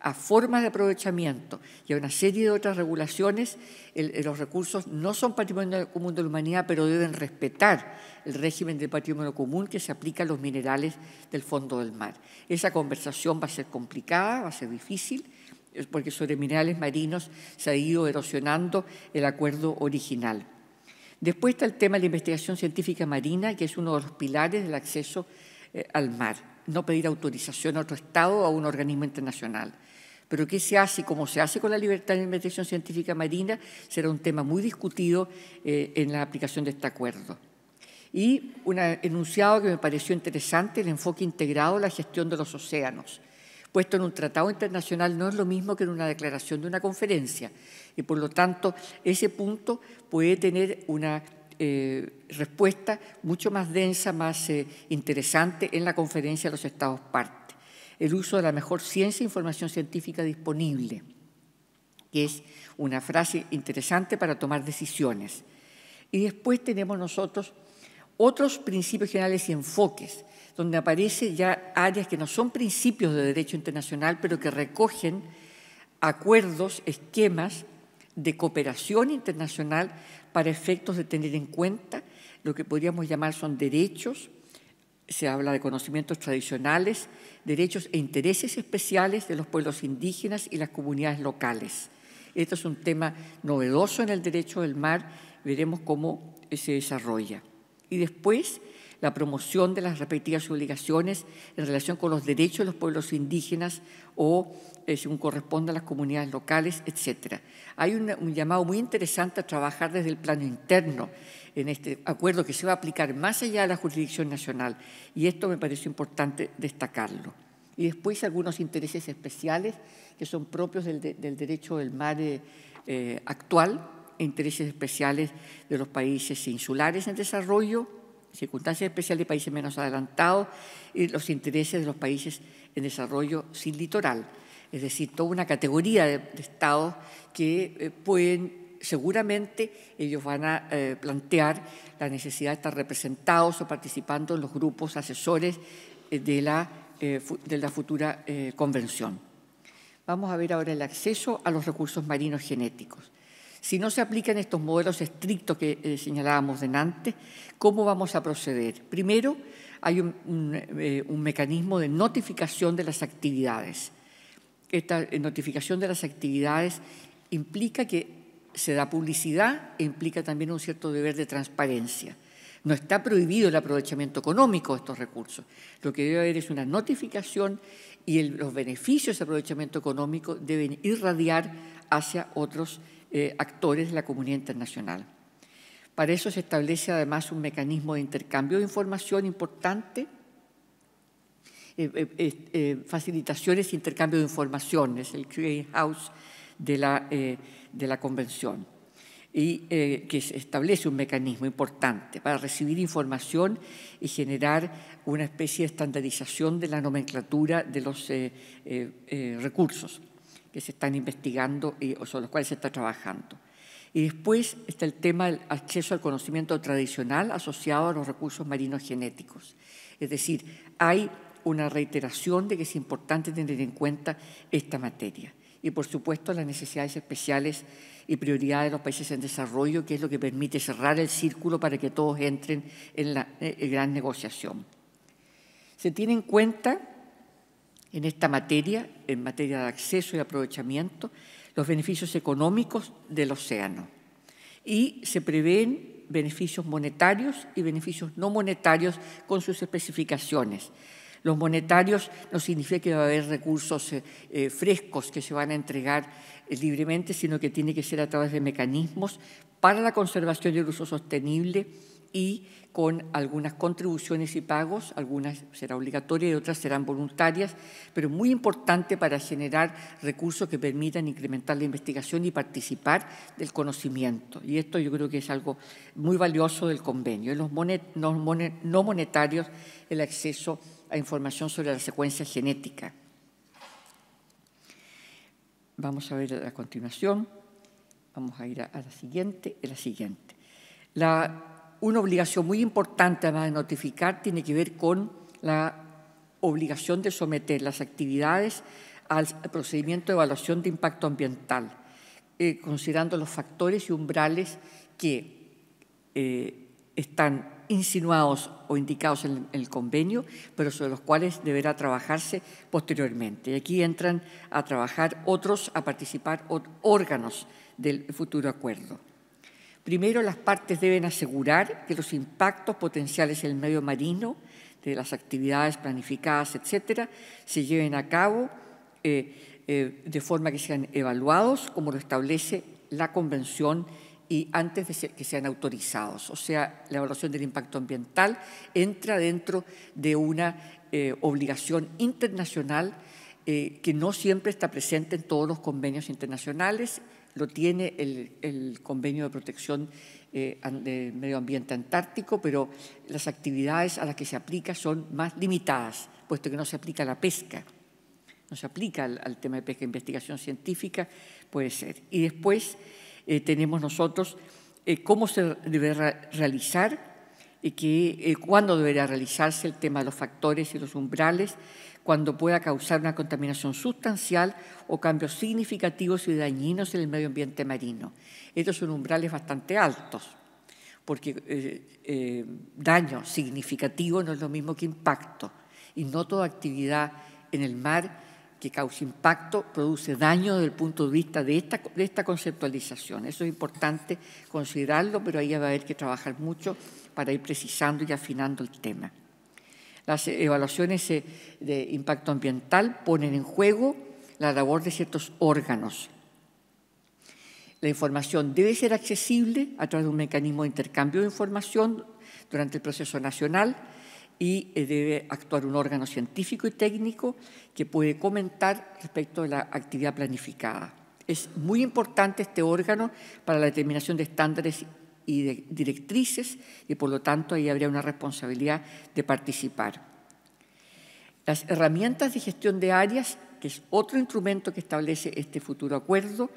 [SPEAKER 11] a formas de aprovechamiento y a una serie de otras regulaciones, eh, los recursos no son patrimonio común de la humanidad, pero deben respetar el régimen de patrimonio común que se aplica a los minerales del fondo del mar. Esa conversación va a ser complicada, va a ser difícil, porque sobre minerales marinos se ha ido erosionando el acuerdo original. Después está el tema de la investigación científica marina, que es uno de los pilares del acceso eh, al mar. No pedir autorización a otro Estado o a un organismo internacional. Pero qué se hace y cómo se hace con la libertad de investigación científica marina será un tema muy discutido eh, en la aplicación de este acuerdo. Y un enunciado que me pareció interesante, el enfoque integrado a la gestión de los océanos puesto en un tratado internacional no es lo mismo que en una declaración de una conferencia. Y por lo tanto, ese punto puede tener una eh, respuesta mucho más densa, más eh, interesante en la conferencia de los Estados partes. El uso de la mejor ciencia e información científica disponible, que es una frase interesante para tomar decisiones. Y después tenemos nosotros otros principios generales y enfoques donde aparecen ya áreas que no son principios de derecho internacional, pero que recogen acuerdos, esquemas de cooperación internacional para efectos de tener en cuenta lo que podríamos llamar son derechos, se habla de conocimientos tradicionales, derechos e intereses especiales de los pueblos indígenas y las comunidades locales. Esto es un tema novedoso en el derecho del mar, veremos cómo se desarrolla. Y después la promoción de las repetidas obligaciones en relación con los derechos de los pueblos indígenas o, eh, según corresponde, a las comunidades locales, etc. Hay un, llamado muy interesante a trabajar desde el plano interno en este acuerdo que se va a aplicar más allá de la jurisdicción nacional y esto me parece importante destacarlo y después algunos intereses especiales que son propios del, derecho del mar eh, eh, actual, e intereses especiales de los países insulares en desarrollo, circunstancias especiales de países menos adelantados y los intereses de los países en desarrollo sin litoral. Es decir, toda una categoría de, estados que eh, pueden seguramente ellos van a eh, plantear la necesidad de estar representados o participando en los grupos asesores eh, de la futura convención. Vamos a ver ahora el acceso a los recursos marinos genéticos. Si no se aplican estos modelos estrictos que eh, señalábamos señalábamos antes, ¿cómo vamos a proceder? Primero, hay un, eh, mecanismo de notificación de las actividades. Esta eh, notificación de las actividades implica que se da publicidad e implica también un cierto deber de transparencia. No está prohibido el aprovechamiento económico de estos recursos. Lo que debe haber es una notificación y los beneficios de aprovechamiento económico deben irradiar hacia otros eh, actores de la comunidad internacional. Para eso se establece además un mecanismo de intercambio de información importante, eh, eh, facilitaciones e intercambio de informaciones, el Creative House de la, de la Convención, y que se establece un mecanismo importante para recibir información y generar una especie de estandarización de la nomenclatura de los recursos que se están investigando y o sobre los cuales se está trabajando. Y después está el tema del acceso al conocimiento tradicional asociado a los recursos marinos genéticos. Es decir, hay una reiteración de que es importante tener en cuenta esta materia. Y por supuesto las necesidades especiales y prioridades de los países en desarrollo, que es lo que permite cerrar el círculo para que todos entren en la eh, gran negociación. Se tiene en cuenta en esta materia, en materia de acceso y aprovechamiento, los beneficios económicos del océano. Y se prevén beneficios monetarios y beneficios no monetarios con sus especificaciones. Los monetarios no significa que va a haber recursos eh, eh, frescos que se van a entregar eh, libremente, sino que tiene que ser a través de mecanismos para la conservación y el uso sostenible y con algunas contribuciones y pagos, algunas serán obligatorias y otras serán voluntarias, pero muy importante para generar recursos que permitan incrementar la investigación y participar del conocimiento. Y esto yo creo que es algo muy valioso del convenio. En los no, monetarios, el acceso a información sobre la secuencia genética. Vamos a ver a continuación. Vamos a ir a, la siguiente. la siguiente. La una obligación muy importante, además de notificar, tiene que ver con la obligación de someter las actividades al procedimiento de evaluación de impacto ambiental, eh, considerando los factores y umbrales que eh, están insinuados o indicados en el convenio, pero sobre los cuales deberá trabajarse posteriormente. Y aquí entran a trabajar otros, a participar órganos del futuro acuerdo. Primero, las partes deben asegurar que los impactos potenciales en el medio marino de las actividades planificadas, etcétera, se lleven a cabo eh, eh, de forma que sean evaluados como lo establece la Convención y antes de que sean autorizados. O sea, la evaluación del impacto ambiental entra dentro de una eh, obligación internacional que no siempre está presente en todos los convenios internacionales lo tiene el, convenio de protección eh, del medio ambiente antártico, pero las actividades a las que se aplica son más limitadas, puesto que no se aplica a la pesca, no se aplica al, tema de pesca, e investigación científica puede ser. Y después eh, tenemos nosotros eh, cómo se debe realizar y que, eh, cuándo deberá realizarse el tema de los factores y los umbrales cuando pueda causar una contaminación sustancial o cambios significativos y dañinos en el medio ambiente marino. Estos son umbrales bastante altos, porque eh, eh, daño significativo no es lo mismo que impacto, y no toda actividad en el mar que causa impacto, produce daño desde el punto de vista de esta, esta conceptualización. Eso es importante considerarlo, pero ahí va a haber que trabajar mucho para ir precisando y afinando el tema. Las evaluaciones de impacto ambiental ponen en juego la labor de ciertos órganos. La información debe ser accesible a través de un mecanismo de intercambio de información durante el proceso nacional y eh, debe actuar un órgano científico y técnico que puede comentar respecto de la actividad planificada. Es muy importante este órgano para la determinación de estándares y de directrices y por lo tanto ahí habría una responsabilidad de participar. Las herramientas de gestión de áreas, que es otro instrumento que establece este futuro acuerdo,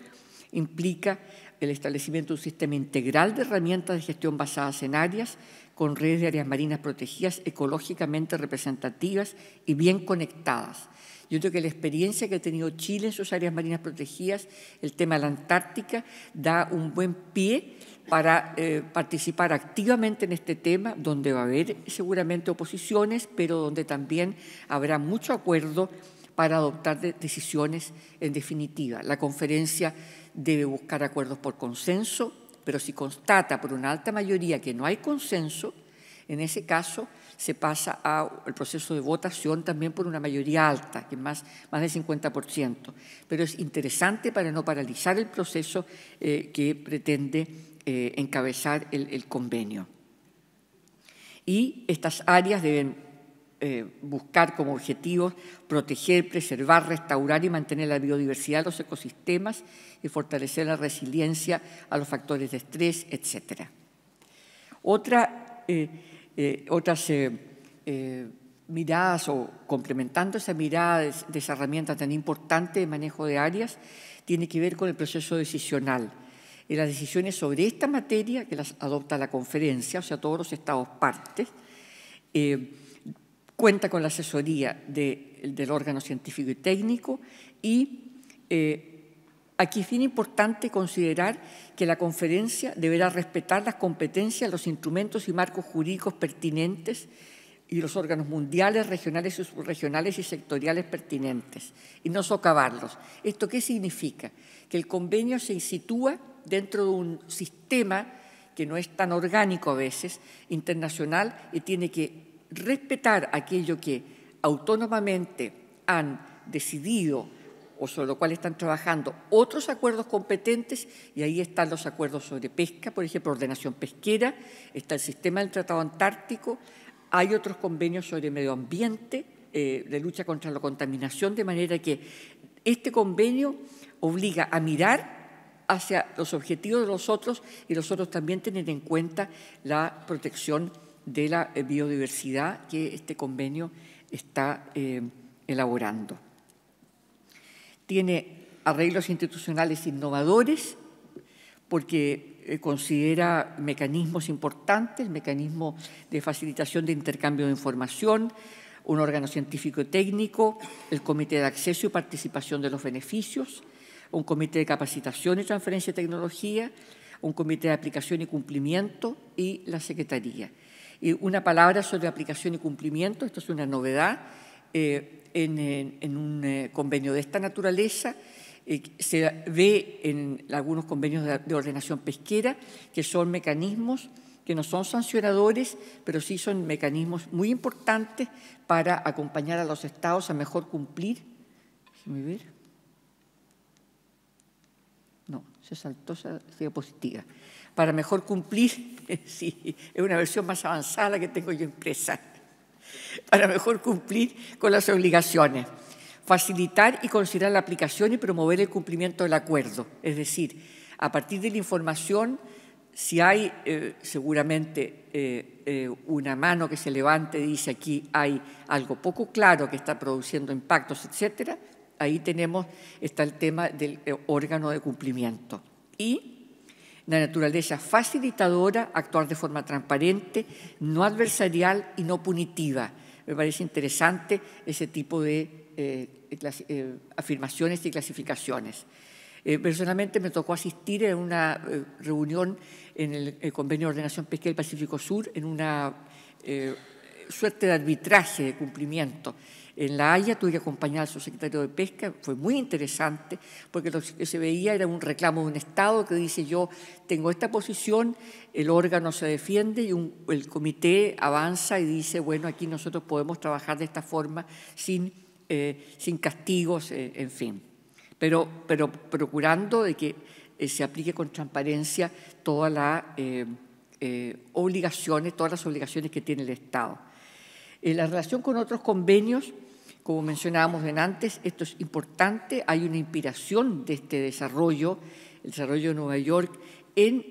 [SPEAKER 11] implica el establecimiento de un sistema integral de herramientas de gestión basadas en áreas con redes de áreas marinas protegidas, ecológicamente representativas y bien conectadas. Yo creo que la experiencia que ha tenido Chile en sus áreas marinas protegidas, el tema de la Antártica, da un buen pie para eh, participar activamente en este tema, donde va a haber seguramente oposiciones, pero donde también habrá mucho acuerdo para adoptar decisiones en definitiva. La conferencia debe buscar acuerdos por consenso, pero si constata por una alta mayoría que no hay consenso, en ese caso se pasa al proceso de votación también por una mayoría alta, que es más, más del 50%. Pero es interesante para no paralizar el proceso eh, que pretende eh, encabezar el, el convenio. Y estas áreas deben eh, buscar como objetivos proteger, preservar, restaurar y mantener la biodiversidad de los ecosistemas y fortalecer la resiliencia a los factores de estrés, etcétera Otra, eh, eh, otras miradas o complementando esa mirada de, esa herramienta tan importante de manejo de áreas tiene que ver con el proceso decisional. las decisiones sobre esta materia que las adopta la conferencia, o sea, todos los estados partes, Cuenta con la asesoría del órgano científico y técnico y eh, aquí es bien importante considerar que la conferencia deberá respetar las competencias, los instrumentos y marcos jurídicos pertinentes y los órganos mundiales, regionales y subregionales y sectoriales pertinentes, y no socavarlos. ¿Esto qué significa? Que el convenio se sitúa dentro de un sistema que no es tan orgánico a veces, internacional, y tiene que respetar aquello que autónomamente han decidido o sobre lo cual están trabajando otros acuerdos competentes, y ahí están los acuerdos sobre pesca, por ejemplo, ordenación pesquera, está el sistema del Tratado Antártico, hay otros convenios sobre medio ambiente, eh, de lucha contra la contaminación, de manera que este convenio obliga a mirar hacia los objetivos de los otros y los otros también tener en cuenta la protección de la eh, biodiversidad que este convenio está eh, elaborando. Tiene arreglos institucionales innovadores porque eh, considera mecanismos importantes, mecanismo de facilitación de intercambio de información, un órgano científico y técnico, el comité de acceso y participación de los beneficios, un comité de capacitación y transferencia de tecnología, un comité de aplicación y cumplimiento y la secretaría. Y una palabra sobre aplicación y cumplimiento, esto es una novedad. Eh, en, un eh, convenio de esta naturaleza eh, se ve en algunos convenios de, ordenación pesquera que son mecanismos que no son sancionadores, pero sí son mecanismos muy importantes para acompañar a los estados a mejor cumplir. No, se saltó esa diapositiva para mejor cumplir, (laughs) es una versión más avanzada que tengo yo impresa, (laughs) para mejor cumplir con las obligaciones, facilitar y considerar la aplicación y promover el cumplimiento del acuerdo. Es decir, a partir de la información, si hay eh, seguramente eh, eh, una mano que se levante y dice aquí hay algo poco claro que está produciendo impactos, etcétera, ahí tenemos, está el tema del órgano de cumplimiento. Y la naturaleza facilitadora, actuar de forma transparente, no adversarial y no punitiva. Me parece interesante ese tipo de eh, eh, afirmaciones y clasificaciones. Eh, personalmente me tocó asistir a una reunión en el, el, Convenio de Ordenación Pesquera del Pacífico Sur, en una suerte de arbitraje de cumplimiento en La Haya tuve que acompañar al subsecretario de Pesca, fue muy interesante, porque lo que se veía era un reclamo de un Estado que dice yo tengo esta posición, el órgano se defiende y el comité avanza y dice, bueno, aquí nosotros podemos trabajar de esta forma sin, eh, sin castigos, eh, en fin. Pero, pero procurando de que eh, se aplique con transparencia todas las obligaciones, todas las obligaciones que tiene el Estado. En la relación con otros convenios, como mencionábamos antes, esto es importante, hay una inspiración de este desarrollo, el desarrollo de Nueva York, en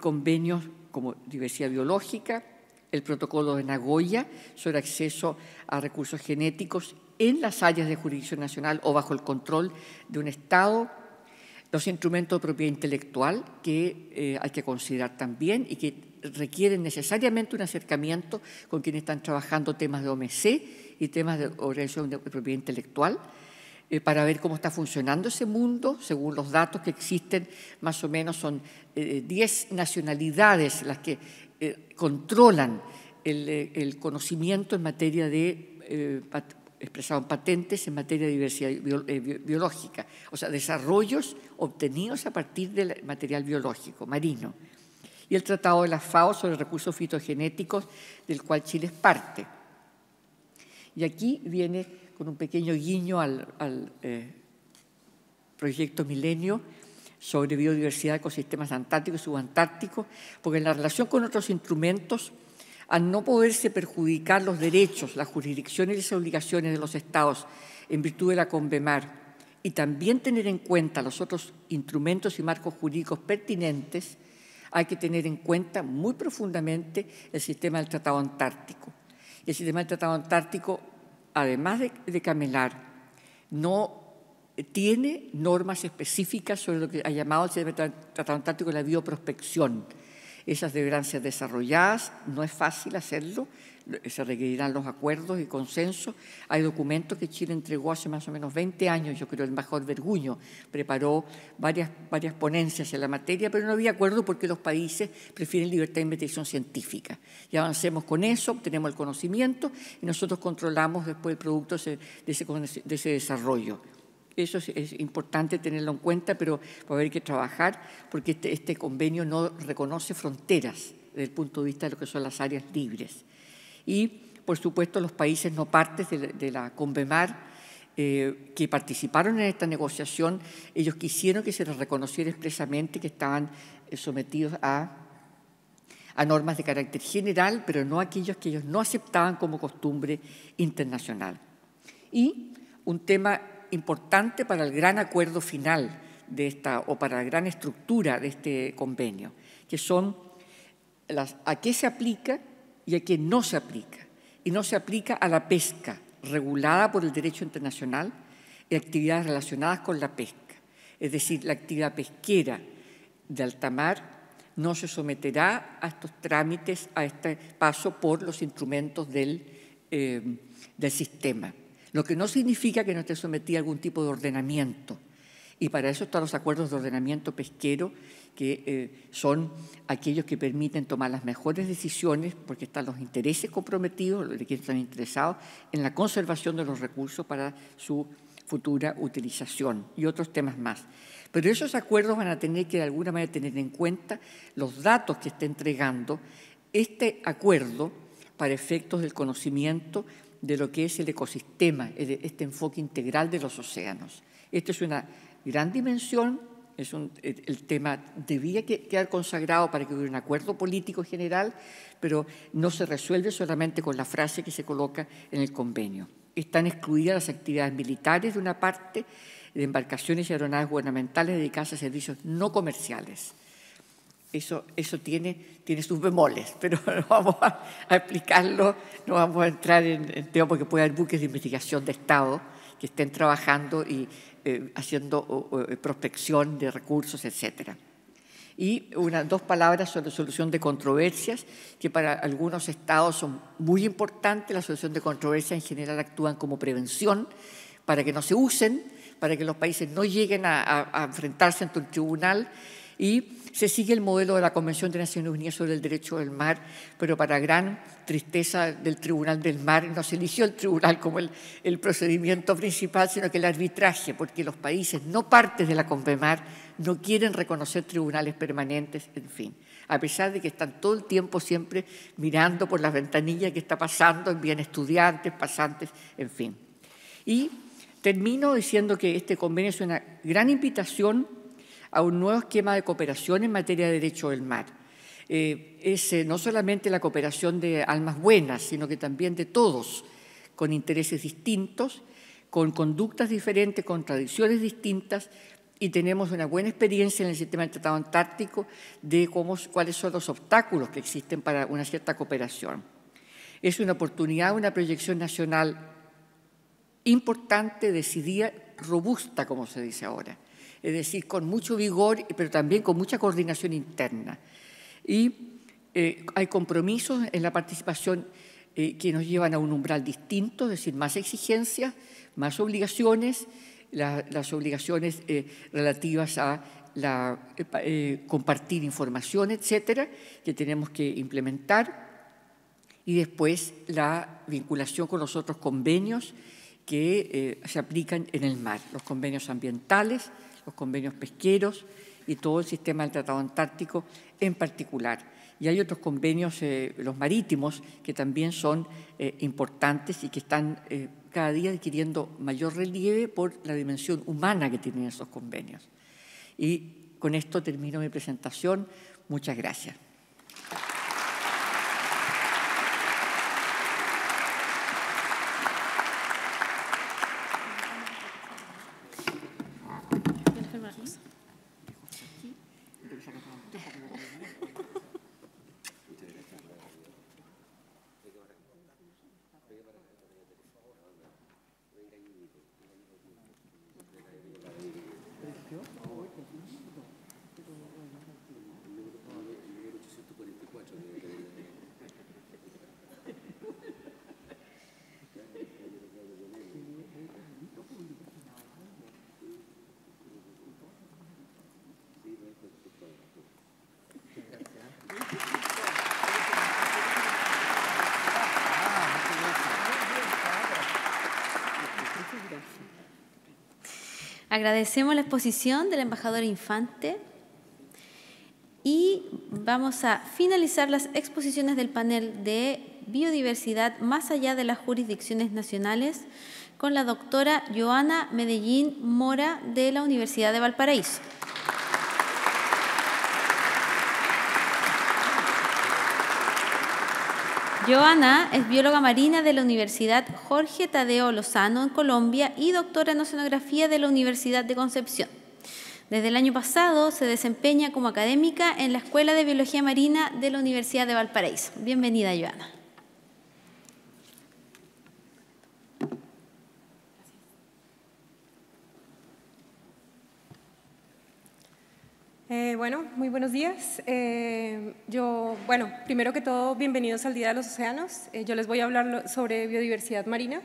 [SPEAKER 11] convenios como diversidad biológica, el protocolo de Nagoya sobre acceso a recursos genéticos en las áreas de jurisdicción nacional o bajo el control de un Estado, los instrumentos de propiedad intelectual que eh, hay que considerar también y que requieren necesariamente un acercamiento con quienes están trabajando temas de OMC y temas de organización de propiedad intelectual, eh, para ver cómo está funcionando ese mundo. Según los datos que existen, más o menos son 10 eh, nacionalidades las que eh, controlan el, conocimiento en materia de expresado patentes en materia de diversidad biológica, o sea, desarrollos obtenidos a partir del material biológico marino. Y el Tratado de la FAO sobre recursos fitogenéticos, del cual Chile es parte. Y aquí viene con un pequeño guiño al, eh, proyecto Milenio sobre biodiversidad, ecosistemas antárticos y subantárticos, porque en la relación con otros instrumentos, al no poderse perjudicar los derechos, las jurisdicciones y las obligaciones de los estados en virtud de la Convemar, y también tener en cuenta los otros instrumentos y marcos jurídicos pertinentes, hay que tener en cuenta muy profundamente el sistema del Tratado Antártico el sistema del Tratado Antártico, además de, camelar, no tiene normas específicas sobre lo que ha llamado el sistema del Tratado Antártico la bioprospección. Esas deberán ser desarrolladas, no es fácil hacerlo, eh, se requerirán los acuerdos y consensos. Hay documentos que Chile entregó hace más o menos 20 años, yo creo el embajador Verguño preparó varias, ponencias en la materia, pero no había acuerdo porque los países prefieren libertad de investigación científica. Y avancemos con eso, obtenemos el conocimiento y nosotros controlamos después el producto de ese, desarrollo. Eso es, importante tenerlo en cuenta, pero va a haber que trabajar porque este, este convenio no reconoce fronteras desde el punto de vista de lo que son las áreas libres y, por supuesto, los países no partes de, la, CONVEMAR eh, que participaron en esta negociación, ellos quisieron que se les reconociera expresamente que estaban eh, sometidos a a normas de carácter general, pero no aquellos que ellos no aceptaban como costumbre internacional. Y un tema importante para el gran acuerdo final de esta, o para la gran estructura de este convenio, que son las, a qué se aplica y a quien no se aplica, y no se aplica a la pesca regulada por el derecho internacional y actividades relacionadas con la pesca. Es decir, la actividad pesquera de alta mar no se someterá a estos trámites, a este paso por los instrumentos del, eh, del sistema. Lo que no significa que no esté sometida a algún tipo de ordenamiento. Y para eso están los acuerdos de ordenamiento pesquero que eh, son aquellos que permiten tomar las mejores decisiones porque están los intereses comprometidos, los que están interesados en la conservación de los recursos para su futura utilización y otros temas más. Pero esos acuerdos van a tener que de alguna manera tener en cuenta los datos que está entregando este acuerdo para efectos del conocimiento de lo que es el ecosistema, este enfoque integral de los océanos. esto es una gran dimensión es un, eh, el tema debía quedar consagrado para que hubiera un acuerdo político general, pero no se resuelve solamente con la frase que se coloca en el convenio. Están excluidas las actividades militares de una parte, de embarcaciones y aeronaves gubernamentales dedicadas a servicios no comerciales. Eso, eso tiene, tiene sus bemoles, (laughs) pero no vamos a, explicarlo, no vamos a entrar en, el tema porque puede haber buques de investigación de Estado que estén trabajando y eh, haciendo eh, prospección de recursos, etcétera. Y unas dos palabras sobre solución de controversias, que para algunos estados son muy importantes. La solución de controversias en general actúan como prevención para que no se usen, para que los países no lleguen a, a enfrentarse ante un tribunal y se sigue el modelo de la Convención de Naciones Unidas sobre el Derecho del Mar, pero para gran tristeza del Tribunal del Mar no se eligió el tribunal como el, procedimiento principal, sino que el arbitraje, porque los países no partes de la CONVEMAR no quieren reconocer tribunales permanentes, en fin a pesar de que están todo el tiempo siempre mirando por las ventanillas que está pasando, envían estudiantes, pasantes, en fin. Y termino diciendo que este convenio es una gran invitación a un nuevo esquema de cooperación en materia de derecho del mar. Eh, es no solamente la cooperación de almas buenas, sino que también de todos, con intereses distintos, con conductas diferentes, con tradiciones distintas, y tenemos una buena experiencia en el sistema del Tratado Antártico de cómo, cuáles son los obstáculos que existen para una cierta cooperación. Es una oportunidad, una proyección nacional importante, decidida, robusta, como se dice ahora es decir, con mucho vigor, pero también con mucha coordinación interna. Y eh, hay compromisos en la participación eh, que nos llevan a un umbral distinto, es decir, más exigencias, más obligaciones, las obligaciones eh, relativas a compartir información, etcétera, que tenemos que implementar, y después la vinculación con los otros convenios que se aplican en el mar, los convenios ambientales, los convenios pesqueros y todo el sistema del Tratado Antártico en particular. Y hay otros convenios, eh, los marítimos, que también son eh, importantes y que están eh, cada día adquiriendo mayor relieve por la dimensión humana que tienen esos convenios. Y con esto termino mi presentación. Muchas gracias.
[SPEAKER 1] agradecemos la exposición del embajador Infante y vamos a finalizar las exposiciones del panel de biodiversidad más allá de las jurisdicciones nacionales con la doctora Joana Medellín Mora de la Universidad de Valparaíso. Joana es bióloga marina de la Universidad Jorge Tadeo Lozano en Colombia y doctora en oceanografía de la Universidad de Concepción. Desde el año pasado se desempeña como académica en la Escuela de Biología Marina de la Universidad de Valparaíso. Bienvenida, Joana.
[SPEAKER 12] bueno, muy buenos días. Eh, yo, bueno, primero que todo, bienvenidos al Día de los Océanos. Eh, yo les voy a hablar sobre biodiversidad marina.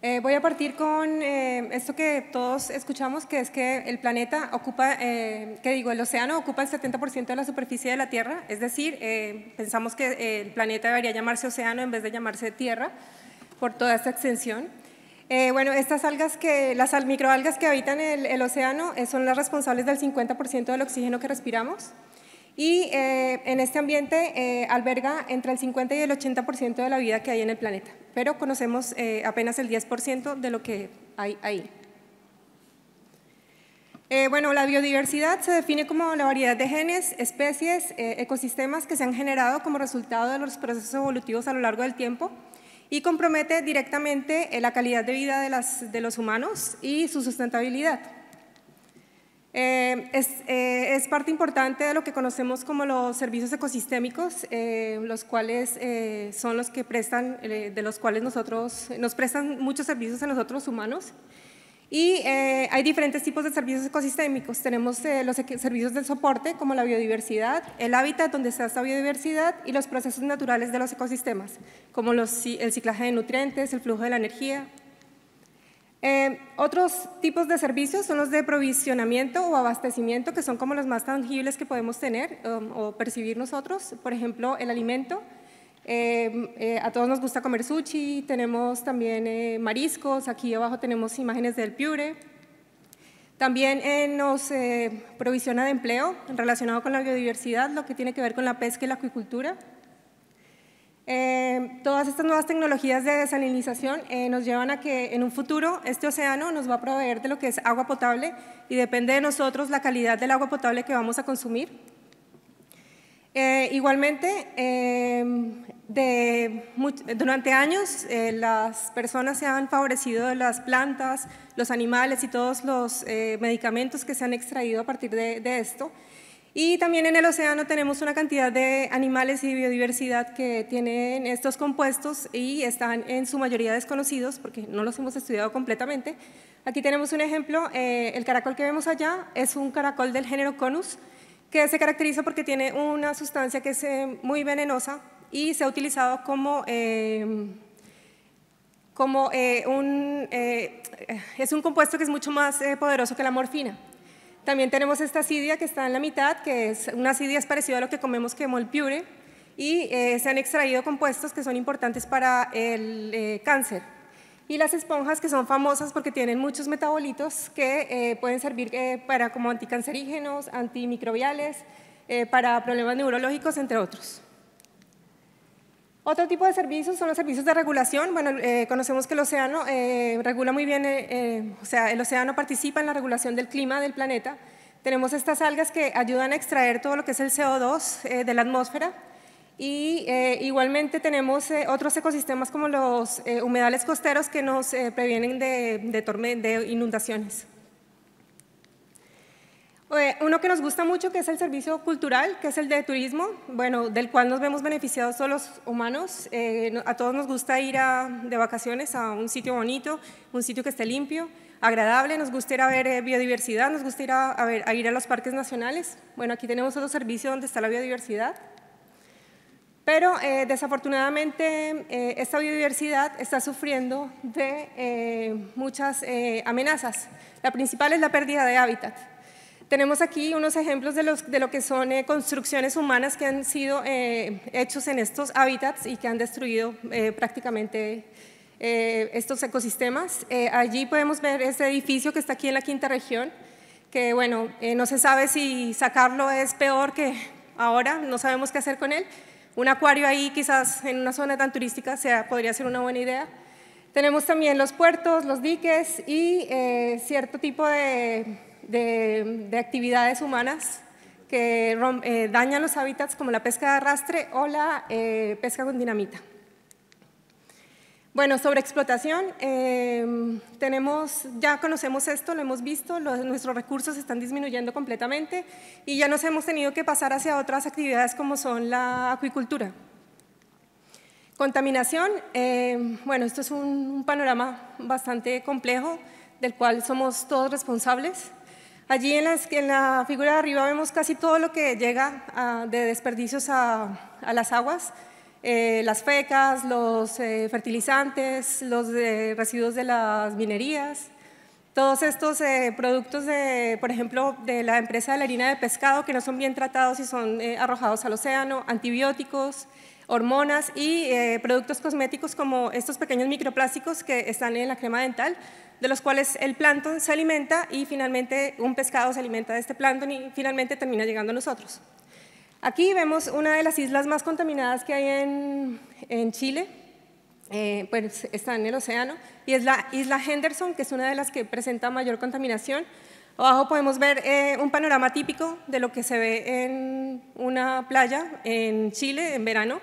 [SPEAKER 12] Eh, voy a partir con esto que todos escuchamos, que es que el planeta ocupa, que digo, el océano ocupa el 70% de la superficie de la Tierra, es decir, pensamos que el planeta debería llamarse océano en vez de llamarse Tierra por toda esta extensión. Eh, bueno, estas algas las microalgas que habitan el, el océano eh, son las responsables del 50% del oxígeno que respiramos y eh, en este ambiente alberga entre el 50 y el 80% de la vida que hay en el planeta, pero conocemos apenas el 10% de lo que hay ahí. bueno, la biodiversidad se define como la variedad de genes, especies, ecosistemas que se han generado como resultado de los procesos evolutivos a lo largo del tiempo y compromete directamente eh, la calidad de vida de, las, de los humanos y su sustentabilidad. Eh, es, eh, es, parte importante de lo que conocemos como los servicios ecosistémicos, los cuales son los que prestan, de los cuales nosotros, nos prestan muchos servicios a nosotros humanos y eh, hay diferentes tipos de servicios ecosistémicos. Tenemos eh, los servicios de soporte, como la biodiversidad, el hábitat donde está esta biodiversidad y los procesos naturales de los ecosistemas, como el ciclaje de nutrientes, el flujo de la energía. Eh, otros tipos de servicios son los de provisionamiento o abastecimiento, que son como los más tangibles que podemos tener um, o percibir nosotros. Por ejemplo, el alimento, eh, eh, a todos nos gusta comer sushi, tenemos también eh, mariscos, aquí abajo tenemos imágenes del Piure. También nos provisiona de empleo relacionado con la biodiversidad, lo que tiene que ver con la pesca y la acuicultura. todas estas nuevas tecnologías de desalinización nos llevan a que en un futuro este océano nos va a proveer de lo que es agua potable y depende de nosotros la calidad del agua potable que vamos a consumir. Eh, igualmente, em, durante años eh, las personas se han favorecido de las plantas, los animales y todos los eh, medicamentos que se han extraído a partir de, de, esto. Y también en el océano tenemos una cantidad de animales y biodiversidad que tienen estos compuestos y están en su mayoría desconocidos porque no los hemos estudiado completamente. Aquí tenemos un ejemplo, el caracol que vemos allá es un caracol del género Conus, que se caracteriza porque tiene una sustancia que es eh, muy venenosa y se ha utilizado como, em, como eh, un, eh, es un compuesto que es mucho más poderoso que la morfina. También tenemos esta acidia que está en la mitad, que es una acidia es parecida a lo que comemos que molpure, y se han extraído compuestos que son importantes para el cáncer. Y las esponjas que son famosas porque tienen muchos metabolitos que eh, pueden servir eh, para como anticancerígenos, antimicrobiales, eh, para problemas neurológicos, entre otros. Otro tipo de servicios son los servicios de regulación. Bueno, conocemos que el océano regula muy bien, o sea, el océano participa en la regulación del clima del planeta. Tenemos estas algas que ayudan a extraer todo lo que es el CO2 de la atmósfera y eh, igualmente tenemos eh, otros ecosistemas como los eh, humedales costeros que nos previenen de, de, inundaciones. Uno que nos gusta mucho que es el servicio cultural, que es el de turismo, bueno, del cual nos vemos beneficiados todos los humanos. a todos nos gusta ir de vacaciones a un sitio bonito, un sitio que esté limpio, agradable, nos gusta ir a ver biodiversidad, nos gusta ir a, a ir a los parques nacionales. Bueno, aquí tenemos otro servicio donde está la biodiversidad. Pero eh, desafortunadamente eh, esta biodiversidad está sufriendo de eh, muchas amenazas. La principal es la pérdida de hábitat. Tenemos aquí unos ejemplos de, lo que son construcciones humanas que han sido hechos en estos hábitats y que han destruido prácticamente estos ecosistemas. allí podemos ver este edificio que está aquí en la quinta región, que bueno, no se sabe si sacarlo es peor que ahora, no sabemos qué hacer con él, un acuario ahí quizás en una zona tan turística podría ser una buena idea. Tenemos también los puertos, los diques y eh, cierto tipo de, actividades humanas que eh, dañan los hábitats como la pesca de arrastre o la eh, pesca con dinamita. Bueno, sobre explotación, em, ya conocemos esto, lo hemos visto, nuestros recursos están disminuyendo completamente y ya nos hemos tenido que pasar hacia otras actividades como son la acuicultura. Contaminación, em, bueno, esto es un, panorama bastante complejo del cual somos todos responsables. Allí en, la figura de arriba vemos casi todo lo que llega ah, de desperdicios a las aguas, eh, las fecas, los eh, fertilizantes, los eh, residuos de las minerías, todos estos productos, por ejemplo, de la empresa de la harina de pescado que no son bien tratados y son arrojados al océano, antibióticos, hormonas y productos cosméticos como estos pequeños microplásticos que están en la crema dental, de los cuales el plancton se alimenta y finalmente un pescado se alimenta de este plancton y finalmente termina llegando a nosotros. Aquí vemos una de las islas más contaminadas que hay en, Chile, eh, pues está en el océano, y es la isla Henderson, que es una de las que presenta mayor contaminación. Abajo podemos ver eh, un panorama típico de lo que se ve en una playa en Chile en verano,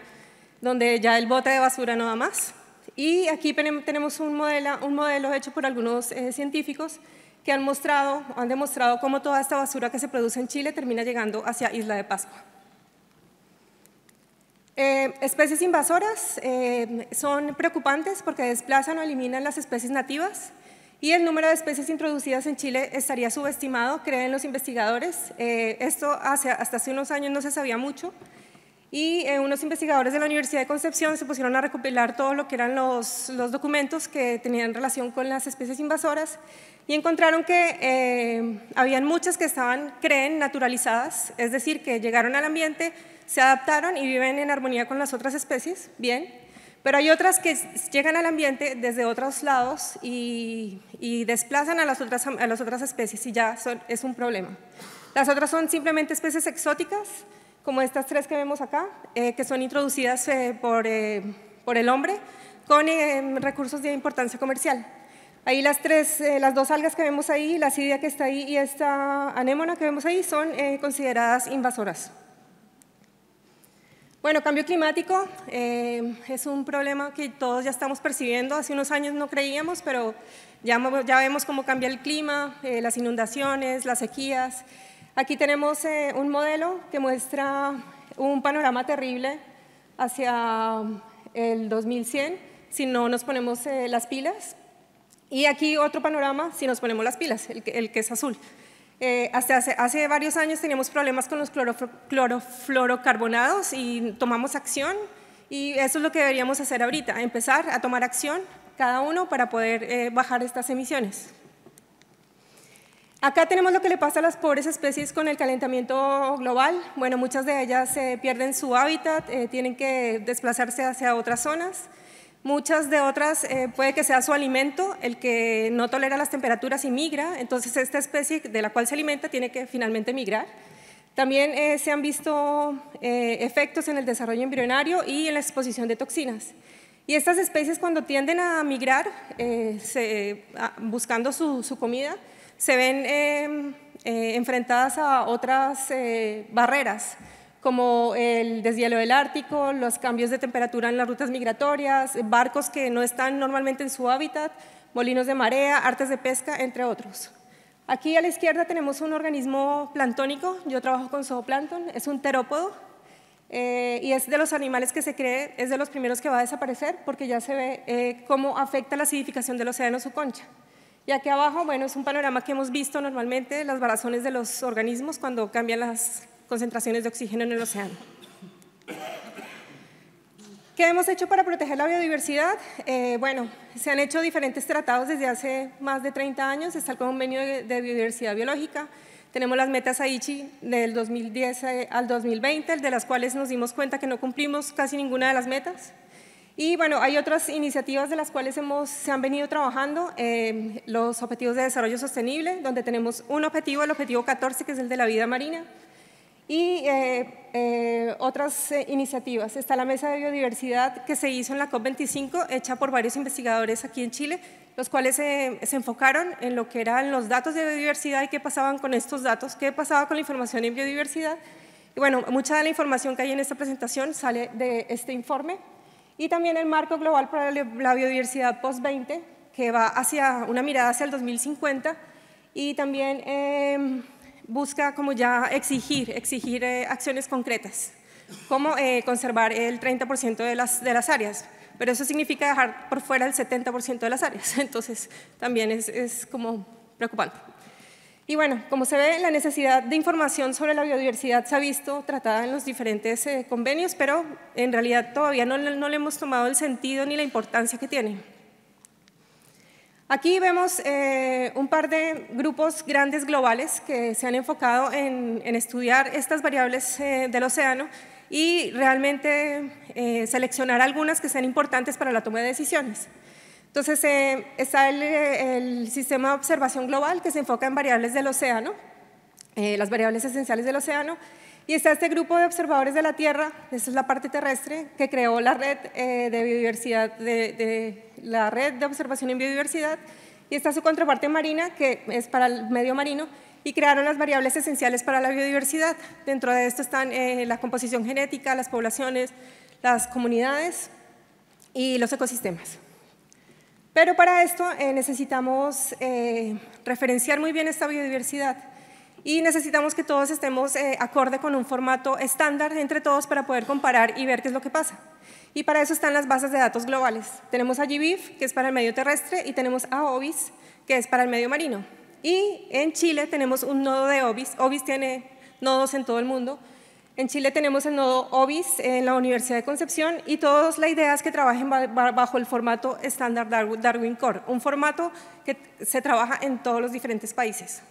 [SPEAKER 12] donde ya el bote de basura no da más. Y aquí tenemos un modelo, un modelo hecho por algunos eh, científicos que han mostrado, han demostrado cómo toda esta basura que se produce en Chile termina llegando hacia Isla de Pascua. Eh, especies invasoras eh, son preocupantes porque desplazan o eliminan las especies nativas y el número de especies introducidas en Chile estaría subestimado, creen los investigadores. Eh, esto hasta hace unos años no se sabía mucho y unos investigadores de la Universidad de Concepción se pusieron a recopilar todo lo que eran los, los documentos que tenían relación con las especies invasoras y encontraron que habían muchas que estaban, creen, naturalizadas, es decir, que llegaron al ambiente se adaptaron y viven en armonía con las otras especies, bien, pero hay otras que llegan al ambiente desde otros lados y, desplazan a las, otras, a las otras especies y ya es un problema. Las otras son simplemente especies exóticas, como estas tres que vemos acá, eh, que son introducidas eh, por, eh, por, el hombre con recursos de importancia comercial. Ahí las tres, las dos algas que vemos ahí, la sidia que está ahí y esta anémona que vemos ahí son consideradas invasoras. Bueno, cambio climático eh, es un problema que todos ya estamos percibiendo. Hace unos años no creíamos, pero ya, ya vemos cómo cambia el clima, eh, las inundaciones, las sequías. Aquí tenemos eh, un modelo que muestra un panorama terrible hacia el 2100 si no nos ponemos las pilas. Y aquí otro panorama si nos ponemos las pilas, el que es azul. Eh, hace, varios años teníamos problemas con los clorofluorocarbonados y tomamos acción y eso es lo que deberíamos hacer ahorita, empezar a tomar acción cada uno para poder eh, bajar estas emisiones. Acá tenemos lo que le pasa a las pobres especies con el calentamiento global. Bueno, muchas de ellas pierden su hábitat, eh, tienen que desplazarse hacia otras zonas. Muchas de otras eh, puede que sea su alimento, el que no tolera las temperaturas y migra, entonces esta especie de la cual se alimenta tiene que finalmente migrar. También eh, se han visto eh, efectos en el desarrollo embrionario y en la exposición de toxinas. Y estas especies cuando tienden a migrar buscando su, comida, se ven enfrentadas a otras barreras como el deshielo del Ártico, los cambios de temperatura en las rutas migratorias, barcos que no están normalmente en su hábitat, molinos de marea, artes de pesca, entre otros. Aquí a la izquierda tenemos un organismo plantónico, yo trabajo con zooplancton, es un terópodo eh, y es de los animales que se cree, es de los primeros que va a desaparecer porque ya se ve eh, cómo afecta la acidificación del océano su concha. Y aquí abajo, bueno, es un panorama que hemos visto normalmente, las varazones de los organismos cuando cambian las concentraciones de oxígeno en el océano. ¿Qué hemos hecho para proteger la biodiversidad? Eh, bueno, se han hecho diferentes tratados desde hace más de 30 años, está el Convenio de Biodiversidad Biológica, tenemos las metas Aichi del 2010 eh, al 2020, de las cuales nos dimos cuenta que no cumplimos casi ninguna de las metas. Y bueno, hay otras iniciativas de las cuales se han venido trabajando, eh, los Objetivos de Desarrollo Sostenible, donde tenemos un objetivo, el objetivo 14, que es el de la vida marina, y eh, eh, otras eh, iniciativas. Está la mesa de biodiversidad que se hizo en la COP25, hecha por varios investigadores aquí en Chile, los cuales se enfocaron en lo que eran los datos de biodiversidad y qué pasaban con estos datos, qué pasaba con la información en biodiversidad. Y bueno, mucha de la información que hay en esta presentación sale de este informe. Y también el marco global para la biodiversidad post-20, que va hacia una mirada hacia el 2050. Y también em, busca como ya exigir, exigir eh, acciones concretas, como eh, conservar el 30% de las, de las áreas, pero eso significa dejar por fuera el 70% de las áreas, (laughs) entonces también es, es como preocupante. Y bueno, como se ve, la necesidad de información sobre la biodiversidad se ha visto tratada en los diferentes eh, convenios, pero en realidad todavía no, no le hemos tomado el sentido ni la importancia que tiene. Aquí vemos eh, un par de grupos grandes globales que se han enfocado en, estudiar estas variables eh, del océano y realmente eh, seleccionar algunas que sean importantes para la toma de decisiones. Entonces está el, sistema de observación global que se enfoca en variables del océano, las variables esenciales del océano, y está este grupo de observadores de la Tierra, esa es la parte terrestre, que creó la red eh, de biodiversidad, de, la red de observación en biodiversidad, y está su contraparte marina, que es para el medio marino, y crearon las variables esenciales para la biodiversidad. Dentro de esto están eh, la composición genética, las poblaciones, las comunidades y los ecosistemas. Pero para esto eh, necesitamos referenciar muy bien esta biodiversidad y necesitamos que todos estemos eh, acorde con un formato estándar entre todos para poder comparar y ver qué es lo que pasa. Y para eso están las bases de datos globales. Tenemos a GBIF, que es para el medio terrestre, y tenemos a OBIS, que es para el medio marino. Y en Chile tenemos un nodo de OBIS. OBIS tiene nodos en todo el mundo. En Chile tenemos el nodo OBIS en la Universidad de Concepción y todos las ideas que trabajen bajo el formato estándar Darwin Core, un formato que se trabaja en todos los diferentes países.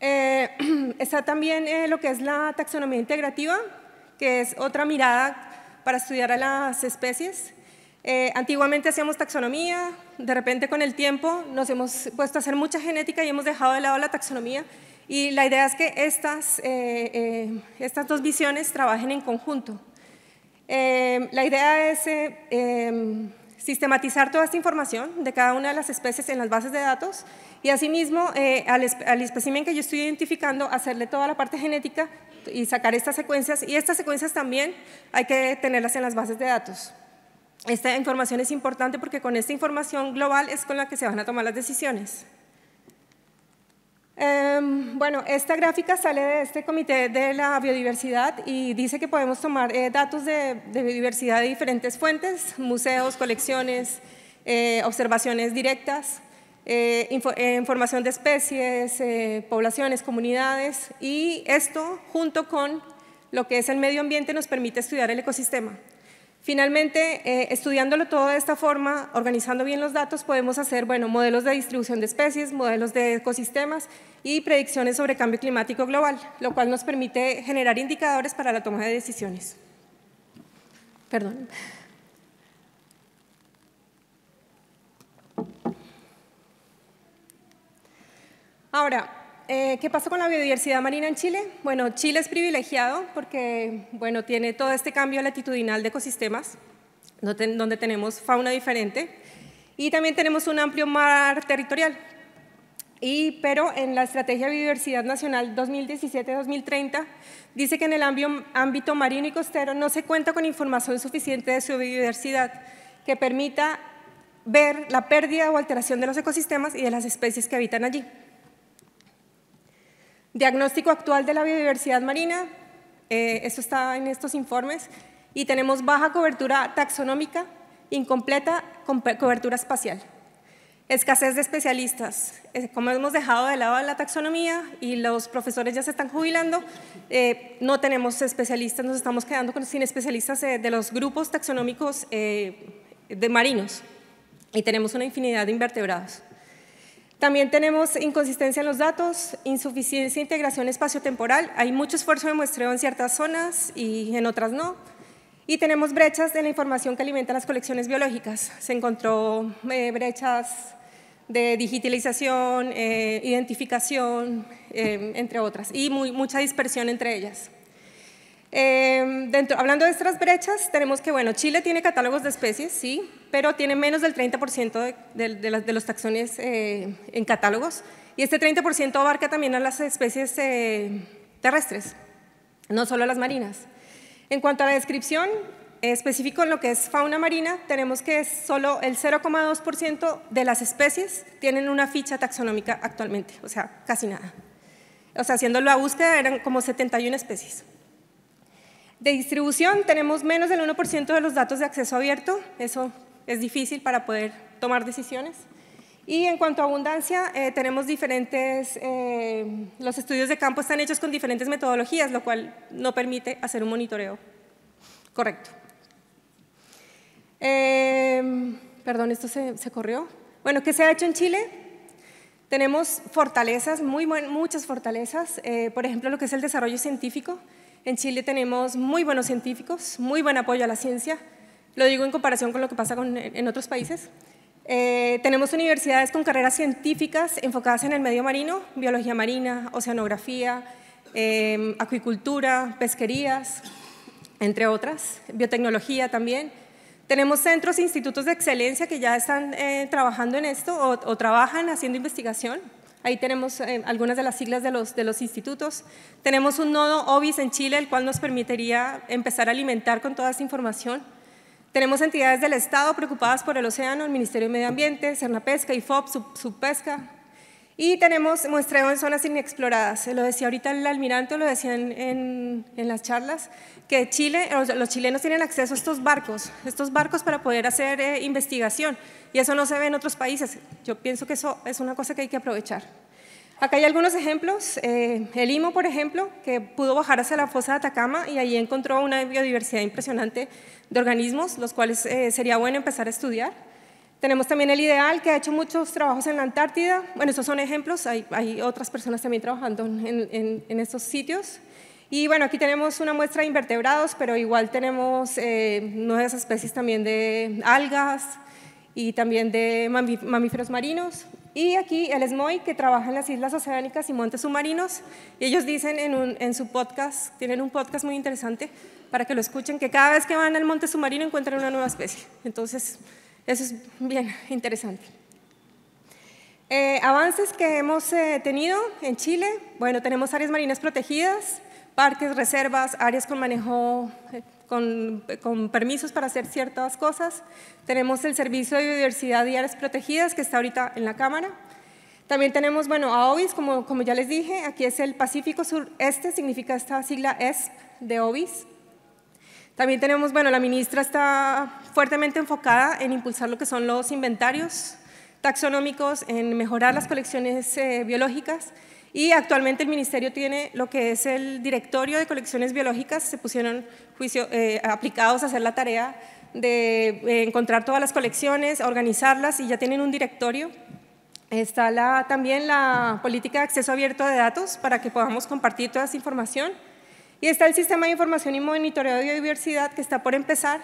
[SPEAKER 12] Eh, (clears throat) está también eh, lo que es la taxonomía integrativa, que es otra mirada para estudiar a las especies. Eh, antiguamente hacíamos taxonomía, de repente con el tiempo nos hemos puesto a hacer mucha genética y hemos dejado de lado la taxonomía. Y la idea es que estas, eh, estas dos visiones trabajen en conjunto. la idea es em, sistematizar toda esta información de cada una de las especies en las bases de datos y asimismo eh, al, al, espécimen que yo estoy identificando hacerle toda la parte genética y sacar estas secuencias y estas secuencias también hay que tenerlas en las bases de datos. Esta información es importante porque con esta información global es con la que se van a tomar las decisiones. Em, bueno, esta gráfica sale de este comité de la biodiversidad y dice que podemos tomar eh, datos de, biodiversidad de diferentes fuentes, museos, colecciones, eh, observaciones directas, eh, información de especies, poblaciones, comunidades y esto junto con lo que es el medio ambiente nos permite estudiar el ecosistema. Finalmente, eh, estudiándolo todo de esta forma, organizando bien los datos, podemos hacer bueno, modelos de distribución de especies, modelos de ecosistemas y predicciones sobre cambio climático global, lo cual nos permite generar indicadores para la toma de decisiones. Perdón. Ahora, eh, ¿qué pasa con la biodiversidad marina en Chile? Bueno, Chile es privilegiado porque bueno, tiene todo este cambio latitudinal de ecosistemas, donde tenemos fauna diferente, y también tenemos un amplio mar territorial. pero en la Estrategia de Biodiversidad Nacional 2017-2030 dice que en el ámbito marino y costero no se cuenta con información suficiente de su biodiversidad que permita ver la pérdida o alteración de los ecosistemas y de las especies que habitan allí. Diagnóstico actual de la biodiversidad marina, eh, esto está en estos informes, y tenemos baja cobertura taxonómica, incompleta cobertura espacial. Escasez de especialistas. Eh, como hemos dejado de lado la taxonomía y los profesores ya se están jubilando, eh, no tenemos especialistas, nos estamos quedando sin especialistas eh, de los grupos taxonómicos de marinos y tenemos una infinidad de invertebrados. También tenemos inconsistencia en los datos, insuficiencia de integración espaciotemporal. Hay mucho esfuerzo de muestreo en ciertas zonas y en otras no. Y tenemos brechas en la información que alimenta las colecciones biológicas. Se encontró eh, brechas de digitalización, eh, identificación, eh, entre otras, y mucha dispersión entre ellas. Em, dentro, hablando de estas brechas, tenemos que, bueno, Chile tiene catálogos de especies, sí, pero tiene menos del 30% de, los taxones eh, en catálogos, y este 30% abarca también a las especies eh, terrestres, no solo a las marinas. En cuanto a la descripción, eh, específico en lo que es fauna marina, tenemos que solo el 0,2% de las especies tienen una ficha taxonómica actualmente, o sea, casi nada. O sea, haciéndolo a búsqueda eran como 71 especies. De distribución tenemos menos del 1% de los datos de acceso abierto, eso es difícil para poder tomar decisiones. Y en cuanto a abundancia, eh, tenemos diferentes, eh, los estudios de campo están hechos con diferentes metodologías, lo cual no permite hacer un monitoreo correcto. Em, perdón, esto se, corrió. Bueno, ¿qué se ha hecho en Chile? Tenemos fortalezas, muy, muchas fortalezas, eh, por ejemplo, lo que es el desarrollo científico. En Chile tenemos muy buenos científicos, muy buen apoyo a la ciencia, lo digo en comparación con lo que pasa en otros países. Eh, tenemos universidades con carreras científicas enfocadas en el medio marino, biología marina, oceanografía, em, acuicultura, pesquerías, entre otras, biotecnología también. Tenemos centros e institutos de excelencia que ya están eh, trabajando en esto o trabajan haciendo investigación. Ahí tenemos eh, algunas de las siglas de los, de los institutos. Tenemos un nodo OBIS en Chile, el cual nos permitiría empezar a alimentar con toda esta información. Tenemos entidades del Estado preocupadas por el océano, el Ministerio de Medio Ambiente, Cernapesca, y Sub, Subpesca, y tenemos muestreo en zonas inexploradas. lo decía ahorita el almirante, lo decían en, las charlas, que Chile, los chilenos tienen acceso a estos barcos, estos barcos para poder hacer eh, investigación. Y eso no se ve en otros países. Yo pienso que eso es una cosa que hay que aprovechar. Acá hay algunos ejemplos. Eh, el IMO, por ejemplo, que pudo bajar hacia la fosa de Atacama y allí encontró una biodiversidad impresionante de organismos, los cuales eh, sería bueno empezar a estudiar. Tenemos también el Ideal, que ha hecho muchos trabajos en la Antártida. Bueno, estos son ejemplos, hay, otras personas también trabajando en, estos sitios. Y bueno, aquí tenemos una muestra de invertebrados, pero igual tenemos eh, nuevas especies también de algas y también de mamíferos marinos. Y aquí el SMOI, que trabaja en las islas oceánicas y montes submarinos. Y ellos dicen en, en su podcast, tienen un podcast muy interesante para que lo escuchen, que cada vez que van al monte submarino encuentran una nueva especie. Entonces, eso es bien (laughs) interesante. Eh, avances que hemos eh, tenido en Chile, bueno, tenemos áreas marinas protegidas, parques, reservas, áreas con manejo, eh, con, con, permisos para hacer ciertas cosas. Tenemos el Servicio de Biodiversidad y Áreas Protegidas, que está ahorita en la Cámara. También tenemos, bueno, AOBIS, como, como ya les dije, aquí es el Pacífico Sureste, significa esta sigla ESP de OBIS. También tenemos, bueno, la ministra está fuertemente enfocada en impulsar lo que son los inventarios taxonómicos, en mejorar las colecciones eh, biológicas y actualmente el ministerio tiene lo que es el directorio de colecciones biológicas, se pusieron juicio, eh, aplicados a hacer la tarea de eh, encontrar todas las colecciones, organizarlas y ya tienen un directorio. Está la, también la política de acceso abierto de datos para que podamos compartir toda esa información. Y está el sistema de información y monitoreo de biodiversidad que está por empezar.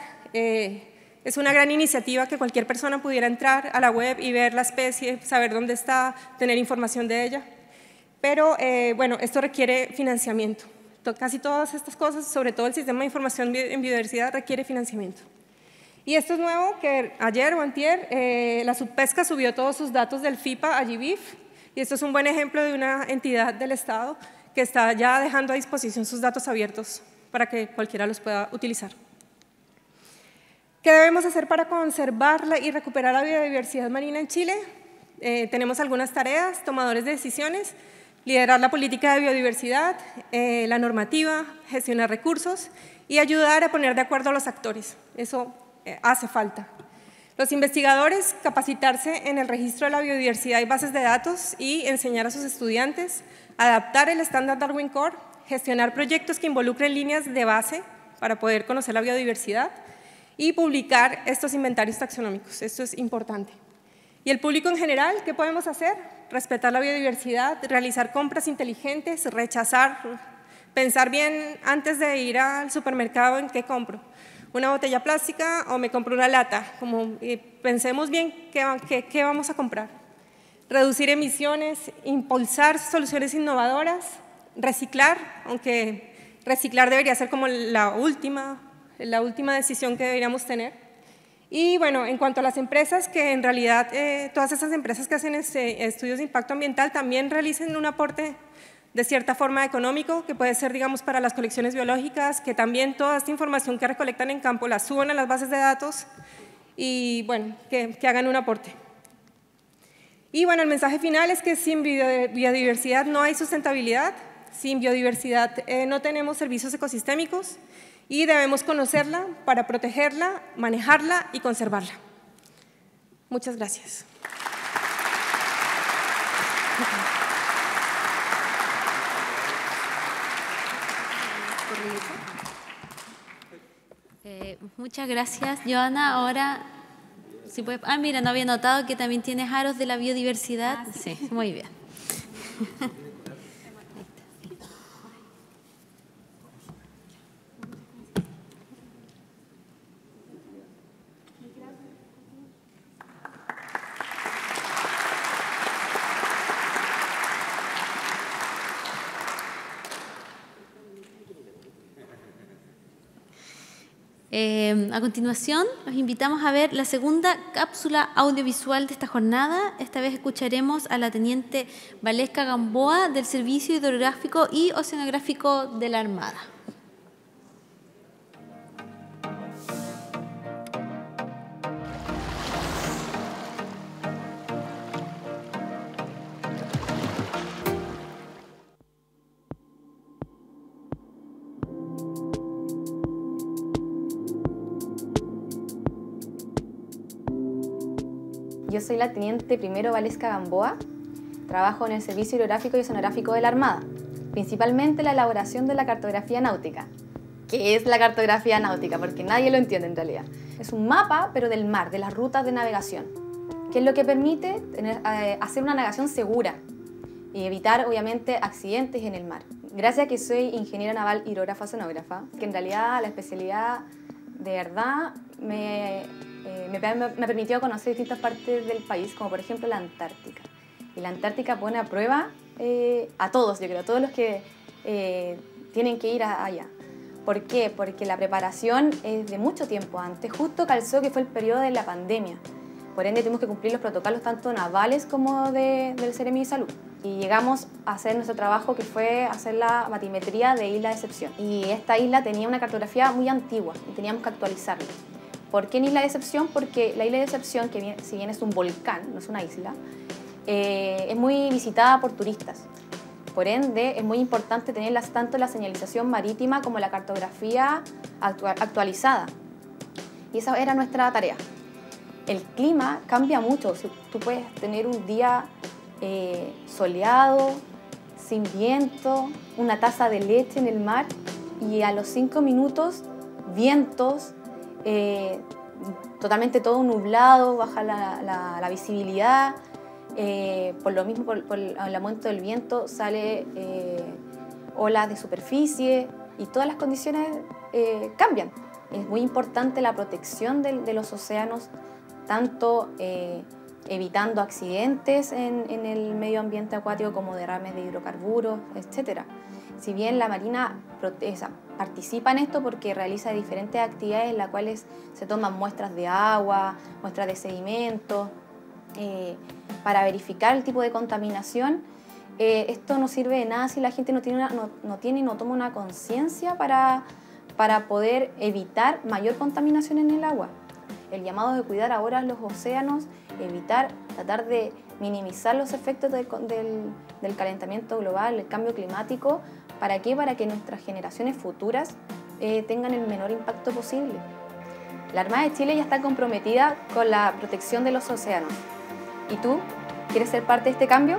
[SPEAKER 12] Es una gran iniciativa que cualquier persona pudiera entrar a la web y ver la especie, saber dónde está, tener información de ella. Pero eh, bueno, esto requiere financiamiento. Casi todas estas cosas, sobre todo el sistema de información en biodiversidad, requiere financiamiento. Y esto es nuevo, que ayer o antier, eh, la subpesca subió todos sus datos del FIPA a GBIF, y esto es un buen ejemplo de una entidad del Estado que está ya dejando a disposición sus datos abiertos para que cualquiera los pueda utilizar. ¿Qué debemos hacer para conservarla y recuperar la biodiversidad marina en Chile? Eh, tenemos algunas tareas, tomadores de decisiones, liderar la política de biodiversidad, eh, la normativa, gestionar recursos y ayudar a poner de acuerdo a los actores. Eso eh, hace falta. Los investigadores capacitarse en el registro de la biodiversidad y bases de datos y enseñar a sus estudiantes, adaptar el estándar Darwin Core, gestionar proyectos que involucren líneas de base para poder conocer la biodiversidad, y publicar estos inventarios taxonómicos. Esto es importante. Y el público en general, ¿qué podemos hacer? Respetar la biodiversidad, realizar compras inteligentes, rechazar, pensar bien antes de ir al supermercado en qué compro. Una botella plástica o me compro una lata. Como pensemos bien qué, qué vamos a comprar. Reducir emisiones, impulsar soluciones innovadoras, reciclar, aunque reciclar debería ser como la última la última decisión que deberíamos tener. Y bueno, en cuanto a las empresas, que en realidad eh, todas esas empresas que hacen este, estudios de impacto ambiental también realicen un aporte de cierta forma económico, que puede ser, digamos, para las colecciones biológicas, que también toda esta información que recolectan en campo la suban a las bases de datos y, bueno, que, hagan un aporte. Y, bueno, el mensaje final es que sin biodiversidad no hay sustentabilidad, sin biodiversidad eh, no tenemos servicios ecosistémicos y debemos conocerla para protegerla, manejarla y conservarla. Muchas gracias.
[SPEAKER 1] Eh, muchas gracias, Joana. Ahora, si puedes... Ah, mira, no había notado que también tienes aros de la biodiversidad. Ah, sí, muy bien. (laughs) Em, a continuación, los invitamos a ver la segunda cápsula audiovisual de esta jornada. Esta vez escucharemos a la teniente Valesca Gamboa del Servicio Hidrográfico y Oceanográfico de la Armada.
[SPEAKER 13] soy la teniente primero Valesca Gamboa. Trabajo en el Servicio Hidrográfico y Oceanográfico de la Armada, principalmente la elaboración de la cartografía náutica. ¿Qué es la cartografía náutica? Porque nadie lo entiende en realidad. Es un mapa, pero del mar, de las rutas de navegación, que es lo que permite eh, hacer una navegación segura y evitar, obviamente, accidentes en el mar. Gracias a que soy ingeniera naval hidrógrafa sonógrafa, que en realidad la especialidad de verdad me eh, me, me, ha permitido conocer distintas partes del país, como por ejemplo la Antártica. Y la Antártica pone a prueba eh, a todos, yo creo, a todos los que eh, tienen que ir allá. ¿Por qué? Porque la preparación es de mucho tiempo antes, justo calzó que fue el periodo de la pandemia. Por ende, tenemos que cumplir los protocolos tanto navales como de, del Ceremi de Salud. Y llegamos a hacer nuestro trabajo que fue hacer la matimetría de Isla de Excepción. Y esta isla tenía una cartografía muy antigua y teníamos que actualizarla. ¿Por qué en Isla de Decepción? Porque la Isla de Excepción, que si bien es un volcán, no es una isla, eh, es muy visitada por turistas. Por ende, es muy importante tener tanto la señalización marítima como la cartografía actualizada. Y esa era nuestra tarea. El clima cambia mucho. Tú puedes tener un día eh, soleado, sin viento, una taza de leche en el mar y a los cinco minutos vientos, eh, totalmente todo nublado, baja la, visibilidad, eh, por lo mismo, por, el aumento del viento, sale eh, olas de superficie y todas las condiciones cambian. Es muy importante la protección de, los océanos, tanto evitando accidentes en, en, el medio ambiente acuático como derrames de hidrocarburos, etc. Si bien la marina protege, participa en esto porque realiza diferentes actividades en las cuales se toman muestras de agua, muestras de sedimentos, eh, para verificar el tipo de contaminación. Eh, esto no sirve de nada si la gente no tiene, no, tiene no toma una conciencia para, poder evitar mayor contaminación en el agua. El llamado de cuidar ahora los océanos, evitar, tratar de minimizar los efectos del calentamiento global, el cambio climático, ¿Para qué? Para que nuestras generaciones futuras eh, tengan el menor impacto posible. La Armada de Chile ya está comprometida con la protección de los océanos. ¿Y tú? ¿Quieres ser parte de este cambio?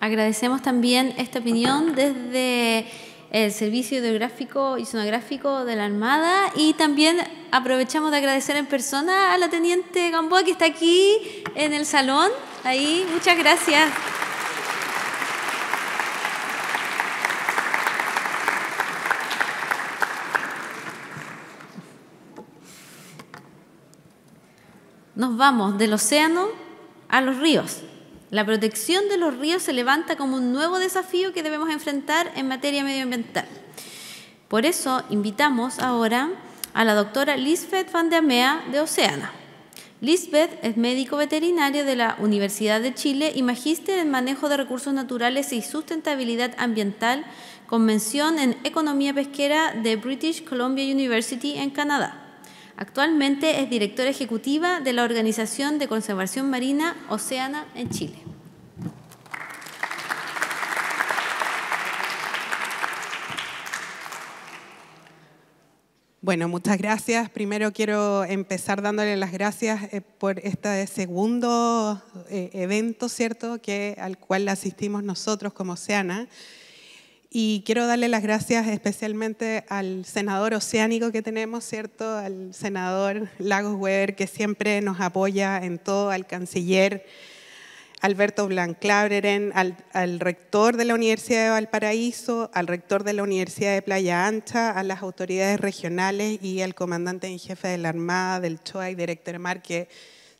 [SPEAKER 1] Agradecemos también esta opinión desde el Servicio Hidrográfico y Sonográfico de la Armada y también aprovechamos de agradecer en persona a la Teniente Gamboa que está aquí en el salón. Ahí, muchas gracias. Nos vamos del océano a los ríos. La protección de los ríos se levanta como un nuevo desafío que debemos enfrentar en materia medioambiental. Por eso invitamos ahora a la doctora Lisbeth Van de Amea de Oceana. Lisbeth es médico veterinario de la Universidad de Chile y magíster en manejo de recursos naturales y sustentabilidad ambiental con mención en economía pesquera de British Columbia University en Canadá. Actualmente es directora ejecutiva de la Organización de Conservación Marina Oceana en Chile.
[SPEAKER 14] Bueno, muchas gracias. Primero quiero empezar dándole las gracias eh, por este segundo eh, evento, ¿cierto?, que, al cual asistimos nosotros como Oceana. Y quiero darle las gracias especialmente al senador oceánico que tenemos, ¿cierto? Al senador Lagos Weber, que siempre nos apoya en todo, al canciller Alberto Blanclaveren, al, al rector de la Universidad de Valparaíso, al rector de la Universidad de Playa Ancha, a las autoridades regionales y al comandante en jefe de la Armada, del CHOA y director Mar, que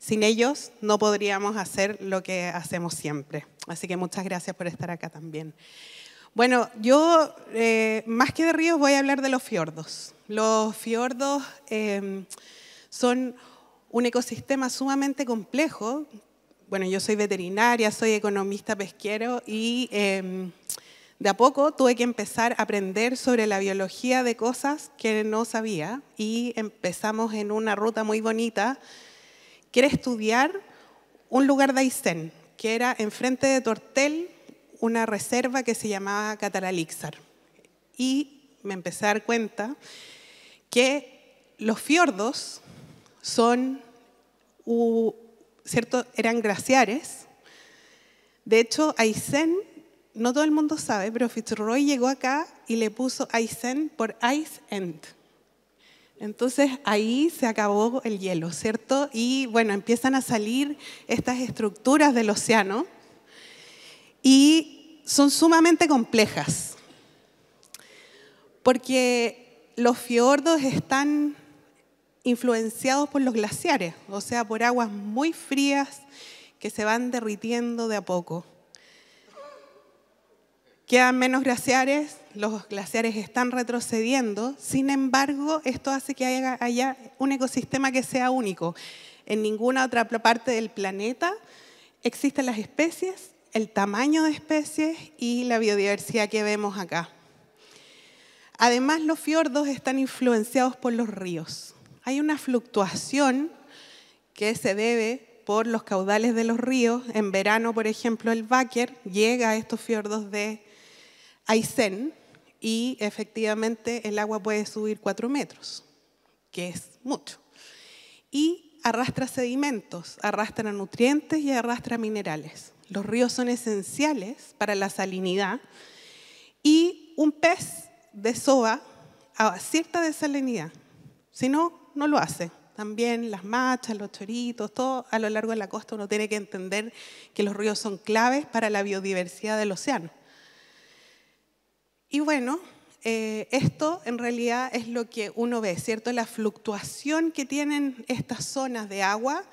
[SPEAKER 14] sin ellos no podríamos hacer lo que hacemos siempre. Así que muchas gracias por estar acá también. Bueno, yo eh, más que de ríos voy a hablar de los fiordos. Los fiordos em, son un ecosistema sumamente complejo. Bueno, yo soy veterinaria, soy economista pesquero y em, de a poco tuve que empezar a aprender sobre la biología de cosas que no sabía y empezamos en una ruta muy bonita que era estudiar un lugar de Aysén, que era enfrente de Tortel, una reserva que se llamaba Catalalixar. Y me empecé a dar cuenta que los fiordos son, ¿cierto? Eran glaciares. De hecho, Aysén, no todo el mundo sabe, pero Fitzroy llegó acá y le puso Aysén por Ice End. Entonces ahí se acabó el hielo, ¿cierto? Y bueno, empiezan a salir estas estructuras del océano y son sumamente complejas, porque los fiordos están influenciados por los glaciares, o sea, por aguas muy frías que se van derritiendo de a poco. Quedan menos glaciares, los glaciares están retrocediendo, sin embargo, esto hace que haya, un ecosistema que sea único. En ninguna otra parte del planeta existen las especies el tamaño de especies y la biodiversidad que vemos acá. Además, los fiordos están influenciados por los ríos. Hay una fluctuación que se debe por los caudales de los ríos. En verano, por ejemplo, el Baker llega a estos fiordos de Aysén y efectivamente el agua puede subir cuatro metros, que es mucho. Y arrastra sedimentos, arrastra nutrientes y arrastra minerales. Los ríos son esenciales para la salinidad y un pez de soba a cierta desalinidad. Si no, no lo hace. También las machas, los choritos, todo a lo largo de la costa uno tiene que entender que los ríos son claves para la biodiversidad del océano. Y bueno, eh, esto en realidad es lo que uno ve, ¿cierto? La fluctuación que tienen estas zonas de agua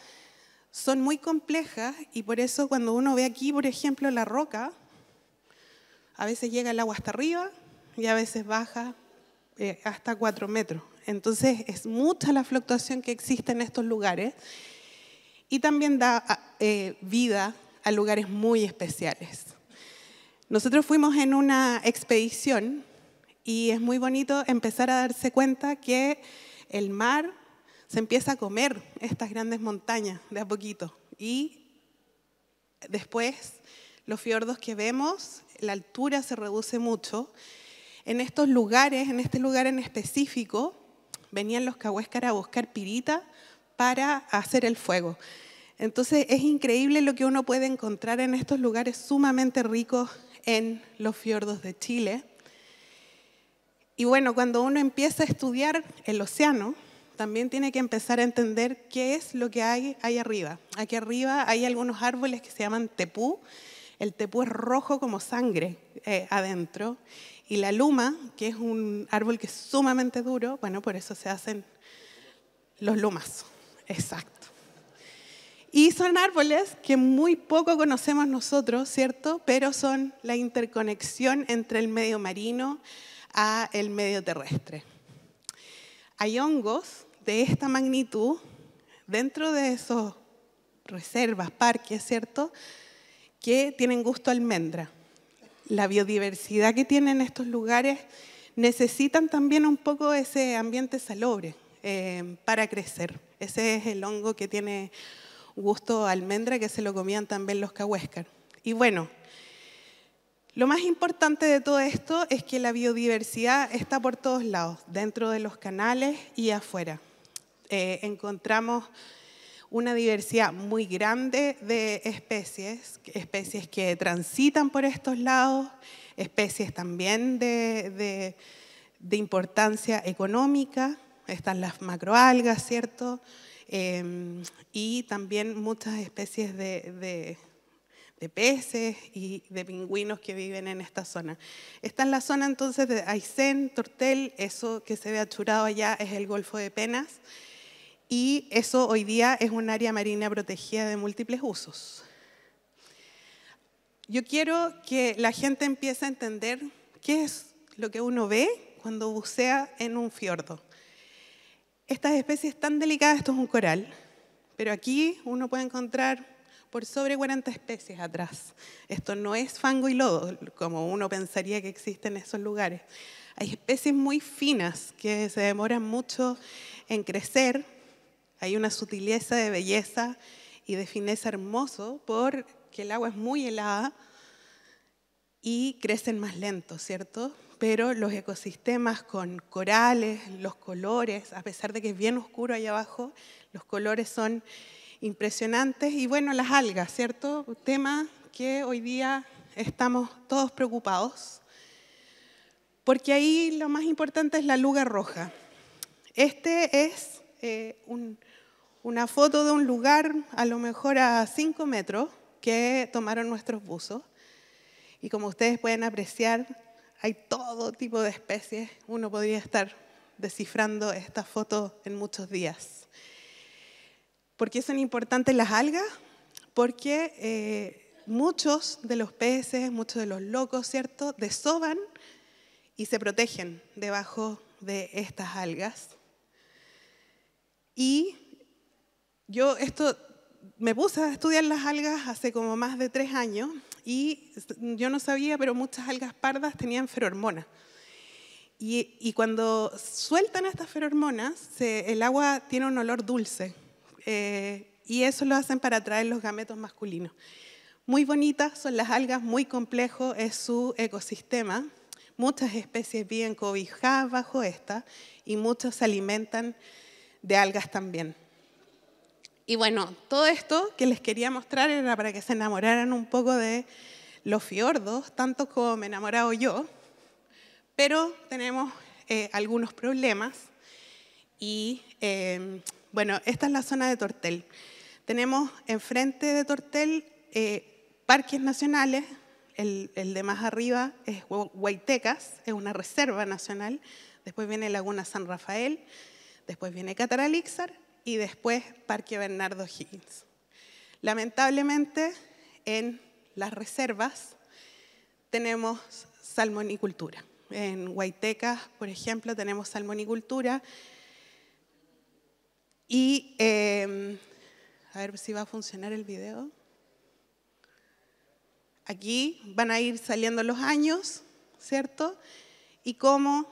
[SPEAKER 14] son muy complejas y por eso cuando uno ve aquí, por ejemplo, la roca, a veces llega el agua hasta arriba y a veces baja eh, hasta cuatro metros. Entonces es mucha la fluctuación que existe en estos lugares y también da eh, vida a lugares muy especiales. Nosotros fuimos en una expedición y es muy bonito empezar a darse cuenta que el mar se empieza a comer estas grandes montañas de a poquito. Y después los fiordos que vemos, la altura se reduce mucho. En estos lugares, en este lugar en específico, venían los cahuéscaras a buscar pirita para hacer el fuego. Entonces es increíble lo que uno puede encontrar en estos lugares sumamente ricos en los fiordos de Chile. Y bueno, cuando uno empieza a estudiar el océano, también tiene que empezar a entender qué es lo que hay ahí arriba. Aquí arriba hay algunos árboles que se llaman tepú. El tepú es rojo como sangre eh, adentro. Y la luma, que es un árbol que es sumamente duro, bueno, por eso se hacen los lumas. Exacto. Y son árboles que muy poco conocemos nosotros, ¿cierto? Pero son la interconexión entre el medio marino a el medio terrestre. Hay hongos de esta magnitud dentro de esos reservas, parques, ¿cierto? Que tienen gusto a almendra. La biodiversidad que tienen estos lugares necesitan también un poco ese ambiente salobre eh, para crecer. Ese es el hongo que tiene gusto a almendra que se lo comían también los cahuéscar. Y bueno, lo más importante de todo esto es que la biodiversidad está por todos lados, dentro de los canales y afuera. Eh, encontramos una diversidad muy grande de especies, especies que transitan por estos lados, especies también de, importancia económica, están las macroalgas, ¿cierto? Eh, y también muchas especies de de peces y de pingüinos que viven en esta zona. está en la zona entonces de Aysén, Tortel, eso que se ve achurado allá es el Golfo de Penas y eso hoy día es un área marina protegida de múltiples usos. Yo quiero que la gente empiece a entender qué es lo que uno ve cuando bucea en un fiordo. Estas especies tan delicadas, esto es un coral, pero aquí uno puede encontrar por sobre 40 especies atrás. Esto no es fango y lodo, como uno pensaría que existe en esos lugares. Hay especies muy finas que se demoran mucho en crecer. Hay una sutileza de belleza y de fineza hermoso porque el agua es muy helada y crecen más lento, ¿cierto? Pero los ecosistemas con corales, los colores, a pesar de que es bien oscuro allá abajo, los colores son impresionantes. Y bueno, las algas, ¿cierto? tema que hoy día estamos todos preocupados, porque ahí lo más importante es la luga roja. Este es eh, una foto de un lugar a lo mejor a 5 metros que tomaron nuestros buzos. Y como ustedes pueden apreciar, hay todo tipo de especies. Uno podría estar descifrando esta foto en muchos días. ¿Por qué son importantes las algas? Porque eh, muchos de los peces, muchos de los locos, ¿cierto?, desoban y se protegen debajo de estas algas. Y yo esto me puse a estudiar las algas hace como más de tres años y yo no sabía, pero muchas algas pardas tenían ferormonas. Y, cuando sueltan estas ferormonas, el agua tiene un olor dulce. Eh, y eso lo hacen para atraer los gametos masculinos. Muy bonitas son las algas, muy complejo es su ecosistema. Muchas especies viven cobijadas bajo esta y muchas se alimentan de algas también. Y bueno, todo esto que les quería mostrar era para que se enamoraran un poco de los fiordos, tanto como me he enamorado yo, pero tenemos eh, algunos problemas y eh, bueno, esta es la zona de Tortel. Tenemos enfrente de Tortel eh, parques nacionales, el, de más arriba es Huaytecas, es una reserva nacional, después viene Laguna San Rafael, después viene Cataralixar y después Parque Bernardo Higgins. Lamentablemente, en las reservas tenemos salmonicultura. En Huaytecas, por ejemplo, tenemos salmonicultura, y em, a ver si va a funcionar el video. Aquí van a ir saliendo los años, ¿cierto? Y cómo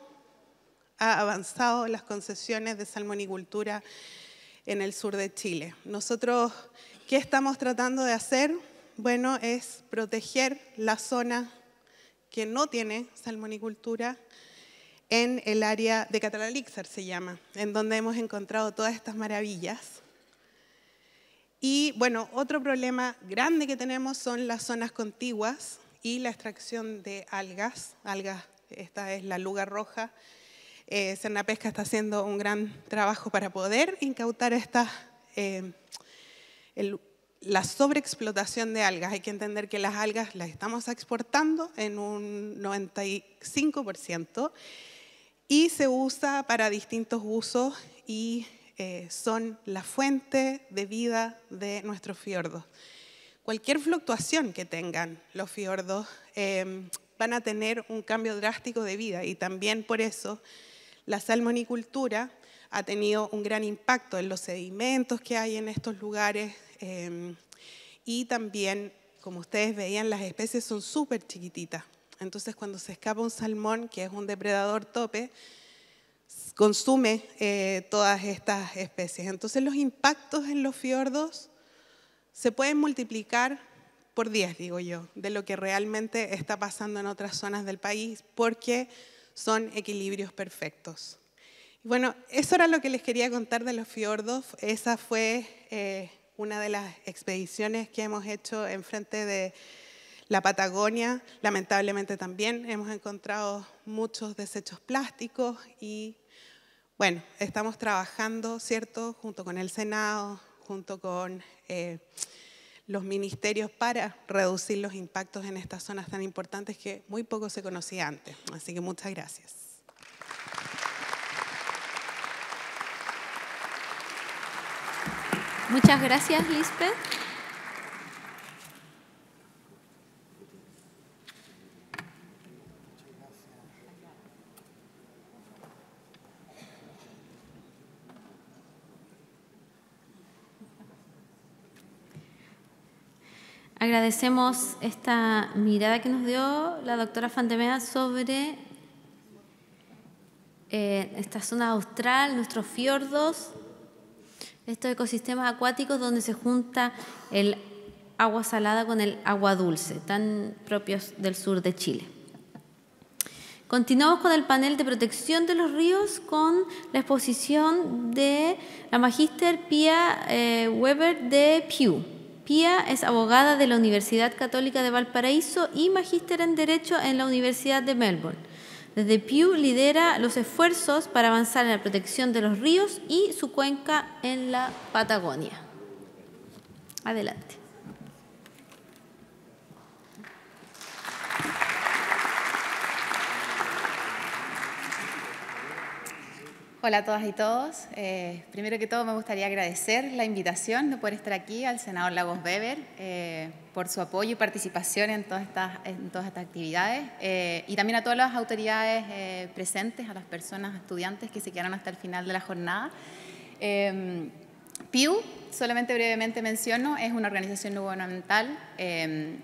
[SPEAKER 14] ha avanzado las concesiones de salmonicultura en el sur de Chile. Nosotros, ¿qué estamos tratando de hacer? Bueno, es proteger la zona que no tiene salmonicultura, en el área de Catalalixar, se llama, en donde hemos encontrado todas estas maravillas. Y bueno, otro problema grande que tenemos son las zonas contiguas y la extracción de algas. Algas, esta es la luga roja. Eh, Cernapesca está haciendo un gran trabajo para poder incautar esta, eh, la sobreexplotación de algas. Hay que entender que las algas las estamos exportando en un 95% y se usa para distintos usos y eh, son la fuente de vida de nuestros fiordos. Cualquier fluctuación que tengan los fiordos em, van a tener un cambio drástico de vida y también por eso la salmonicultura ha tenido un gran impacto en los sedimentos que hay en estos lugares em, y también, como ustedes veían, las especies son súper chiquititas. Entonces cuando se escapa un salmón, que es un depredador tope, consume eh, todas estas especies. Entonces los impactos en los fiordos se pueden multiplicar por 10, digo yo, de lo que realmente está pasando en otras zonas del país, porque son equilibrios perfectos. Y bueno, eso era lo que les quería contar de los fiordos. Esa fue eh, una de las expediciones que hemos hecho en frente de la Patagonia, lamentablemente también hemos encontrado muchos desechos plásticos y, bueno, estamos trabajando, ¿cierto?, junto con el Senado, junto con eh, los ministerios para reducir los impactos en estas zonas tan importantes que muy poco se conocía antes. Así que muchas gracias. Muchas gracias, Lisbeth.
[SPEAKER 1] Agradecemos esta mirada que nos dio la doctora Fantemea sobre eh, esta zona austral, nuestros fiordos, estos ecosistemas acuáticos donde se junta el agua salada con el agua dulce, tan propios del sur de Chile. Continuamos con el panel de protección de los ríos con la exposición de la Magister Pia eh, Weber de Pew. Pia es abogada de la Universidad Católica de Valparaíso y magíster en Derecho en la Universidad de Melbourne. Desde Pew lidera los esfuerzos para avanzar en la protección de los ríos y su cuenca en la Patagonia. Adelante.
[SPEAKER 15] Hola a todas y todos. Eh, primero que todo me gustaría agradecer la invitación de poder estar aquí al senador Lagos Weber eh, por su apoyo y participación en todas estas, en todas estas actividades eh, y también a todas las autoridades presentes, a las personas, estudiantes que se quedaron hasta el final de la jornada. Em, PIU, solamente brevemente menciono, es una organización no gubernamental em,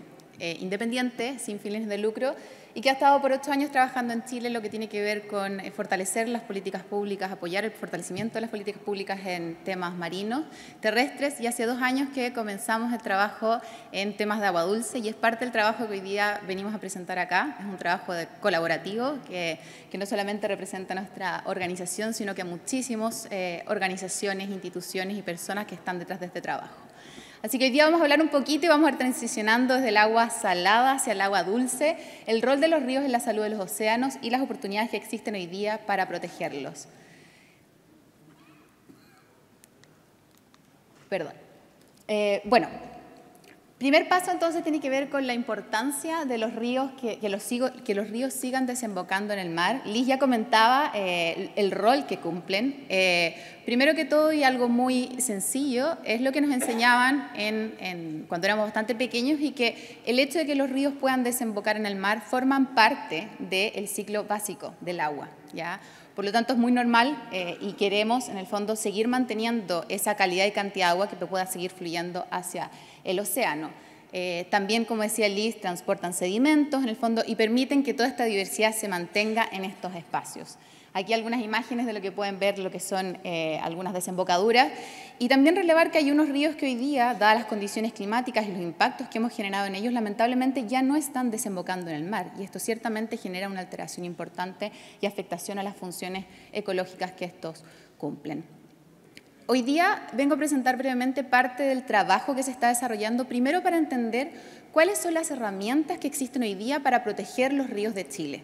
[SPEAKER 15] independiente, sin fines de lucro, y que ha estado por ocho años trabajando en Chile lo que tiene que ver con eh, fortalecer las políticas públicas, apoyar el fortalecimiento de las políticas públicas en temas marinos, terrestres, y hace dos años que comenzamos el trabajo en temas de agua dulce, y es parte del trabajo que hoy día venimos a presentar acá. Es un trabajo colaborativo que, que, no solamente representa nuestra organización, sino que a muchísimas eh, organizaciones, instituciones y personas que están detrás de este trabajo. Así que hoy día vamos a hablar un poquito y vamos a ir transicionando desde el agua salada hacia el agua dulce, el rol de los ríos en la salud de los océanos y las oportunidades que existen hoy día para protegerlos. Perdón. Eh, bueno, Primer paso entonces tiene que ver con la importancia de los ríos, que, los, ríos sigan desembocando en el mar. Liz ya comentaba eh, el, rol que cumplen. Eh, primero que todo, y algo muy sencillo, es lo que nos enseñaban en, cuando éramos bastante pequeños y que el hecho de que los ríos puedan desembocar en el mar forman parte del ciclo básico del agua. ¿ya? Por lo tanto, es muy normal eh, y queremos, en el fondo, seguir manteniendo esa calidad y cantidad de agua que pueda seguir fluyendo hacia el el océano. Eh, también, como decía Liz, transportan sedimentos en el fondo y permiten que toda esta diversidad se mantenga en estos espacios. Aquí algunas imágenes de lo que pueden ver, lo que son eh, algunas desembocaduras. Y también relevar que hay unos ríos que hoy día, dadas las condiciones climáticas y los impactos que hemos generado en ellos, lamentablemente ya no están desembocando en el mar. Y esto ciertamente genera una alteración importante y afectación a las funciones ecológicas que estos cumplen hoy día vengo a presentar brevemente parte del trabajo que se está desarrollando, primero para entender cuáles son las herramientas que existen hoy día para proteger los ríos de Chile.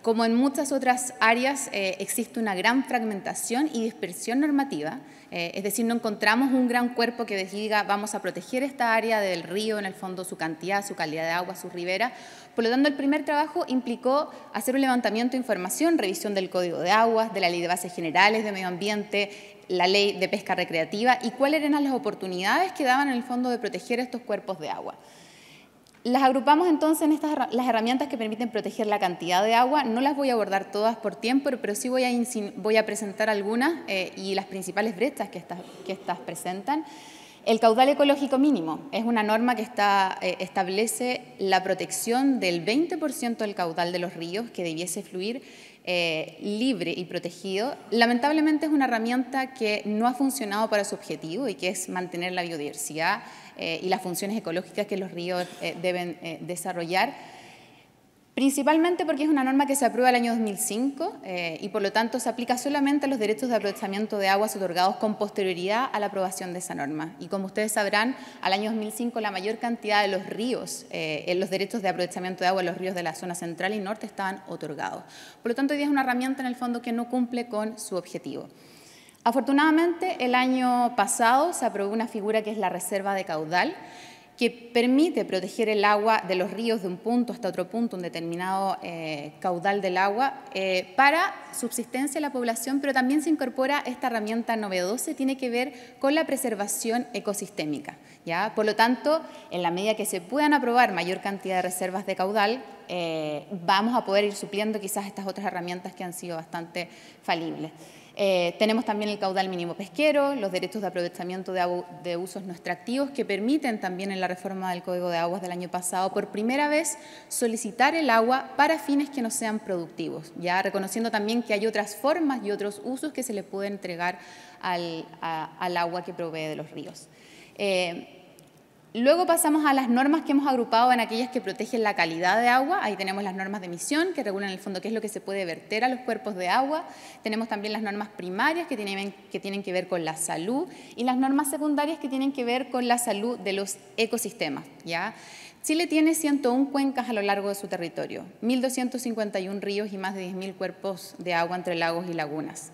[SPEAKER 15] Como en muchas otras áreas, eh, existe una gran fragmentación y dispersión normativa, eh, es decir, no encontramos un gran cuerpo que diga vamos a proteger esta área del río, en el fondo su cantidad, su calidad de agua, su ribera. Por lo tanto, el primer trabajo implicó hacer un levantamiento de información, revisión del Código de Aguas, de la Ley de Bases Generales de Medio Ambiente, la ley de pesca recreativa y cuáles eran las oportunidades que daban en el fondo de proteger estos cuerpos de agua. Las agrupamos entonces en estas las herramientas que permiten proteger la cantidad de agua. No las voy a abordar todas por tiempo, pero sí voy a, voy a presentar algunas eh, y las principales brechas que estas, que estas presentan. El caudal ecológico mínimo es una norma que eh, establece la protección del 20% del caudal de los ríos que debiese fluir eh, libre y protegido, lamentablemente es una herramienta que no ha funcionado para su objetivo y que es mantener la biodiversidad eh, y las funciones ecológicas que los ríos eh, deben desarrollar Principalmente porque es una norma que se aprueba el año 2005 eh, y por lo tanto se aplica solamente a los derechos de aprovechamiento de aguas otorgados con posterioridad a la aprobación de esa norma. Y como ustedes sabrán, al año 2005 la mayor cantidad de los ríos, eh, los derechos de aprovechamiento de agua en los ríos de la zona central y norte estaban otorgados. Por lo tanto, hoy es una herramienta en el fondo que no cumple con su objetivo. Afortunadamente, el año pasado se aprobó una figura que es la reserva de caudal, que permite proteger el agua de los ríos de un punto hasta otro punto, un determinado eh, caudal del agua, eh, para subsistencia de la población, pero también se incorpora esta herramienta novedosa, tiene que ver con la preservación ecosistémica. ¿ya? Por lo tanto, en la medida que se puedan aprobar mayor cantidad de reservas de caudal, eh, vamos a poder ir supliendo quizás estas otras herramientas que han sido bastante falibles. Eh, tenemos también el caudal mínimo pesquero, los derechos de aprovechamiento de, usos no extractivos que permiten también en la reforma del Código de Aguas del año pasado por primera vez solicitar el agua para fines que no sean productivos, ya reconociendo también que hay otras formas y otros usos que se le puede entregar al, agua que provee de los ríos. Eh, Luego pasamos a las normas que hemos agrupado en aquellas que protegen la calidad de agua. Ahí tenemos las normas de emisión, que regulan en el fondo qué es lo que se puede verter a los cuerpos de agua. Tenemos también las normas primarias, que tienen, que ver con la salud, y las normas secundarias, que tienen que ver con la salud de los ecosistemas. ¿ya? Chile tiene 101 cuencas a lo largo de su territorio, 1.251 ríos y más de 10.000 cuerpos de agua entre lagos y lagunas.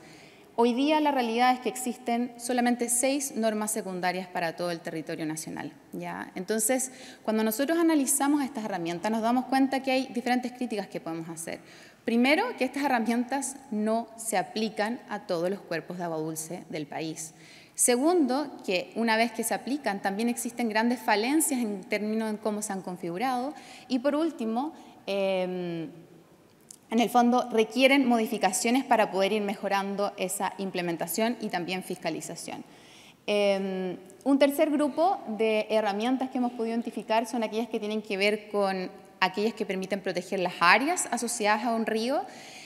[SPEAKER 15] Hoy día la realidad es que existen solamente seis normas secundarias para todo el territorio nacional. ¿ya? Entonces, cuando nosotros analizamos estas herramientas, nos damos cuenta que hay diferentes críticas que podemos hacer. Primero, que estas herramientas no se aplican a todos los cuerpos de agua dulce del país. Segundo, que una vez que se aplican, también existen grandes falencias en términos de cómo se han configurado. Y por último, em, en el fondo requieren modificaciones para poder ir mejorando esa implementación y también fiscalización. Em, un tercer grupo de herramientas que hemos podido identificar son aquellas que tienen que ver con aquellas que permiten proteger las áreas asociadas a un río.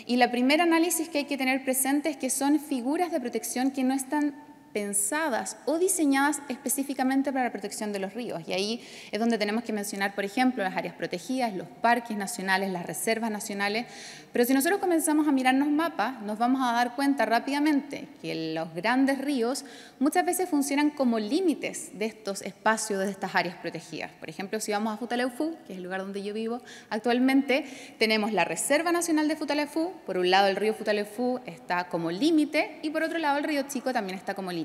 [SPEAKER 15] Y la primer análisis que hay que tener presente es que son figuras de protección que no están pensadas o diseñadas específicamente para la protección de los ríos. Y ahí es donde tenemos que mencionar, por ejemplo, las áreas protegidas, los parques nacionales, las reservas nacionales. Pero si nosotros comenzamos a mirarnos mapas, nos vamos a dar cuenta rápidamente que los grandes ríos muchas veces funcionan como límites de estos espacios, de estas áreas protegidas. Por ejemplo, si vamos a Futaleufú, que es el lugar donde yo vivo actualmente, tenemos la Reserva Nacional de Futaleufú. Por un lado, el río Futaleufú está como límite y por otro lado, el río Chico también está como límite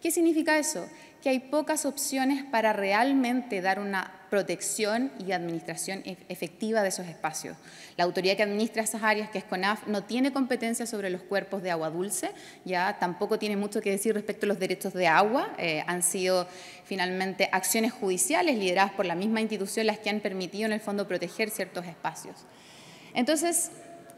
[SPEAKER 15] ¿Qué significa eso? Que hay pocas opciones para realmente dar una protección y administración e-, efectiva de esos espacios. La autoridad que administra esas áreas, que es CONAF, no tiene competencia sobre los cuerpos de agua dulce, ya tampoco tiene mucho que decir respecto a los derechos de agua. Eh, han sido finalmente acciones judiciales lideradas por la misma institución las que han permitido en el fondo proteger ciertos espacios. Entonces,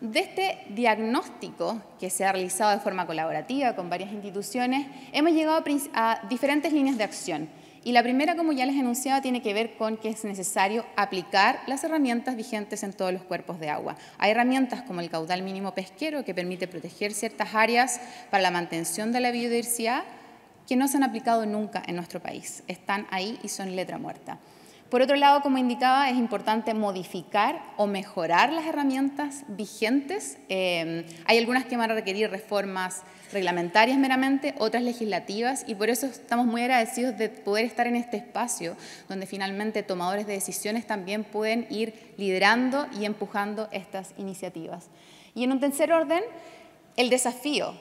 [SPEAKER 15] de este diagnóstico que se ha realizado de forma colaborativa con varias instituciones, hemos llegado a diferentes líneas de acción. Y la primera, como ya les enunciaba, tiene que ver con que es necesario aplicar las herramientas vigentes en todos los cuerpos de agua. Hay herramientas como el caudal mínimo pesquero que permite proteger ciertas áreas para la mantención de la biodiversidad que no se han aplicado nunca en nuestro país. Están ahí y son letra muerta. Por otro lado, como indicaba, es importante modificar o mejorar las herramientas vigentes. Eh, hay algunas que van a requerir reformas reglamentarias meramente, otras legislativas, y por eso estamos muy agradecidos de poder estar en este espacio donde finalmente tomadores de decisiones también pueden ir liderando y empujando estas iniciativas. Y en un tercer orden, el desafío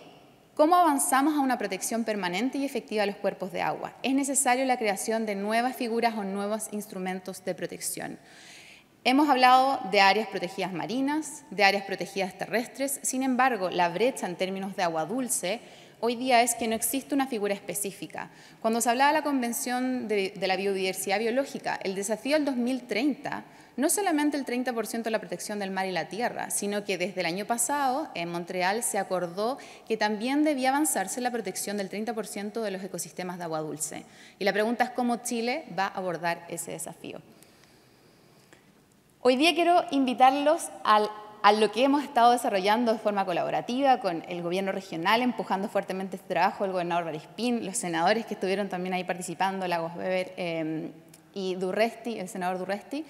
[SPEAKER 15] ¿Cómo avanzamos a una protección permanente y efectiva de los cuerpos de agua? Es necesario la creación de nuevas figuras o nuevos instrumentos de protección. Hemos hablado de áreas protegidas marinas, de áreas protegidas terrestres, sin embargo, la brecha en términos de agua dulce hoy día es que no existe una figura específica. Cuando se hablaba de la Convención de, de la Biodiversidad Biológica, el desafío del 2030 no solamente el 30% de la protección del mar y la tierra, sino que desde el año pasado en Montreal se acordó que también debía avanzarse la protección del 30% de los ecosistemas de agua dulce. Y la pregunta es cómo Chile va a abordar ese desafío. Hoy día quiero invitarlos a lo que hemos estado desarrollando de forma colaborativa con el gobierno regional, empujando fuertemente este trabajo, el gobernador Barispín, los senadores que estuvieron también ahí participando, Lagos Weber eh, y Durresti, el senador Durresti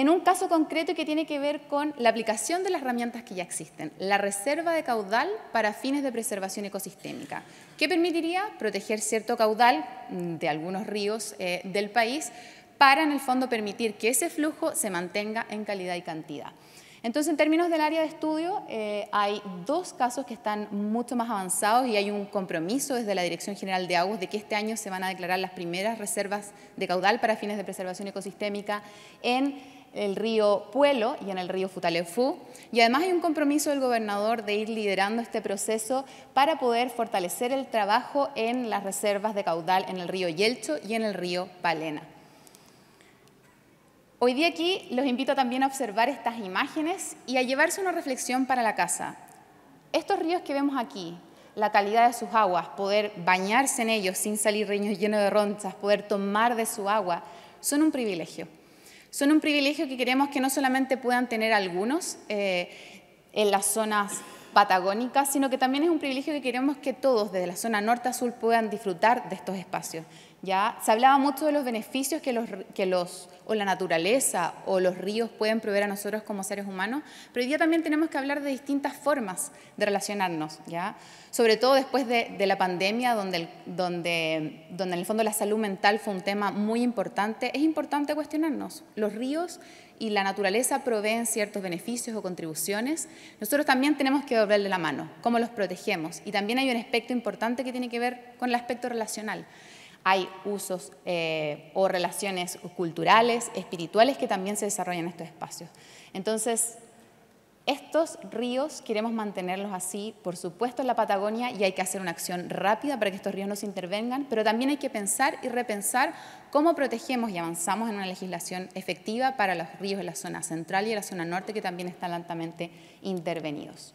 [SPEAKER 15] en un caso concreto que tiene que ver con la aplicación de las herramientas que ya existen, la reserva de caudal para fines de preservación ecosistémica, que permitiría proteger cierto caudal mm, de algunos ríos eh, del país para, en el fondo, permitir que ese flujo se mantenga en calidad y cantidad. Entonces, en términos del área de estudio, eh, hay dos casos que están mucho más avanzados y hay un compromiso desde la Dirección General de Aguas de que este año se van a declarar las primeras reservas de caudal para fines de preservación ecosistémica en el río Puelo y en el río Futalefú. Y además hay un compromiso del gobernador de ir liderando este proceso para poder fortalecer el trabajo en las reservas de caudal en el río Yelcho y en el río Palena. Hoy día aquí los invito también a observar estas imágenes y a llevarse una reflexión para la casa. Estos ríos que vemos aquí, la calidad de sus aguas, poder bañarse en ellos sin salir riños llenos de ronchas, poder tomar de su agua, son un privilegio. Son un privilegio que queremos que no solamente puedan tener algunos eh, en las zonas patagónicas, sino que también es un privilegio que queremos que todos desde la zona norte a sur puedan disfrutar de estos espacios. Se hablaba mucho de los beneficios que la naturaleza o los ríos pueden proveer a nosotros como seres humanos, pero hoy día también tenemos que hablar de distintas formas de relacionarnos, ¿ya? sobre todo después de, la pandemia, donde, donde en el fondo la salud mental fue un tema muy importante, es importante cuestionarnos. Los ríos y la naturaleza proveen ciertos beneficios o contribuciones, nosotros también tenemos que de la mano, cómo los protegemos. Y también hay un aspecto importante que tiene que ver con el aspecto relacional. Hay usos eh, o relaciones culturales, espirituales que también se desarrollan en estos espacios. Entonces, estos ríos queremos mantenerlos así, por supuesto, en la Patagonia y hay que hacer una acción rápida para que estos ríos no se intervengan, pero también hay que pensar y repensar cómo protegemos y avanzamos en una legislación efectiva para los ríos de la zona central y de la zona norte que también están altamente intervenidos.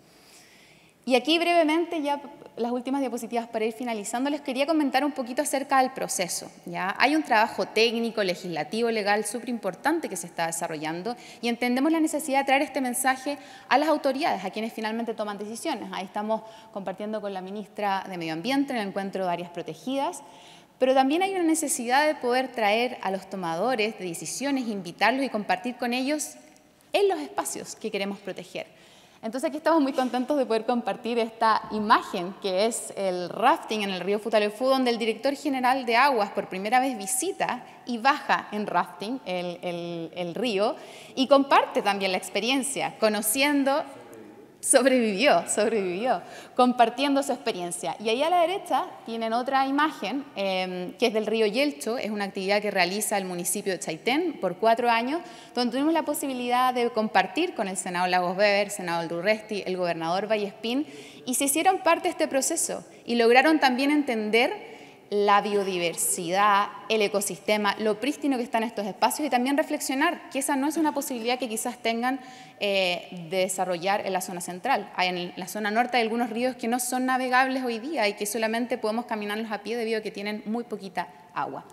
[SPEAKER 15] Y aquí brevemente, ya las últimas diapositivas para ir finalizando, les quería comentar un poquito acerca del proceso. ¿ya? Hay un trabajo técnico, legislativo, legal súper importante que se está desarrollando y entendemos la necesidad de traer este mensaje a las autoridades, a quienes finalmente toman decisiones. Ahí estamos compartiendo con la ministra de Medio Ambiente en el encuentro de áreas protegidas. Pero también hay una necesidad de poder traer a los tomadores de decisiones, invitarlos y compartir con ellos en los espacios que queremos proteger. Entonces aquí estamos muy contentos de poder compartir esta imagen que es el rafting en el río Futaleufú, donde el director general de aguas por primera vez visita y baja en rafting el, el río y comparte también la experiencia, conociendo sobrevivió, sobrevivió, compartiendo su experiencia. Y ahí a la derecha tienen otra imagen em, que es del río Yelcho, es una actividad que realiza el municipio de Chaitén por cuatro años, donde tuvimos la posibilidad de compartir con el senador Lagos Weber, el senador Durresti, el gobernador Vallespín, y se hicieron parte de este proceso y lograron también entender la biodiversidad, el ecosistema, lo prístino que están estos espacios y también reflexionar que esa no es una posibilidad que quizás tengan eh, de desarrollar en la zona central. Hay en la zona norte hay algunos ríos que no son navegables hoy día y que solamente podemos caminarlos a pie debido a que tienen muy poquita agua.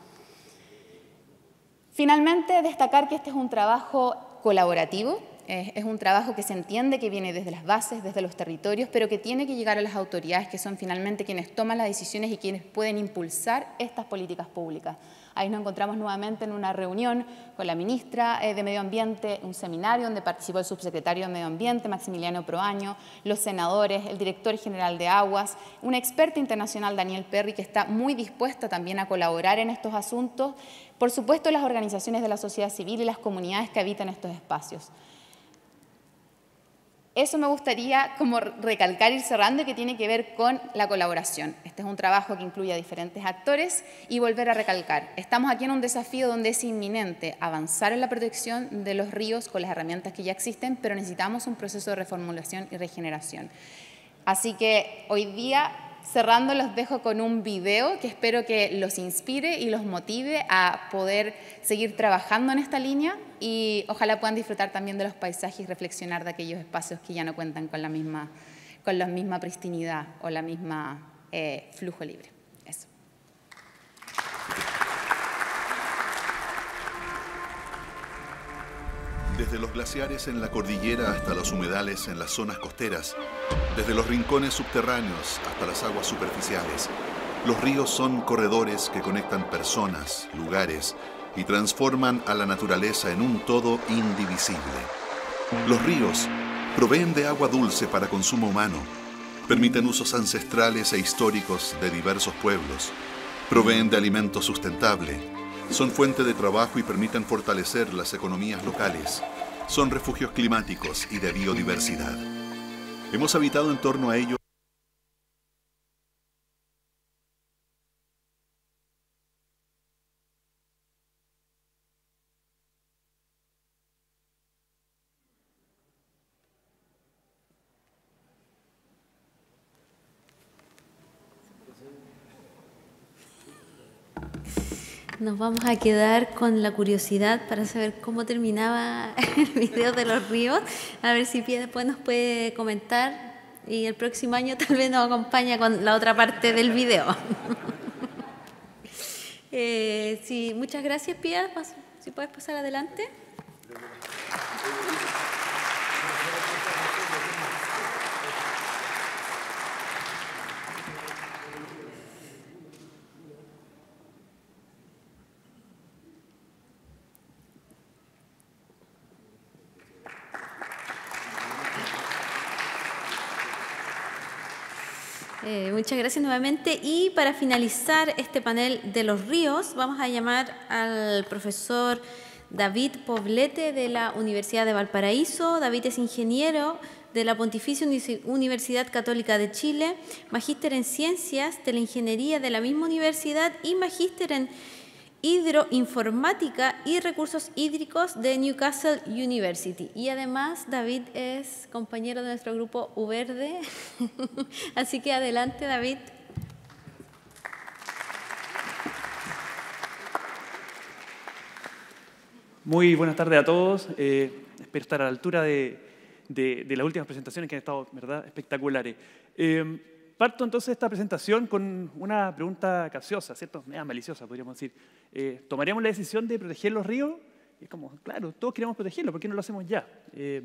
[SPEAKER 15] Finalmente, destacar que este es un trabajo colaborativo es un trabajo que se entiende que viene desde las bases, desde los territorios, pero que tiene que llegar a las autoridades, que son finalmente quienes toman las decisiones y quienes pueden impulsar estas políticas públicas. Ahí nos encontramos nuevamente en una reunión con la ministra eh, de Medio Ambiente, un seminario donde participó el subsecretario de Medio Ambiente, Maximiliano Proaño, los senadores, el director general de Aguas, una experta internacional, Daniel Perry, que está muy dispuesta también a colaborar en estos asuntos. Por supuesto, las organizaciones de la sociedad civil y las comunidades que habitan estos espacios. Eso me gustaría como recalcar y cerrando que tiene que ver con la colaboración. Este es un trabajo que incluye a diferentes actores y volver a recalcar. Estamos aquí en un desafío donde es inminente avanzar en la protección de los ríos con las herramientas que ya existen, pero necesitamos un proceso de reformulación y regeneración. Así que hoy día Cerrando los dejo con un video que espero que los inspire y los motive a poder seguir trabajando en esta línea y ojalá puedan disfrutar también de los paisajes y reflexionar de aquellos espacios que ya no cuentan con la misma, con la misma pristinidad o la misma eh, flujo libre.
[SPEAKER 3] Desde los glaciares en la cordillera hasta los humedales en las zonas costeras, desde los rincones subterráneos hasta las aguas superficiales, los ríos son corredores que conectan personas, lugares y transforman a la naturaleza en un todo indivisible. Los ríos proveen de agua dulce para consumo humano, permiten usos ancestrales e históricos de diversos pueblos, proveen de alimento sustentable, son fuente de trabajo y
[SPEAKER 16] permiten fortalecer las economías locales. Son refugios climáticos y de biodiversidad. Hemos habitado en torno a ellos
[SPEAKER 1] Nos vamos a quedar con la curiosidad para saber cómo terminaba (laughs) el video de los ríos. A ver si Pia después nos puede comentar y el próximo año tal vez nos acompaña con la otra parte del video. (laughs) Eh, sí, muchas gracias Pia. Si puedes pasar adelante. muchas gracias nuevamente. Y para finalizar este panel de los ríos, vamos a llamar al profesor David Poblete de la Universidad de Valparaíso. David es ingeniero de la Pontificia Universidad Católica de Chile, magíster en Ciencias de la Ingeniería de la misma universidad y magíster en hidroinformática y recursos hídricos de Newcastle University. Y además David es compañero de nuestro grupo Uverde, (laughs) así que adelante David.
[SPEAKER 16] Muy buenas tardes a todos. Eh, espero estar a la altura de, de, las últimas presentaciones que han estado ¿verdad? espectaculares. Eh, Parto entonces esta presentación con una pregunta capciosa, ¿cierto? Media maliciosa, podríamos decir. Eh, ¿Tomaríamos la decisión de proteger los ríos? Y es como, claro, todos queremos protegerlos, ¿por qué no lo hacemos ya? Eh,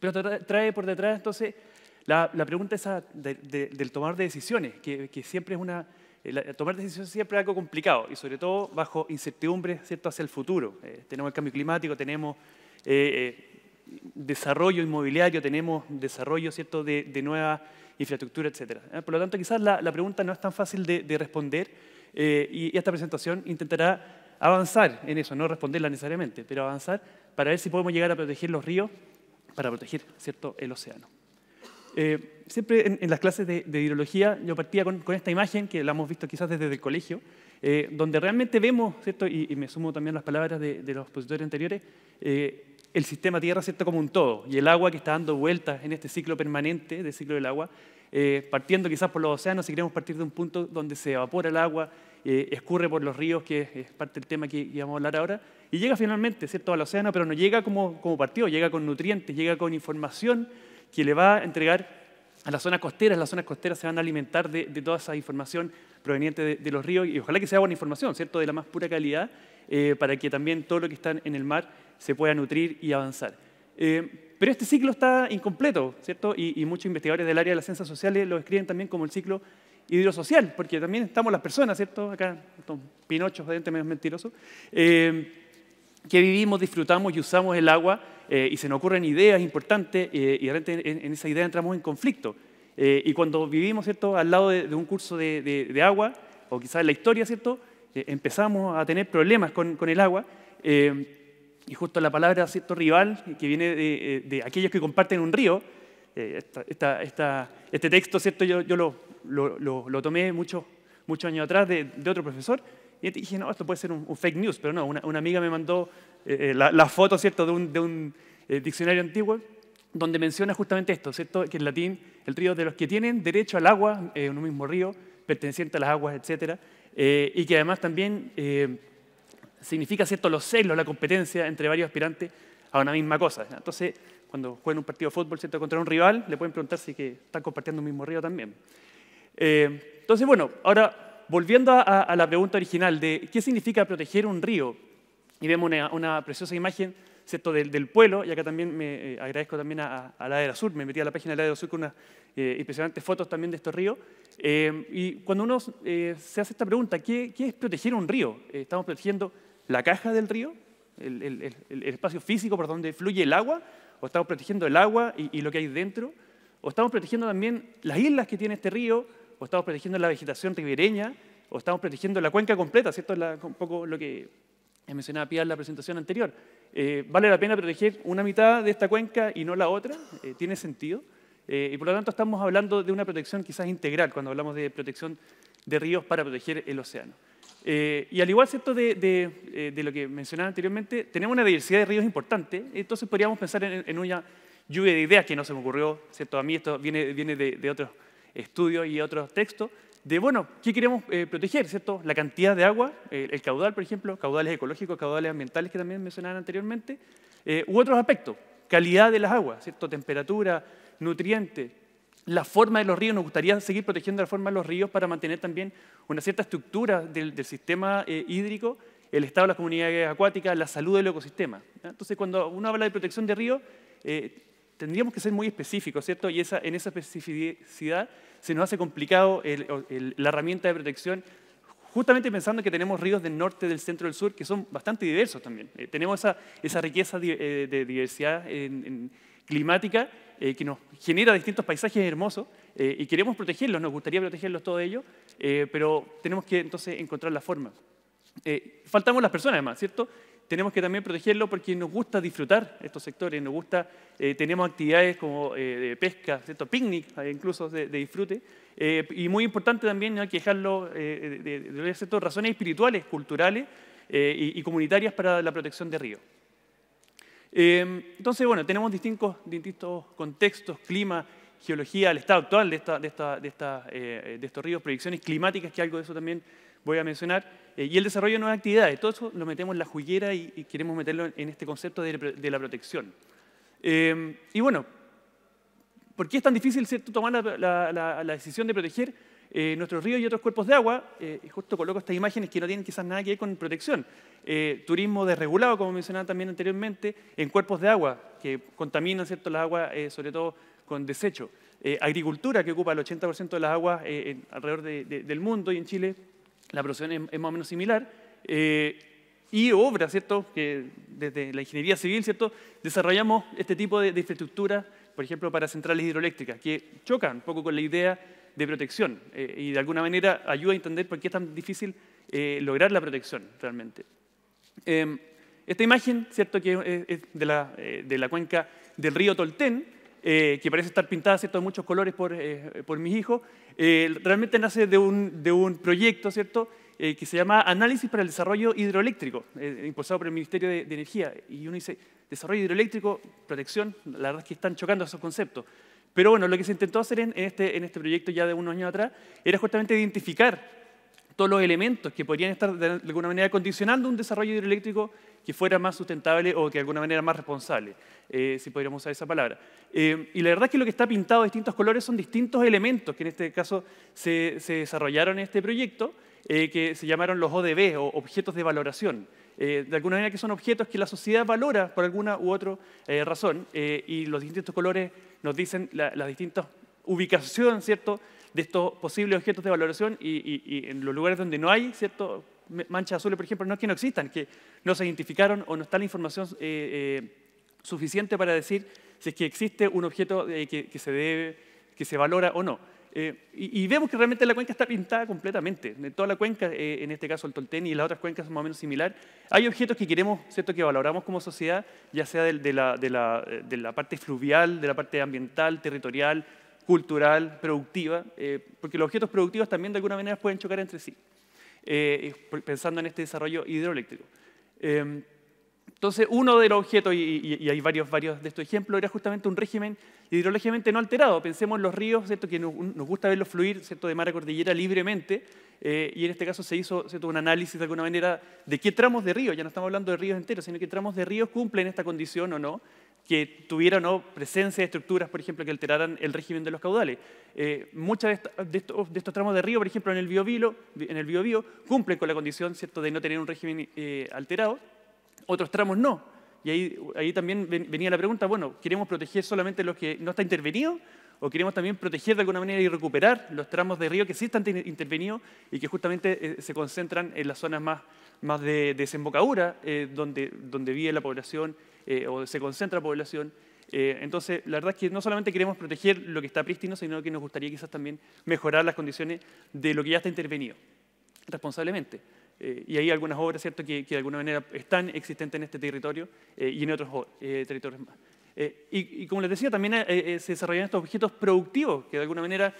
[SPEAKER 16] pero trae por detrás entonces la, pregunta esa del tomar de decisiones, que, que siempre es una... Eh, tomar decisiones siempre es algo complicado y sobre todo bajo incertidumbre ¿cierto? hacia el futuro. Eh, tenemos el cambio climático, tenemos desarrollo inmobiliario, tenemos desarrollo ¿cierto? de, de nuevas infraestructura, etcétera. Eh, por lo tanto, quizás la, pregunta no es tan fácil de, responder eh, y, esta presentación intentará avanzar en eso, no responderla necesariamente, pero avanzar para ver si podemos llegar a proteger los ríos, para proteger ¿cierto? el océano. Eh, siempre en, las clases de, hidrología yo partía con, esta imagen que la hemos visto quizás desde el colegio, donde realmente vemos, ¿cierto? Y, me sumo también a las palabras de, los expositores anteriores, el sistema Tierra cierto como un todo y el agua que está dando vueltas en este ciclo permanente del ciclo del agua, eh, partiendo quizás por los océanos, si queremos partir de un punto donde se evapora el agua, eh, escurre por los ríos, que es, parte del tema que, íbamos vamos a hablar ahora, y llega finalmente ¿cierto? al océano, pero no llega como, como partió, llega con nutrientes, llega con información que le va a entregar a las zonas costeras. Las zonas costeras se van a alimentar de, toda esa información proveniente de, los ríos y ojalá que sea buena información, ¿cierto? De la más pura calidad, eh, para que también todo lo que está en el mar se pueda nutrir y avanzar. Eh, pero este ciclo está incompleto, ¿cierto? Y, muchos investigadores del área de las ciencias sociales lo describen también como el ciclo hidrosocial, porque también estamos las personas, ¿cierto? Acá, estos pinochos adentro, menos mentirosos, eh, que vivimos, disfrutamos y usamos el agua eh, y se nos ocurren ideas importantes y de en, esa idea entramos en conflicto. y cuando vivimos, ¿cierto?, al lado de, un curso de, agua, o quizás la historia, ¿cierto?, empezamos a tener problemas con, el agua. Y justo la palabra cierto rival, que viene de, eh, de aquellos que comparten un río, eh, este texto cierto yo, yo lo, lo, tomé muchos mucho años atrás de, de, otro profesor, y este dije, no, esto puede ser un, fake news, pero no, una, amiga me mandó eh, la, foto cierto de un, de un diccionario antiguo donde menciona justamente esto, ¿cierto? que en latín el río de los que tienen derecho al agua, en un mismo río, perteneciente a las aguas, etc. y que además también significa ¿cierto? los celos, la competencia entre varios aspirantes a una misma cosa. Entonces, cuando juegan un partido de fútbol ¿cierto? contra un rival, le pueden preguntar si que están compartiendo un mismo río también. Eh, entonces, bueno, ahora volviendo a, la pregunta original de qué significa proteger un río, y vemos una, preciosa imagen ¿cierto? Del, pueblo, y acá también me eh, agradezco también a, la de la Sur, me metí a la página de la de Sur con unas eh, impresionantes fotos también de estos ríos, y cuando uno se hace esta pregunta, ¿qué, ¿qué, es proteger un río? estamos protegiendo la caja del río, el, espacio físico por donde fluye el agua, o estamos protegiendo el agua y, lo que hay dentro, o estamos protegiendo también las islas que tiene este río, o estamos protegiendo la vegetación ribereña, o estamos protegiendo la cuenca completa, ¿cierto? un poco lo que mencionaba Pia en la presentación anterior. Eh, ¿Vale la pena proteger una mitad de esta cuenca y no la otra? Eh, ¿Tiene sentido? Eh, y por lo tanto estamos hablando de una protección quizás integral cuando hablamos de protección de ríos para proteger el océano. Eh, y al igual ¿cierto? Eh, de, lo que mencionaba anteriormente, tenemos una diversidad de ríos importante, entonces podríamos pensar en, una lluvia de ideas que no se me ocurrió, ¿cierto? a mí esto viene, viene de, otros estudios y otros textos, de, bueno, ¿qué queremos eh, proteger? ¿cierto? La cantidad de agua, el caudal, por ejemplo, caudales ecológicos, caudales ambientales que también mencionaban anteriormente, u otros aspectos, calidad de las aguas, ¿cierto? temperatura, nutrientes, la forma de los ríos, nos gustaría seguir protegiendo la forma de los ríos para mantener también una cierta estructura del, sistema eh, hídrico, el estado de las comunidades acuáticas, la salud del ecosistema. Entonces, cuando uno habla de protección de ríos, eh, tendríamos que ser muy específicos, ¿cierto? Y en esa especificidad se nos hace complicado la herramienta de protección, justamente pensando que tenemos ríos del norte, del centro, del sur, que son bastante diversos también. Eh, tenemos esa, riqueza de, diversidad climática eh, que nos genera distintos paisajes hermosos eh, y queremos protegerlos, nos gustaría protegerlos todo ellos, eh, pero tenemos que entonces encontrar la forma. faltamos las personas además, ¿cierto? Tenemos que también protegerlo porque nos gusta disfrutar estos sectores, nos gusta, tenemos actividades como de pesca, ¿cierto? Picnic incluso de, disfrute. y muy importante también, no hay que dejarlo de, de, razones espirituales, culturales y, y comunitarias para la protección de ríos. Em, entonces, bueno, tenemos distintos, contextos, clima, geología, el estado actual de, eh, estos ríos, proyecciones climáticas, que algo de eso también voy a mencionar, eh, y el desarrollo de nuevas actividades. Todo eso lo metemos en la juguera y, queremos meterlo en este concepto de, la protección. Em, y bueno, ¿por qué es tan difícil tomar la, decisión de proteger? Eh, nuestros ríos y otros cuerpos de agua, eh, justo coloco estas imágenes que no tienen quizás nada que ver con protección, eh, turismo desregulado, como mencionaba también anteriormente, en cuerpos de agua, que contaminan ¿cierto? las aguas, sobre todo con desecho, agricultura, que ocupa el 80% de las aguas alrededor del mundo y en Chile la producción es, más o menos similar, y obras, ¿cierto? Que desde la ingeniería civil, ¿cierto? Desarrollamos este tipo de, de por ejemplo, para centrales hidroeléctricas, que chocan un poco con la idea de protección eh, y de alguna manera ayuda a entender por qué es tan difícil eh, lograr la protección realmente. Em, esta imagen, ¿cierto? que es, eh, de, la, cuenca del río Tolten, que parece estar pintada ¿cierto? de muchos colores por, por mis hijos, realmente nace de un, proyecto ¿cierto? que se llama Análisis para el Desarrollo Hidroeléctrico, impulsado por el Ministerio de Energía. Y uno dice, desarrollo hidroeléctrico, protección, la verdad es que están chocando esos conceptos. Pero bueno, lo que se intentó hacer en este, este, proyecto ya de unos años atrás era justamente identificar todos los elementos que podrían estar de alguna manera condicionando un desarrollo hidroeléctrico que fuera más sustentable o que de alguna manera más responsable, eh, si podríamos usar esa palabra. Eh, y la verdad es que lo que está pintado de distintos colores son distintos elementos que en este caso se, desarrollaron en este proyecto, eh, que se llamaron los ODB, o objetos de valoración. Eh, de alguna manera que son objetos que la sociedad valora por alguna u otra eh, razón, eh, y los distintos colores nos dicen la, las distintas ubicaciones, ¿cierto?, de estos posibles objetos de valoración y, en los lugares donde no hay, ¿cierto?, manchas azules, por ejemplo, no es que no existan, que no se identificaron o no está la información suficiente para decir si es que existe un objeto que, se debe, que se valora o no. Eh, y, vemos que realmente la cuenca está pintada completamente. En toda la cuenca, eh, en este caso el Tolteni y las otras cuencas más o menos similar, hay objetos que queremos, ¿cierto? que valoramos como sociedad, ya sea de, la, de, la, eh, de la, parte fluvial, de la parte ambiental, territorial, cultural, productiva, porque los objetos productivos también de alguna manera pueden chocar entre sí, pensando en este desarrollo hidroeléctrico. Em, entonces, uno de los objetos, y, hay varios, varios de estos ejemplos, era justamente un régimen hidrológicamente no alterado. Pensemos en los ríos, ¿cierto? que nos, gusta verlos fluir ¿cierto? de mar a cordillera libremente, eh, y en este caso se hizo ¿cierto? un análisis de alguna manera de qué tramos de río, ya no estamos hablando de ríos enteros, sino qué tramos de ríos cumplen esta condición o no, que tuviera no presencia de estructuras, por ejemplo, que alteraran el régimen de los caudales. Eh, Muchos de, estos, tramos de río, por ejemplo, en el Biobío, en el Biobío, cumplen con la condición ¿cierto? de no tener un régimen eh, alterado, otros tramos no. Y ahí, también venía la pregunta, bueno, ¿queremos proteger solamente los que no está intervenido o queremos también proteger de alguna manera y recuperar los tramos de río que sí están intervenidos y que justamente eh, se concentran en las zonas más, más de, desembocadura, eh, donde, donde vive la población eh, o se concentra la población. entonces, la verdad es que no solamente queremos proteger lo que está prístino, sino que nos gustaría quizás también mejorar las condiciones de lo que ya está intervenido responsablemente. Eh, y hay algunas obras ¿cierto? Que, que, de alguna manera están existentes en este territorio eh, y en otros eh, territorios más. Y, y, como les decía, también se desarrollan estos objetos productivos, que de alguna manera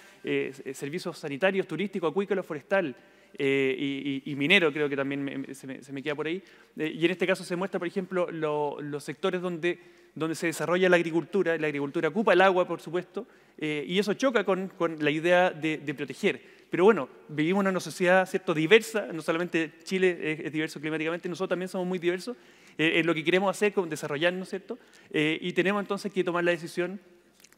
[SPEAKER 16] servicios sanitarios, turísticos, acuícolas, forestal y, minero, creo que también se, me, queda por ahí. y en este caso se muestra, por ejemplo, los sectores donde, donde se desarrolla la agricultura. La agricultura ocupa el agua, por supuesto, y eso choca con, con la idea de, de proteger. Pero bueno, vivimos en una sociedad ¿cierto? diversa, no solamente Chile es, diverso climáticamente, nosotros también somos muy diversos en eh, lo que queremos hacer, con desarrollarnos, ¿cierto? Eh, y tenemos entonces que tomar la decisión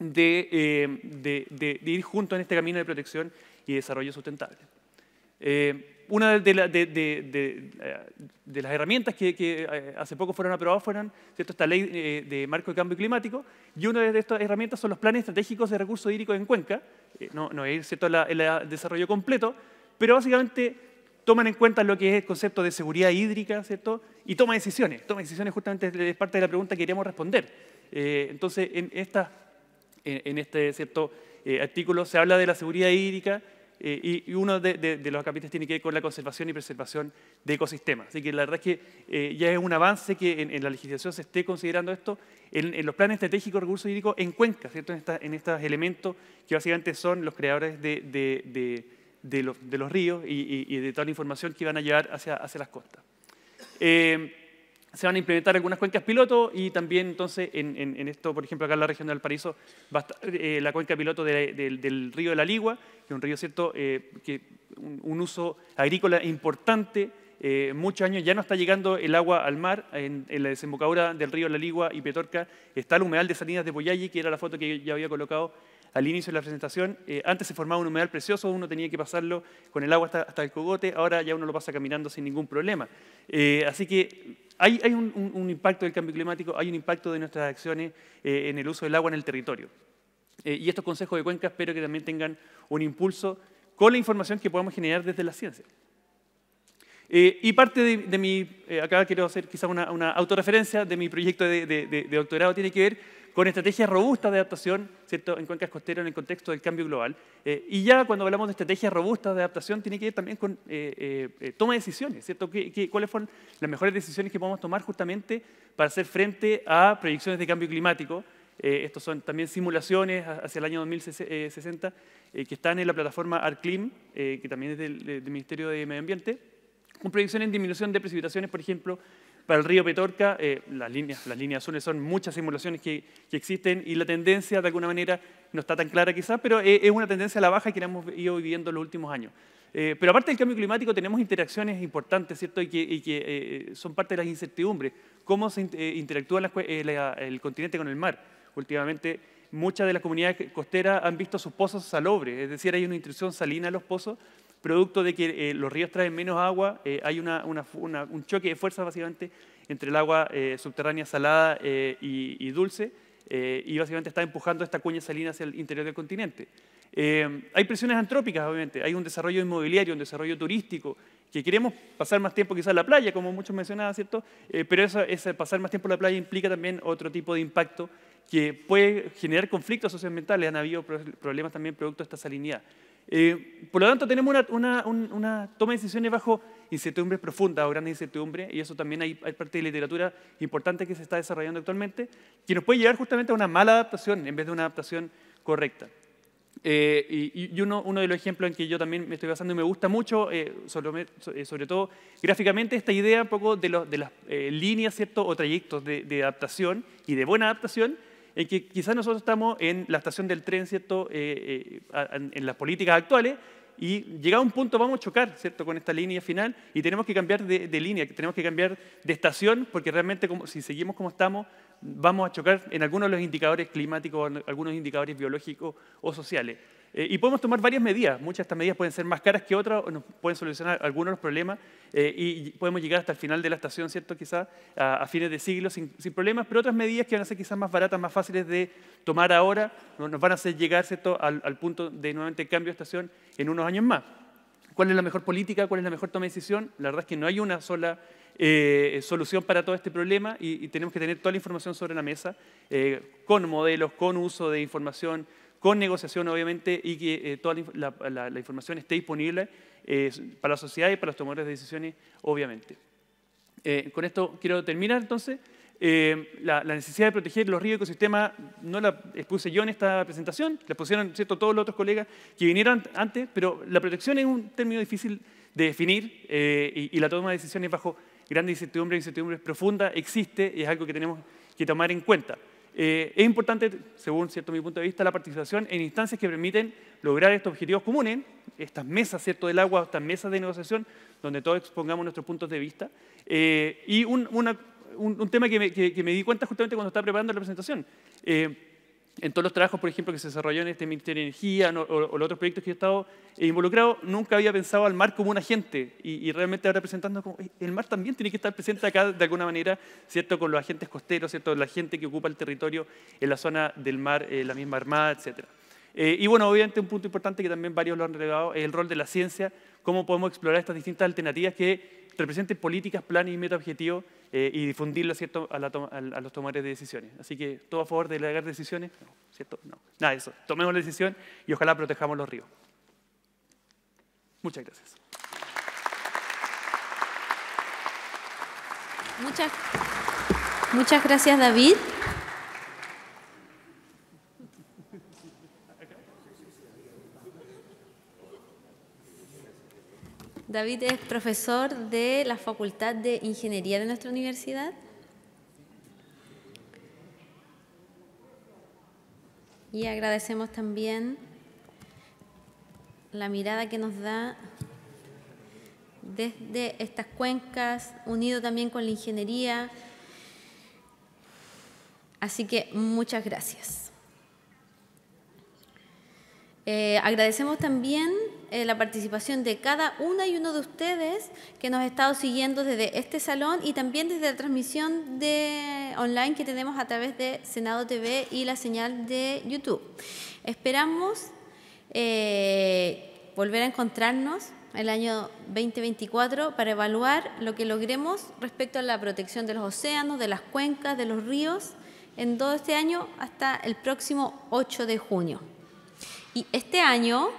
[SPEAKER 16] eh, de, de, ir juntos en este camino de protección y desarrollo sustentable una eh, de, las herramientas que, eh, hace poco fueron aprobadas fueron ¿cierto? esta ley eh, de marco de cambio climático y una de estas herramientas son los planes estratégicos de recursos hídricos en Cuenca. no, es cierto el desarrollo completo, pero básicamente toman en cuenta lo que es el concepto de seguridad hídrica, ¿cierto? Y toma decisiones. Toma decisiones justamente es parte de la pregunta que queríamos responder. entonces, en, esta, en, este ¿cierto? artículo se habla de la seguridad hídrica, eh, y uno de, los capítulos tiene que ver con la conservación y preservación de ecosistemas. Así que la verdad es que eh, ya es un avance que en, la legislación se esté considerando esto en, los planes estratégicos de recursos hídricos en cuencas, ¿cierto? En, estos elementos que básicamente son los creadores de, los, ríos y, de toda la información que van a llevar hacia, las costas. Eh, se van a implementar algunas cuencas piloto y también entonces en, esto, por ejemplo, acá en la región de Valparaíso, va a la cuenca piloto del río de la Ligua que un río ¿cierto? Eh, que un, uso agrícola importante. Eh, muchos años ya no está llegando el agua al mar, en, la desembocadura del río La Ligua y Petorca está el humedal de Salinas de Boyalli que era la foto que ya había colocado al inicio de la presentación. Eh, antes se formaba un humedal precioso, uno tenía que pasarlo con el agua hasta, el cogote, ahora ya uno lo pasa caminando sin ningún problema. así que hay, un, impacto del cambio climático, hay un impacto de nuestras acciones en el uso del agua en el territorio. Eh, y estos consejos de cuenca espero que también tengan un impulso con la información que podamos generar desde la ciencia. Eh, y parte de, mi, eh, acá quiero hacer quizás una, autorreferencia de mi proyecto de, doctorado, tiene que ver con estrategias robustas de adaptación ¿cierto? en cuencas costeras en el contexto del cambio global. y ya cuando hablamos de estrategias robustas de adaptación, tiene que ver también con toma de decisiones, ¿cierto? cuáles son las mejores decisiones que podemos tomar justamente para hacer frente a proyecciones de cambio climático? Eh, estos son también simulaciones hacia el año 2060 eh, eh, que están en la plataforma ARCLIM, que también es del, Ministerio de Medio Ambiente, con proyecciones en disminución de precipitaciones, por ejemplo, para el río Petorca. las, líneas, las líneas azules son muchas simulaciones que, existen y la tendencia, de alguna manera, no está tan clara quizás, pero es una tendencia a la baja que hemos ido viviendo en los últimos años. pero aparte del cambio climático tenemos interacciones importantes, ¿cierto? Y que, son parte de las incertidumbres. Cómo se interactúa el continente con el mar últimamente muchas de las comunidades costeras han visto sus pozos salobres, es decir, hay una intrusión salina a los pozos, producto de que eh, los ríos traen menos agua, eh, hay un choque de fuerzas básicamente entre el agua eh, subterránea salada y, dulce, y básicamente está empujando esta cuña salina hacia el interior del continente. Em, hay presiones antrópicas, obviamente, hay un desarrollo inmobiliario, un desarrollo turístico, que queremos pasar más tiempo quizás en la playa, como muchos mencionaban, ¿cierto? pero eso, ese pasar más tiempo en la playa implica también otro tipo de impacto que puede generar conflictos socioambientales. Han habido problemas también producto de esta salinidad. Eh, por lo tanto, tenemos una, toma de decisiones bajo incertidumbres profundas o grandes incertidumbres, y eso también hay, parte de la literatura importante que se está desarrollando actualmente, que nos puede llevar justamente a una mala adaptación en vez de una adaptación correcta. Eh, y, uno, uno, de los ejemplos en que yo también me estoy basando y me gusta mucho, eh, sobre, todo gráficamente, esta idea un poco de, las líneas ¿cierto? o trayectos de adaptación y de buena adaptación en que quizás nosotros estamos en la estación del tren, ¿cierto? Eh, eh, en, las políticas actuales, y llegado a un punto vamos a chocar, ¿cierto? Con esta línea final y tenemos que cambiar de, línea, tenemos que cambiar de estación, porque realmente si seguimos como estamos, vamos a chocar en algunos de los indicadores climáticos, en algunos indicadores biológicos o sociales. Eh, y podemos tomar varias medidas. Muchas de estas medidas pueden ser más caras que otras, o nos pueden solucionar algunos de los problemas eh, y podemos llegar hasta el final de la estación, ¿cierto? Quizás a, fines de siglo sin, problemas, pero otras medidas que van a ser quizás más baratas, más fáciles de tomar ahora, nos van a hacer llegar, ¿cierto?, al, punto de nuevamente cambio de estación en unos años más. ¿Cuál es la mejor política? ¿Cuál es la mejor toma de decisión? La verdad es que no hay una sola eh, solución para todo este problema y, tenemos que tener toda la información sobre la mesa, con modelos, con uso de información con negociación obviamente y que eh, toda la, información esté disponible eh, para la sociedad y para los tomadores de decisiones, obviamente. Eh, con esto quiero terminar entonces. La, necesidad de proteger los ríos y ecosistemas no la expuse yo en esta presentación, la pusieron ¿cierto? todos los otros colegas que vinieron antes, pero la protección es un término difícil de definir y, y, la toma de decisiones bajo grandes incertidumbres, incertidumbres profundas existe y es algo que tenemos que tomar en cuenta. Eh, es importante, según cierto mi punto de vista, la participación en instancias que permiten lograr estos objetivos comunes, estas mesas cierto, del agua, estas mesas de negociación, donde todos expongamos nuestros puntos de vista. Eh, y un, tema que me, di cuenta justamente cuando estaba preparando la presentación. Eh, en todos los trabajos, por ejemplo, que se desarrolló en este Ministerio de Energía o, los otros proyectos que yo he estado involucrado, nunca había pensado al mar como un agente. Y, realmente ahora presentando como el mar también tiene que estar presente acá de alguna manera, ¿cierto? Con los agentes costeros, ¿cierto? La gente que ocupa el territorio en la zona del mar, eh, la misma armada, etc. Eh, y bueno, obviamente un punto importante que también varios lo han relevado es el rol de la ciencia, cómo podemos explorar estas distintas alternativas que represente políticas, planes y meta objetivos eh, y difundirlo ¿cierto? A, los tomadores de decisiones. Así que, ¿todo a favor de delegar decisiones? No, ¿cierto? No. Nada de eso. Tomemos la decisión y ojalá protejamos los ríos. Muchas gracias.
[SPEAKER 1] Muchas, muchas gracias, David. David es profesor de la Facultad de Ingeniería de nuestra universidad. Y agradecemos también la mirada que nos da desde estas cuencas, unido también con la ingeniería. Así que muchas gracias. Eh, agradecemos también eh, la participación de cada una y uno de ustedes que nos ha estado siguiendo desde este salón y también desde la transmisión de online que tenemos a través de Senado TV y la señal de YouTube. Esperamos eh, volver a encontrarnos el año 2024 para evaluar lo que logremos respecto a la protección de los océanos, de las cuencas, de los ríos en todo este año hasta el próximo 8 de junio. Y este año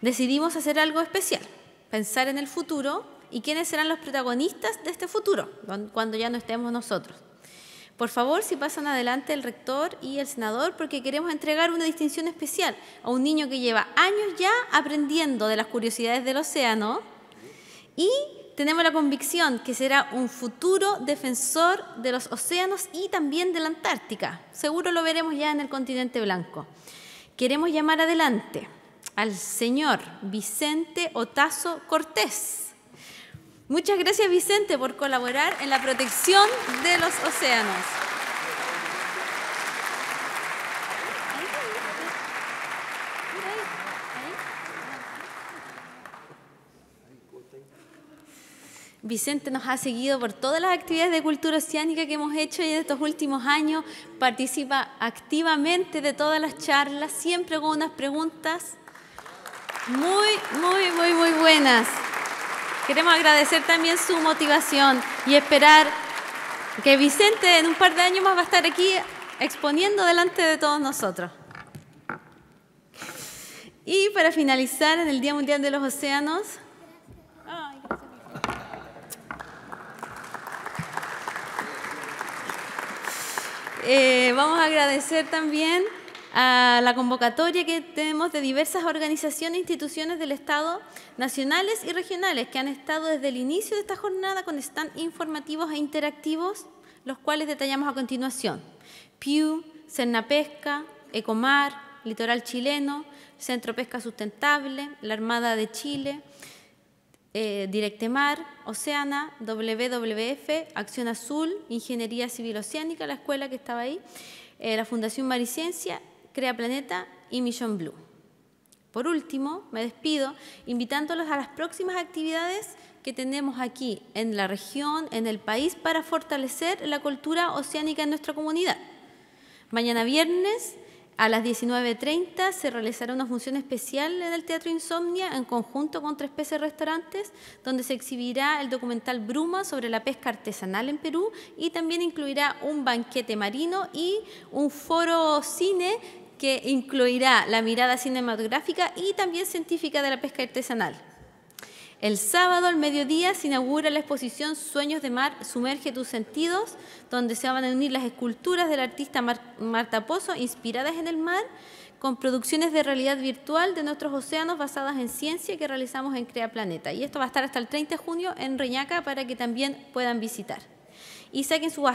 [SPEAKER 1] decidimos hacer algo especial, pensar en el futuro y quiénes serán los protagonistas de este futuro, cuando ya no estemos nosotros. Por favor, si pasan adelante el rector y el senador, porque queremos entregar una distinción especial a un niño que lleva años ya aprendiendo de las curiosidades del océano y tenemos la convicción que será un futuro defensor de los océanos y también de la Antártica. Seguro lo veremos ya en el continente blanco queremos llamar adelante al señor Vicente Otazo Cortés. Muchas gracias Vicente por colaborar en la protección de los océanos. Vicente nos ha seguido por todas las actividades de cultura oceánica que hemos hecho y en estos últimos años participa activamente de todas las charlas, siempre con unas preguntas muy, muy, muy, muy buenas. Queremos agradecer también su motivación y esperar que Vicente en un par de años más va a estar aquí exponiendo delante de todos nosotros. Y para finalizar, en el Día Mundial de los Océanos, Eh, vamos a agradecer también a la convocatoria que tenemos de diversas organizaciones e instituciones del Estado, nacionales y regionales, que han estado desde el inicio de esta jornada con stand informativos e interactivos, los cuales detallamos a continuación. Pew, Cernapesca, Ecomar, Litoral Chileno, Centro Pesca Sustentable, la Armada de Chile, Directe eh, Directemar, Oceana, WWF, Acción Azul, Ingeniería Civil Oceánica, la escuela que estaba ahí, eh, la Fundación Mariciencia, Crea Planeta y Mission Blue. Por último, me despido invitándolos a las próximas actividades que tenemos aquí en la región, en el país, para fortalecer la cultura oceánica en nuestra comunidad. Mañana viernes a las 19.30 se realizará una función especial en el Teatro Insomnia en conjunto con tres peces restaurantes, donde se exhibirá el documental Bruma sobre la pesca artesanal en Perú y también incluirá un banquete marino y un foro cine que incluirá la mirada cinematográfica y también científica de la pesca artesanal. El sábado al mediodía se inaugura la exposición Sueños de Mar, Sumerge tus sentidos, donde se van a unir las esculturas del artista Marta Pozo inspiradas en el mar con producciones de realidad virtual de nuestros océanos basadas en ciencia que realizamos en Crea Planeta. Y esto va a estar hasta el 30 de junio en Reñaca para que también puedan visitar y saquen sus,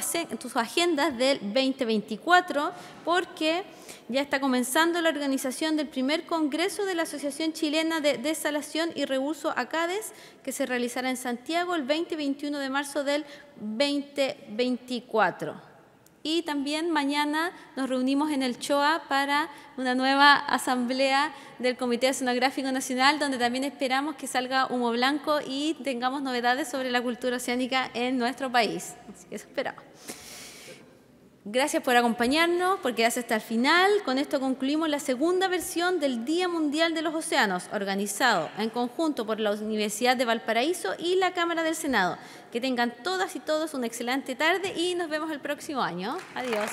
[SPEAKER 1] agendas del 2024 porque ya está comenzando la organización del primer Congreso de la Asociación Chilena de Desalación y Reuso ACADES que se realizará en Santiago el 20-21 de marzo del 2024. Y también mañana nos reunimos en el CHOA para una nueva asamblea del Comité Oceanográfico Nacional, donde también esperamos que salga humo blanco y tengamos novedades sobre la cultura oceánica en nuestro país. Así que eso esperamos. Gracias por acompañarnos, ya se hasta el final. Con esto concluimos la segunda versión del Día Mundial de los Océanos, organizado en conjunto por la Universidad de Valparaíso y la Cámara del Senado. Que tengan todas y todos una excelente tarde y nos vemos el próximo año. Adiós.